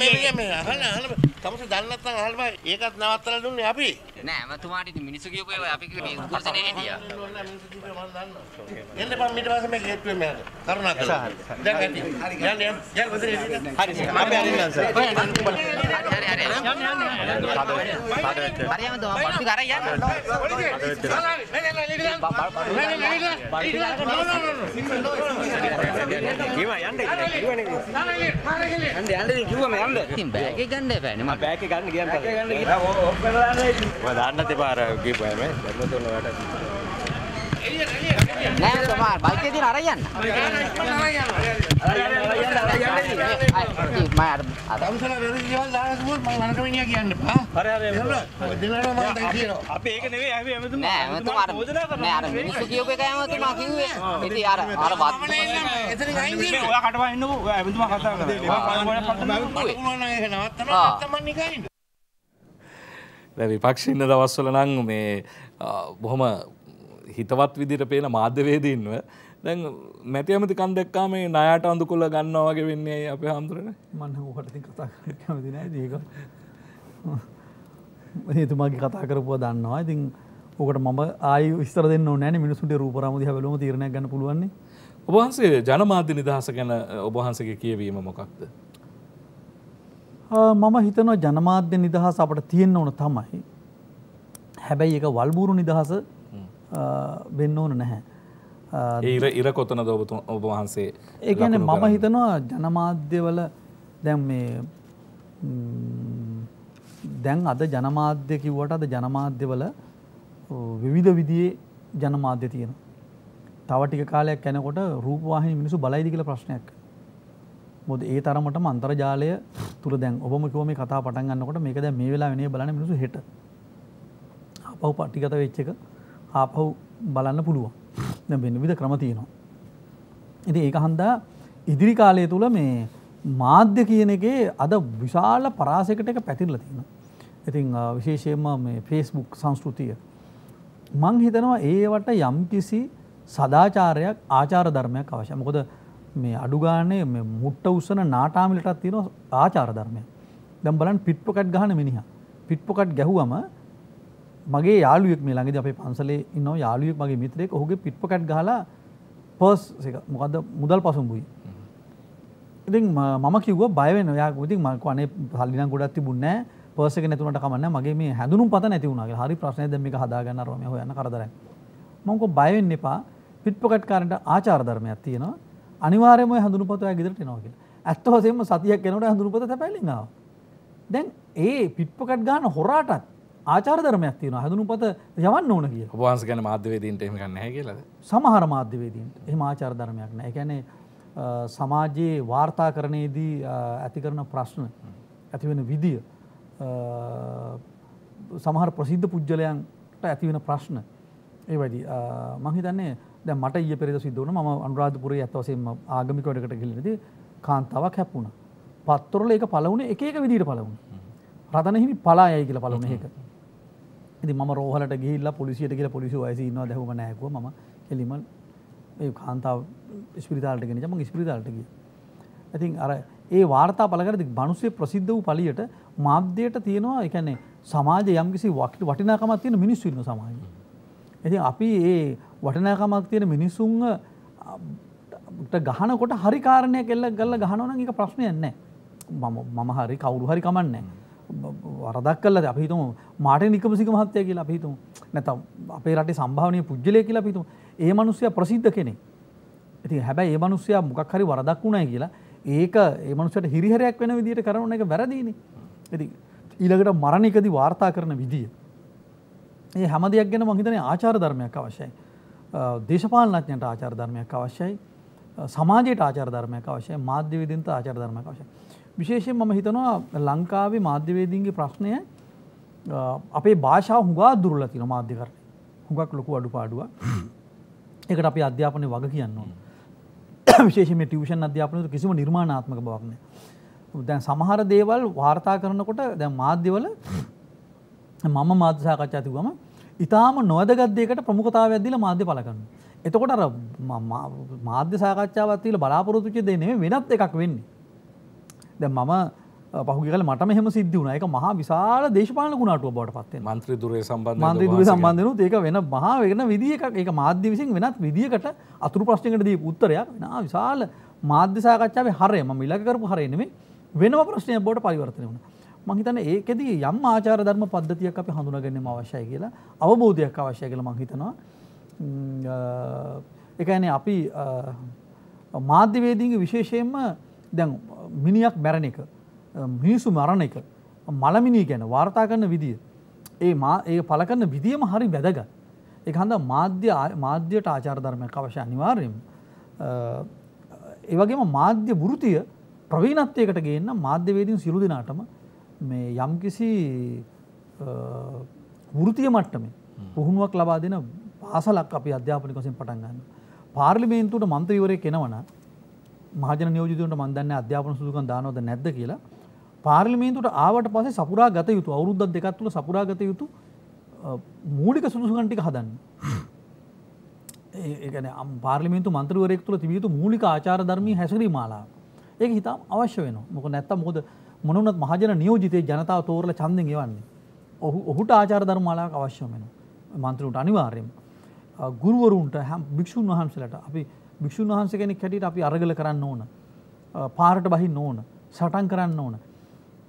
මේ මේ අහන්න අහන්න තමුසේ දන්නේ නැත්නම් අහන්න බෑ. ඒකත් නවත්තලා දුන්නේ අපි. නෑ මතුමාට ඉතින් මිනිස්සු කියපු ඒවා අපි කුරුසනේ හිටියා. එන්න බම් ඊට පස්සේ මේ ගේට් එකේ මෙහාට. කරුණා කරලා. දැන් ඇති. යන්න යන්න. යන්න ඔතන ඉන්න. හරි සර්. අපි හරි නේද සර්. හරි හරි. යන්න යන්න. හරියම දෝ පටු කරා යන්න. කිව්වා යන්න. කිව්වනේ. යන්න යන්න කිව්වා මම යන්න. ඉතින් බෑගේ ගන්න බෑනේ. බෑක ගන්න ගියන් තමයි. ගන්න ගියා. ඔක් කරලා දාන්න. මම දාන්නත් එපා අර ගිහපුවාම. දැම්ම තුන වැඩක්. එළිය නෑ සමහර බයිකේ දින අර යන්න. මම අර අවසල වෙරි ජීවල් දාන සුමුත් මම අනකමිනියා කියන්න එපා. හරි හරි. දෙන්නට මම දැන් කියනවා. අපි ඒක නෙවෙයි අපි එමෙතුම නෑ එමෙතුම අර නෑ අර මිනිස්සු කියෝක එක එමෙතුම කිව්වේ. ඉතින් අර අර වත් එතන ගයින් ගියේ. ඔයා කටපා ඉන්නකෝ. ඔයා එමෙතුම කතා කරලා. මම පොඩක් පටන් ගන්නවා. ඒක නවත්තනවා. නැත්තම් මම නිකන් ඉන්න. දැන් විපක්ෂ ඉන්න දවස්වල නම් මේ බොහොම හිතවත් විදිට පේන මාධ්‍යවේදීන්ව දැන් මැති ඇමති කන් දෙක්කා මේ නයාට අඳු කොල්ල ගන්නවාගේ වෙන්නේ අප හාමුදුරන මන්න හට කතා කැමතින ඒක හතුමාගේ කතා කරපුවා දන්නවා ඉතින් ඕකට මම ආය විස්තර දෙන්න නෑන මිනිසුන්ට රූපරාමදි හැලම තිරණ ගන්න පුළුවන්නේ ඔබහන්සේ ජනමාධ්‍ය නිදහස ගැන ඔබහන්සගේ කියවීම මොකක්ද මම හිතනවා ජනමාධ්‍ය නිදහස අපට තියෙන්න ඕන තමයි හැබැයි එක වල්බූරු නිදහස වෙන්න ඕන නැහැ. ඒ ඉර කොතන දෝබතු ඔබ වහන්සේ ඒකන මම හිතනවා ජනමාධ්‍යවල දැන් මේ දැන් අද ජනමාධ්‍ය කිව්වට අද ජනමාධ්‍යවල විවිධ විදියේ ජනමාධ්‍ය තියෙන. තව ටික කාලයක් යනකොට රූපවාහිනි මිනිසු බලයිද කියලා ප්‍රශ්නයක්. මොකද ඒ තරමටම අන්තර්ජාලය තුල දැන් ඔබම කිව්ව මේ කතාව පටන් ගන්නකොට මේක දැන් මේ වෙලාවේ නේ බලන්නේ මිනිසු හෙට. අපව පටිගත වෙච්ච එක ආපහු බලන්න පුළුවන් දැ වෙන විද ක්‍රම තියෙනවා. ඉති ඒක හන්දා ඉදිරි කාලය තුළ මේ මාධ්‍ය කියන එකේ අද විශාල පරාසකට එක පැතිරල තියෙන. ඉතින් විශේෂයම මේ ෆේස්බුක් සංස්කෘතිය. මං හිතනවා ඒවට යම් කිසි සදාචාරයක් ආචාර ධර්මයක් අවශ්‍ය මොකොද මේ අඩුගානේ මුට්ට උසන නාටාමිලටත් තියෙන ආචාර ධර්මය දැම් බලන් පිට්පොකට් ගහන මිනිහ පිට්පොකට් ගැහුවම මගේ යාලුවෙක් මේ ළඟද අපේ පන්සලේ ඉන්න යාලුවෙක් මගේ මිත්‍රයෙක් ඔහුගේ පිට්පකට් ගහලා පර්ස් එක මොකද මුදල් පසුම්බුයි. ඉතින් මම කිව්වා බය වෙනවා. එයා ඉතින් මම කනේ සල්ලි නම් ගොඩක් තිබුණේ නැහැ. පර්ස් එක නැතුණට කමන්නේ මගේ මේ හැඳුනුම් පත නැති වුණා කියලා. හරි ප්‍රශ්නේ දැන් මේක හදාගන්න අරවා මේ හොයන්න කරදරයි. මම කෝ බය වෙන්න එපා. පිට්පකට් කාරන්ට ආචාර ධර්මයක් තියෙනවා. අනිවාර්යයෙන්ම ඔය හැඳුනුම් පත ඔයා ගෙදරට එනවා කියලා. ඇත්ත වශයෙන්ම සතියක් යනකොට හැඳුනුම් පත තැපැල්ලෙන් ආවා. දැන් ඒ පිට්පකට් ගන්න හොරාටත් ආචාර ධර්මයක් තියෙනවා හැඳුනුම්පත යවන්න ඕන කියලා. ඔබ වහන්සේ කියන්නේ මාධ්‍යවේදීන්ට එහෙම ගන්න නැහැ කියලාද? සමහර මාධ්‍යවේදීන්ට එහෙම ආචාර ධර්මයක් නැහැ. ඒ කියන්නේ සමාජයේ වාර්තාකරණයේදී ඇති කරන ප්‍රශ්න ඇති වෙන විදිය සමහර ප්‍රසිද්ධ පුජ්‍යලයන්ට ඇති වෙන ප්‍රශ්න ඒ වැඩි මම හිතන්නේ දැන් මට ඊයේ පෙරේද සිද්ධ වුණා මම අනුරාධපුරයේ ඇත්ත වශයෙන්ම ආගමික වැඩකට ගිහිල්ලාදී කාන්තාවක් හැප්පුණා. පත්තරවල ඒක පළ වුණේ එක එක විදිහට පළ වුණා. රතන හිමි පලා යයි කියලා පළ වුණා ඒක. ඇති ම රෝහලට ගිල්ලා පොලිසියට කියල පොලිසි වයසින්නවා දැහම නැක ම කෙලිම කාන්තාව ස්පිරිතාලටගෙන ම ස්පිරිතාලටගිය. ඇතින් අර ඒ වාර්තා පලකරති බනුසේ ප්‍රසිද්ධ වූ පලියට මාධ්‍යයට තියෙනවා එකන්නේ සමාජ යම්කිසි වට වටිනාකමක් තියෙන මිනිස්සුන්න සමාජ. ඇති අපි ඒ වටනෑකමක් තියෙන මිනිසුන්ග ගහනකොට හරිකාරණය කෙල්ල ගල්ල ගහනවන එක ප්‍රශ්නයන්නේ මම හරි කවුරු හරි කමන්නේ. වරදක් කල්ලද අපිතුම මාට නිකමසික මහත්තය කියලා අපිතුම නැත අපේ රට සම්භාවනය පුද්ජලය කියලා පිතුම ඒ මනුස්සය ප්‍රසිද්ධ කෙනෙ ඇති හැබැයි ඒ මනුස්සයා මොකක් හරි වරදක් වුණයි කියලා ඒක ඒ මනුසට හිරිහරයක් වෙන විදිට කරන එක වැරදින ඇති ඊළකට මරණකදි වාර්තා කරන විදිිය. ඒ හැම දෙයක් ගැන මහිතන ආචාර ධර්මයක් අවශ්‍යයි. දේශපාලනඥට ආචාර ධර්මයක් අවශ්‍යයි සමාජයට ආචාර ධර්මයක් අවශ්‍යයි මාධ්‍ය විදින්ත ආචාර ධර්මයක් අවශ්‍යයි විශේෂයෙන් මම හිතනවා ලංකාවේ මාධ්‍යවේදීන්ගේ ප්‍රශ්නය අපේ භාෂාව හුඟා දුරල තින මාධ්‍ය කරන හුඟක් ලොකු අඩු පාඩුව එකට අපි අධ්‍යාපනය වග කියන්න විශේෂම ටියෂන් අධ්‍යාපනතු කිසිම නිර්මාණාත්මක බවක්න දැන් සමහර දේවල් වාර්තා කරනකොට දැ මාධ්‍යවල මම මාධ්‍යසාකච්ඡා ඇතිවම ඉතාම නොවදගත්දයකට ප්‍රමුඛතාව ඇදදිල මාධ්‍ය පලකන්න එතකොට මාධ්‍ය සාකච්ඡාවත්තිල බලාපොරොතුච දෙනේ වෙනත් එකක් වෙන්නේ ද මම පහුගල මට මෙහම සිද්ධ වුණ එක මහා විශාල දේශපාල ගුණාටුව බවට පත්ේ මන්ත්‍ර දුරේ සම්බන්ධ මන්ත්‍ර දුර සම්බන්ධන ඒක වෙන මහා වෙන විදිිය එක මාධ්‍ය විසින් වෙනත් විදිකට අතුරු ප්‍රශ්නකට දී උත්තරයක් වෙන විශාල මාධ්‍යසාකච්ඡාවේ හරයම මිලකරපු හරයනෙමේ වෙනම ප්‍රශ්නය බෝට පරිවර්තනය වුණ. මහිතන ඒකෙද යම් ආචාර ධර්ම පද්ධතියක් අපි හඳුනගන්නම අවශ්‍යයි කියලා අවබෝධයක් අවශ්‍ය කළ මහිතනවා එකන අපි මාධ්‍යවේදීගේ විශේෂයෙන්ම දැන් මිනිියක් මැරණ එක මිනිසු මරණ එක මළමිනී ගැන වාර්තා කරන්න විදිිය. ඒ ඒ පලකරන්න විදිියම හරි වැදග. එක හඳ මාධ්‍ය මාධ්‍යයට ආචාරධර්මය අවශ්‍ය අනිවාර්යම් ඒවගේම මාධ්‍ය බෘතිය ප්‍රවීණත්වයකට ගේන්න මාධ්‍යවේදීන් සිරු දෙනාටම මේ යම්කිසි වෘතිය මට්ටමේ පුහුණුවක් ලබා දෙන පාසලක් අපි අධ්‍යාපනිකොසින් පටන්ගන්න. පාර්ලිමේන්තුට මන්ත්‍රීවරය කෙනවන මහජන නියෝජිතවන්ට මන් දන්නේ අධ්‍යාපන සුදුකම් දානවද නැද්ද කියලා පාර්ලිමේන්තුවට ආවට පස්සේ සපුරා ගත යුතු අවුරුද්දක් දෙකක් තුල සපුරා ගත යුතු මූලික සුදුසුකම් ටික හදන්න. ඒ කියන්නේ පාර්ලිමේන්තු මන්ත්‍රීවරයෙක් තුල තිබිය යුතු මූලික ආචාර ධර්මී හැසිරීම මාලාව. ඒක හිතාම අවශ්‍ය වෙනවා. මොකද නැත්තම් මොකද මොන වුණත් මහජන නියෝජිතේ ජනතාව තෝරලා ඡන්දෙන් ගෙවන්නේ. ඔහු ඔහුට ආචාර ධර්ම මාලාවක් අවශ්‍ය වෙනවා. මන්ත්‍රීවරුන්ට අනිවාර්යයෙන්ම. ගුරුවරුන්ට භික්ෂුන් වහන්සේලාට අපි භික්ෂූන් වහන්සේ කෙනෙක් හැටියට අපි අරගල කරන්න ඕන. පාරට බහින්න ඕන. සටන් කරන්න ඕන.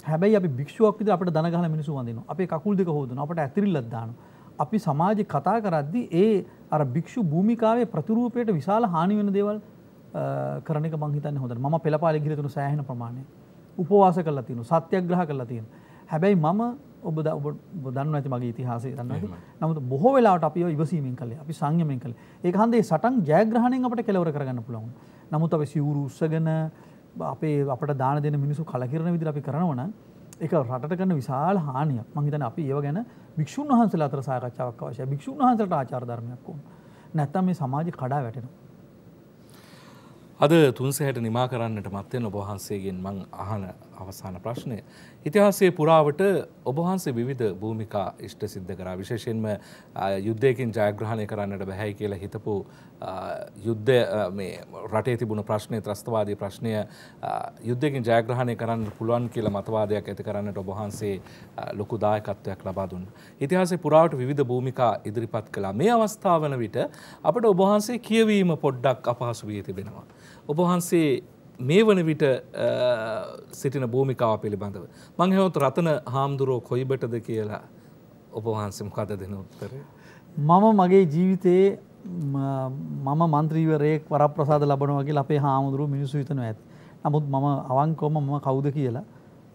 හැබැයි අපි භික්ෂුවක් විදිහට අපිට දන ගහලා මිනිස්සු වඳිනවා. අපේ කකුල් දෙක හොදනවා. අපට ඇතිරිල්ලක් දානවා. අපි සමාජේ කතා කරද්දී ඒ අර භික්ෂු භූමිකාවේ ප්‍රතිරූපයට විශාල හානි වෙන දේවල් කරන එක මං හිතන්නේ හොඳට. මම පෙළපාලේ ගිහිලා තියෙන සෑහෙන ප්‍රමාණයක්. උපවාස කරලා තියෙනවා. සත්‍යග්‍රහ කරලා තියෙනවා. හැබැයි මම ඔබ ඔබ දන්න ඇති මගේ ඉතිහාසේ දන්න ඇති නමුත් බොහෝ වෙලාට අපි ඉවසීමෙන් කළේ අපි සංයමෙන් කළේ ඒ හන්දේ සටන් ජයග්‍රහණයෙන් අපට කෙලවර කරගන්න පුළුවන් නමුත් අප සිවුරු උස්සගෙන අපේ අපට දාන දෙන මිනිසු කලකිරන විදිර අපි කරනවන එක රට කන්න විශාල හානියක් මහිතන අපි ඒව ගැන භික්ෂූන් වහන්සේ අතර සාකච්ඡාවක් අවශ්‍ය භික්ෂූන් වහන්සට ආචාර්ධර්මයක් වුන් නැත්තම් මේ සමාජ කඩා වැටෙන අද තුන්සහට නිමා කරන්නට මත්වෙන ඔබහන්සේගෙන් මං අහන අවසාන ප්‍රශ්නය ඉතිහාසයේ පුරාවට ඔබහන්සේ විවිධ භූමිකා ඉෂ්ට සිද්ධ කරා විශේෂයෙන්ම යුද්ධයකින් ජයග්‍රහණය කරන්නට බැහැයි කියලා හිතපු යුද්ධ රටේ තිබුණ ප්‍රශ්නය ත්‍රස්තවාදී ප්‍රශ්නය යුද්ධයකින් ජයග්‍රහණය කරන්න පුළුවන් කියලා මතවාදයක් ඇති කරන්නට ඔබහන්සේ ලොකු දායකත්වයක් ලබා දුන්න. ඉතිහාසේ පුරාවට විධ භූමිකා ඉදිරිපත් කළා මේ අවස්ථාවන විට අපට ඔබහන්සේ කියවීම පොඩ්ඩක් අපහසු වී තිබෙනවා. ඔබහන්සේ මේ වන විට සිටින භූමිකාව පිළිබඳව. මංහෙවත් රතන හාමුදුරුවෝ කොයිබටද කියලා ඔපවහන්සම කත දෙන උත්තරේ. මම මගේ ජීවිතයේ මම මන්ත්‍රීවරයෙක් වර ප්‍රසාද ලබනවගේ අපේ හාමුදුරු මිනිසු විතන ඇත් නමුත් මම අවංකෝම මම කවුද කියලා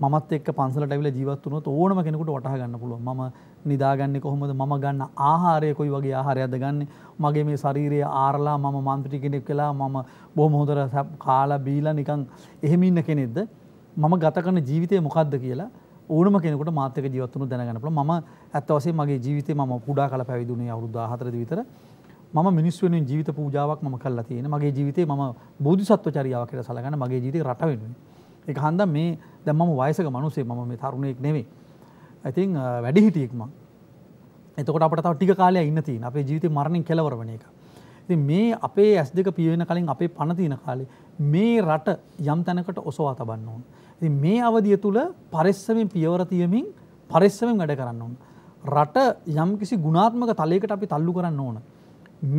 මත් එක් පන්සලට ඇවිල ජීවත්වනොත් ඕනම කෙනෙකුට වටහ ගන්න පුළුව ම නිදාගන්නේ කොහොමද මම ගන්න ආහාරය කොයි වගේ ආහාරයක්ද ගන්න මගේ මේ ශරීරය ආරලා මම මන්ත්‍රී කෙනෙක් වෙලා මම බොහොම හොඳට කාලා බීලා නිකන් එහෙම ඉන්න කෙනෙක්ද මම ගත කරන ජීවිතය මොකද්ද කියලා ඕනම කෙනෙකුට මාත් එක්ක ජීවත් වුණු දැනගන්න පුළුවන් මම ඇත්ත වශයෙන්ම මගේ ජීවිතේ මම කුඩා කාලේ පැවිදුණේ අවුරුදු 14 විතර මම මිනිස් වෙනුවෙන් ජීවිත පූජාවක් මම කරලා තියෙනවා මගේ ජීවිතේ මම බෝධිසත්ව චරියාවක් කියලා සලකන මගේ ජීවිතේ රට වෙනුවෙන් ඒක හන්දා මේ දැන් මම වයසක මිනිස්සේ මම මේ තරුණයෙක් නෙවෙයි ඇතින් uh, වැඩි හිටියෙක්ම එතකොට අපට ටික කාලය ඉන්න තින් අපේ ජීවිත මරණින් කෙලවර වන එක ති මේ අපේ ඇස් දෙක පියවෙන කලින් අපේ පණතියන කාලේ මේ රට යම් තැනකට ඔසවා තබන්න ඕන් ති මේ අවධිය තුළ පරිස්සමින් පියවරතියමින් පරිස්සමෙන් වැඩ කරන්න ඕන් රට යම් කිසි ගුණාත්මක තලයකට අපි තල්ලු කරන්න ඕන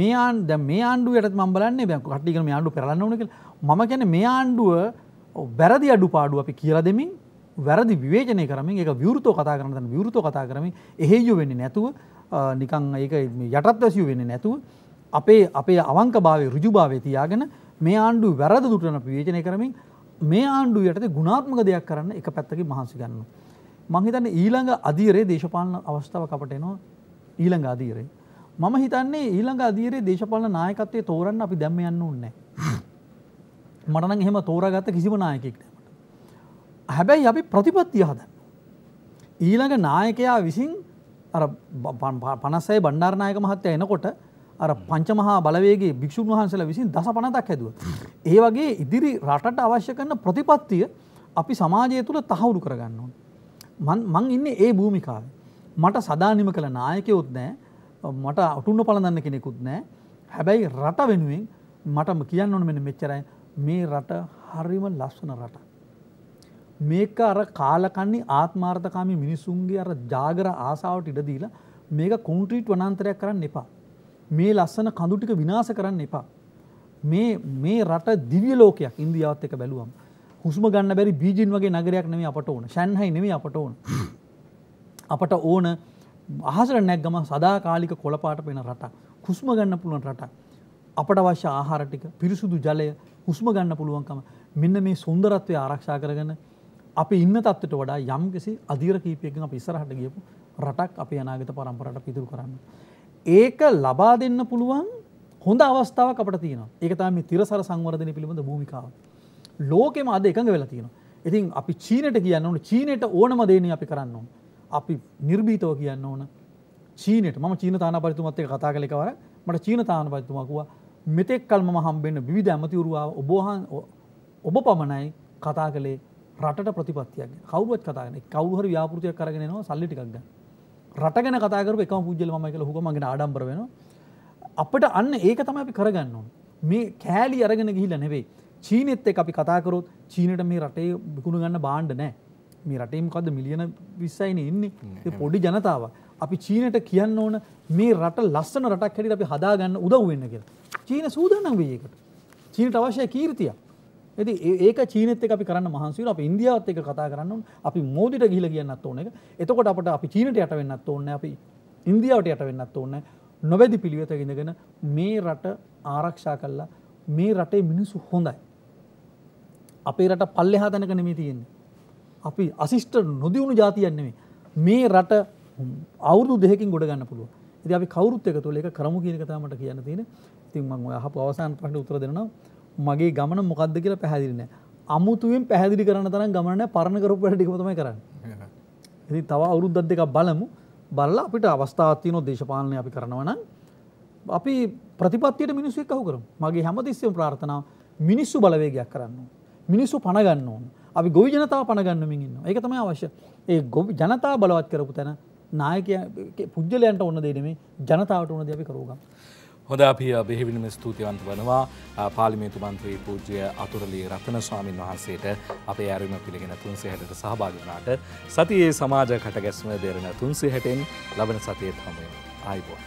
මේ ආන්ද මේ ආණ්ඩුව යටත් මම බලන්නේ දැන් කට්ටිය කියන මේ ආණ්ඩුව පෙරලන්න ඕන කියලා මම කියන්නේ මේ ආණ්ඩුව වැරදි අඩුපාඩු අපි කියලා දෙමින් වැරදි විවේචනය කරමින් එක විවෘතෝ කතා කරන විවෘතෝ කතා කරමින් එහෙයු වෙන්නේ නැතුව නිකං ඒක යටත් වැසියු වෙන්නේ නැතුව අපේ අපේ අවංක භාවය රුජු භාවය තියාගෙන මේ ආණ්ඩු වැරද දුටන ප්‍රවේචනය කරමින් මේ ආණ්ඩු යටතේ ගුණාත්මක දෙයක් කරන්න එක පැත්තකින් මහන්සි ගන්නවා. මං හිතන්නේ ඊළඟ අධීරයේ දේශපාලන අවස්ථාවක් අපට එනවා ඊළඟ අධීරයේ. මම හිතන්නේ ඊළඟ අධීරයේ දේශපාලන නායකත්වයේ තෝරන්න අපි දැම්ම යන්න ඕනේ නැහැ. මට නම් එහෙම තෝරාගත්ත කිසිම නායකයෙක් නැහැ. හැබැයි අපි ප්‍රතිපත්තිය හදන්න. ඊළඟ නායකයා විසින් පනස්සයි බණ්ඩාර්නායක මහත්තය එනකොට අර පංචමහා බලවේගේ භික්‍ෂූන් වහන්සල විසින් දස පනතක් හැදුව. ඒ වගේ ඉදිරි රටට අවශ්‍ය කරන ප්‍රතිපත්තිය අපි සමාජය තුළ තහවුරු කරගන්න ඕන. මං ඉන්න ඒ භූමිකාව. මට සදානිම කළ නායකයොත් නෑ මට අටුන්න පලඳන්න කෙනෙකුත් නෑ හැබැයි රට වෙනුවෙන් මටම කියන්න ඕන මෙන මෙච්චරයි මේ රට හරිම ලස්සන රට. මේක අර කාලකන්නේ ආත්මාර්ථකාමී මිනිසුන්ගේ අර ජාගර ආසාාවට ඉඩදීලා මේක කොන්ට්‍රීට් වනන්තරයක් කරන්න එපා. මේ ලස්සන කඳුටික විනාස කරන්න එපා. මේ මේ රට දිවිය ලෝකයක් ඉන්දියාවත් එක බැලුවම් හුස්ම ගන්න බැරි බීජින් වගේ නගරයක් නෙම අපට ඕන ශැන්හයි නෙම අපට ඕන අපට ඕන අහසර නැක්ගම සදා කාලික කොළපාට පෙන රට හුස්ම ගන්න පුළුවන් රට අපට අවශ්‍ය ආහාරටික පිරිසුදු ජලය හුස්ම ගන්න පුළුවන්කම මෙන්න මේ සුන්දරත්වය ආරක්ෂා කරගන්න අපි ඉන්න තත්වට වඩා යම් කිසි අධීර කීපයකින් අප ඉස්සරහට ගියපු රටක් අපේ අනාගත පරම්පරට පිදුරු කරන්න. ඒක ලබා දෙන්න පුළුවන් හොඳ අවස්ථාවක් අපට තියෙනවා. ඒක තමයි තිරසර සංවර්ධනය පිළිබඳ භූමිකාව. ලෝකෙම අද එකඟ වෙලා තියෙනවා. ඉතින් අපි චීනට කියන්න ඕන චීනට ඕනම දේනේ අපි කරන්න ඕන. අපි නිර්භීතව කියන්න ඕන චීනට මම චීන තානාපතිතුමත් එක්ක කතා කළේ එකවර මට චීන තානාපතිතුමා කිව්වා මෙතෙක් කල් මම හම්බෙන්න විවිධ ඇමතිවරු ආව ඔබ ඔබ පමණයි කතා කළේ රටට ප්‍රතිපත්තියක් කවරුවත් කතාගෙන කවරුහර ව්‍යාපෘතියක් කරගෙනවා සල්ලි ටිකක් ගන්න. රට ගැන කතා කරපු එකම පුජ්‍යල මම කියලා හුගම මගෙන ආඩම්බර වෙනවා. අපිට අන්න ඒක තමයි අපි කරගන්න ඕනේ. මේ කෑලි අරගෙන ගිහිල්ලා නෙවෙයි. චීනෙත් එක්ක අපි කතා කරොත් චීනෙට මේ රටේ විකුණ ගන්න බාණ්ඩ නැහැ. මේ රටේ මොකද්ද මිලියන 20යිනේ ඉන්නේ. ඒ පොඩි ජනතාවක්. අපි චීනට කියන්න ඕන මේ රට ලස්සන රටක් හැටියට අපි හදාගන්න උදව් වෙන්න කියලා. චීන සූදානම් වෙයි ඒකට. චීනට අවශ්‍ය කීර්තියක්. ඇති ඒක චීනත අපි කරන්න මහන්සේර අප ඉන්දියාවත් එක කතා කරන්න අපි මෝදිට ගිහිල කියන්නත් ඕන එක එතකොට අපට අපි චීනට යට වෙන්නත් ඕන්න අපි ඉන්දියාවට යට වෙන්නත් ඕන්න නොවැදි පිළිවෙත ඉඳගෙන මේ රට ආරක්ෂා කල්ලා මේ රටේ මිනිස්සු හොඳයි. අපේ රට පල්ලෙ හා තැනක නෙමේ තියෙන්නේ. අපි අසිිෂ්ට නොදියුණු ජාතියන්නෙමේ මේ රට අවුදු දෙහකින් ගොඩගන්න පුළුව ඇති අපි කවරුත් එක තුළ එක කරමු කියනකතාමට කියන්න තියෙන ඉතින් මං ඔය හපු අවසාන් පට උත්‍ර දෙනවා මගේ ගමන මොකක්ද කියලා පැහැදිලින අමුතුවෙන් පැහැදිලි කරන්න තරම් ගමන පරණ කරපු වැඩ ටිකම තමයි කරන්නේ. ඉතින් තව අවුරුද්දක් දෙකක් බලමු. බලලා අපිට අවස්ථාවක් තියෙනවා දේශපාලනය අපි කරනවා නම් අපි ප්‍රතිපත්තියට මිනිස්සු එක්ක අහු කරමු. මගේ හැමතිස්සෙම ප්‍රාර්ථනාව මිනිස්සු බලවේගයක් කරන්න ඕන. මිනිස්සු පණ ගන්න ඕන. අපි ගොවි ජනතාව පණ ගන්නමින් ඉන්නවා. ඒක තමයි අවශ්‍ය. ඒ ගොවි ජනතාව බලවත් කරපු තැන නායකයා පුජ්‍යලයන්ට ඕන දෙ නෙමෙයි ජනතාවට ඕන දේ අපි කරෝගමු. හොඳ අපි බෙහිවිනිම ස්තුතිවන්ත වනවා පාලිමේතු මන්ත්‍රී පූජ්‍ය අතුරලී රතන ස්වාමින් වහන්සේට අපේ ඇරුම පිළිගෙන තුන්සේ හැට සහභාගනාට සතියේ සමාජ කටගැස්ම දෙරෙන තුන්සේ හැටෙන් ලබන සතියත් හමය අයිබෝ.